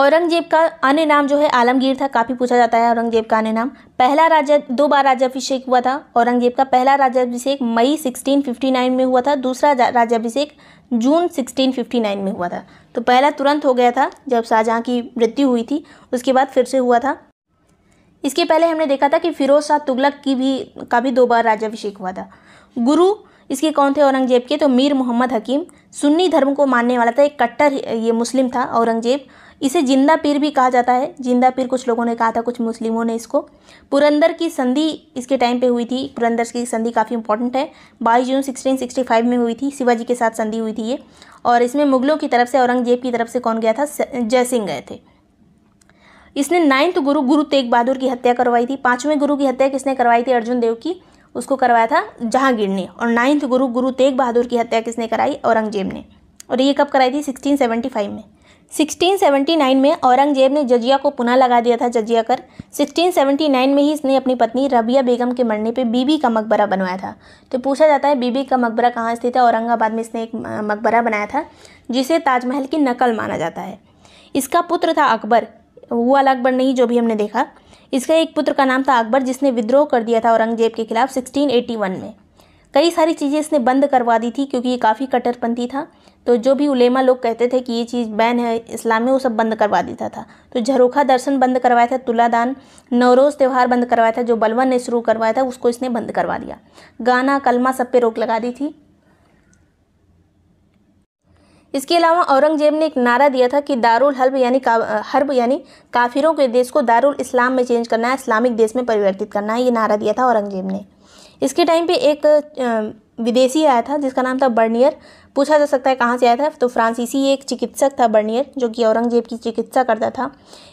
औरंगजेब का अन्य नाम जो है आलमगीर था काफ़ी पूछा जाता है औरंगजेब का अन्य नाम पहला राजा दो बार राज्याभिषेक हुआ था औरंगजेब का पहला राज्याभिषेक मई 1659 में हुआ था दूसरा राज्याभिषेक जून 1659 में हुआ था तो पहला तुरंत हो गया था जब शाहजहाँ की मृत्यु हुई थी उसके बाद फिर से हुआ था इसके पहले हमने देखा था कि फिरोज शाह तुगलक की भी का भी दो बार राज्याभिषेक हुआ था गुरु इसके कौन थे औरंगजेब के तो मीर मोहम्मद हकीम सुन्नी धर्म को मानने वाला था एक कट्टर ये मुस्लिम था औरंगजेब इसे जिंदा पीर भी कहा जाता है जिंदा पीर कुछ लोगों ने कहा था कुछ मुस्लिमों ने इसको पुरंदर की संधि इसके टाइम पे हुई थी पुरंदर की संधि काफ़ी इंपॉर्टेंट है बाईस जून 1665 में हुई थी शिवाजी के साथ संधि हुई थी ये और इसमें मुगलों की तरफ से औरंगजेब की तरफ से कौन गया था जयसिंह गए थे इसने नाइन्थ गुरु गुरु तेग बहादुर की हत्या करवाई थी पाँचवें गुरु की हत्या किसने करवाई थी अर्जुन देव की उसको करवाया था जहांगीर ने और नाइन्थ गुरु गुरु तेग बहादुर की हत्या किसने कराई औरंगजेब ने और ये कब कराई थी 1675 में 1679 में औरंगजेब ने जजिया को पुनः लगा दिया था जजिया कर 1679 में ही इसने अपनी पत्नी रबिया बेगम के मरने पे बीबी का मकबरा बनवाया था तो पूछा जाता है बीबी का मकबरा कहाँ स्थित है औरंगाबाद में इसने एक मकबरा बनाया था जिसे ताजमहल की नकल माना जाता है इसका पुत्र था अकबर वो अलग अकबर नहीं जो भी हमने देखा इसका एक पुत्र का नाम था अकबर जिसने विद्रोह कर दिया था औरंगजेब के खिलाफ सिक्सटीन में कई सारी चीज़ें इसने बंद करवा दी थी क्योंकि ये काफ़ी कट्टरपंथी था तो जो भी उलेमा लोग कहते थे कि ये चीज़ बैन है इस्लाम में वो सब बंद करवा देता था तो झरोखा दर्शन बंद करवाया था तुलादान नवरोज़ त्यौहार बंद करवाया था जो बलवन ने शुरू करवाया था उसको इसने बंद करवा दिया गाना कलमा सब पे रोक लगा दी थी इसके अलावा औरंगजेब ने एक नारा दिया था कि दारुल हर्ब यानी का हर्ब यानी काफिरों के देश को दारुल इस्लाम में चेंज करना है इस्लामिक देश में परिवर्तित करना है ये नारा दिया था औरंगजेब ने इसके टाइम पे एक विदेशी आया था जिसका नाम था बर्नियर पूछा जा सकता है कहाँ से आया था तो फ्रांसीसी एक चिकित्सक था बर्नियर जो कि औरंगजेब की चिकित्सा करता था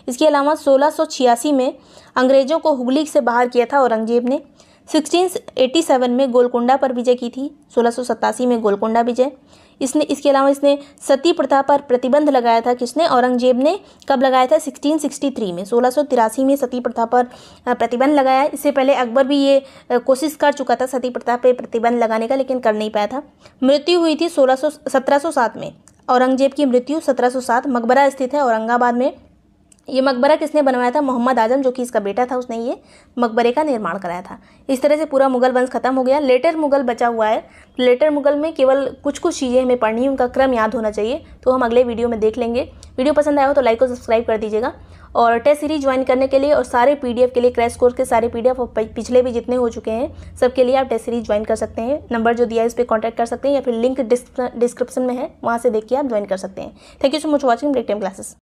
इसके अलावा सोलह में अंग्रेज़ों को हुगली से बाहर किया था औरंगजेब ने 1687 में गोलकुंडा पर विजय की थी सोलह में गोलकुंडा विजय इसने इसके अलावा इसने सती प्रथा पर प्रतिबंध लगाया था किसने औरंगजेब ने कब लगाया था 1663 में सोलह में सती प्रथा पर प्रतिबंध लगाया इससे पहले अकबर भी ये कोशिश कर चुका था सती प्रथा पर प्रतिबंध लगाने का लेकिन कर नहीं पाया था मृत्यु हुई थी सोलह सौ में औरंगजेब की मृत्यु सत्रह मकबरा स्थित है औरंगाबाद में ये मकबरा किसने बनवाया था मोहम्मद आजम जो कि इसका बेटा था उसने ये मकबरे का निर्माण कराया था इस तरह से पूरा मुगल वंश खत्म हो गया लेटर मुगल बचा हुआ है लेटर मुगल में केवल कुछ कुछ चीज़ें हमें पढ़नी उनका क्रम याद होना चाहिए तो हम अगले वीडियो में देख लेंगे वीडियो पसंद आया हो तो लाइक और सब्सक्राइब कर दीजिएगा और टेस्ट सीरीज ज्वाइन करने के लिए और सारे पीडीएफ के लिए क्रैश कोर्स के सारे पीडीएफ और पिछले भी जितने हो चुके हैं सबके लिए आप टेस्ट सीरीज ज्वाइन कर सकते हैं नंबर जो दिया है उस पर कॉन्टैक्ट कर सकते हैं या फिर लिंक डिस्क्रिप्शन में है वहाँ से देख के आप ज्वाइन कर सकते हैं thank you so much watching break time classes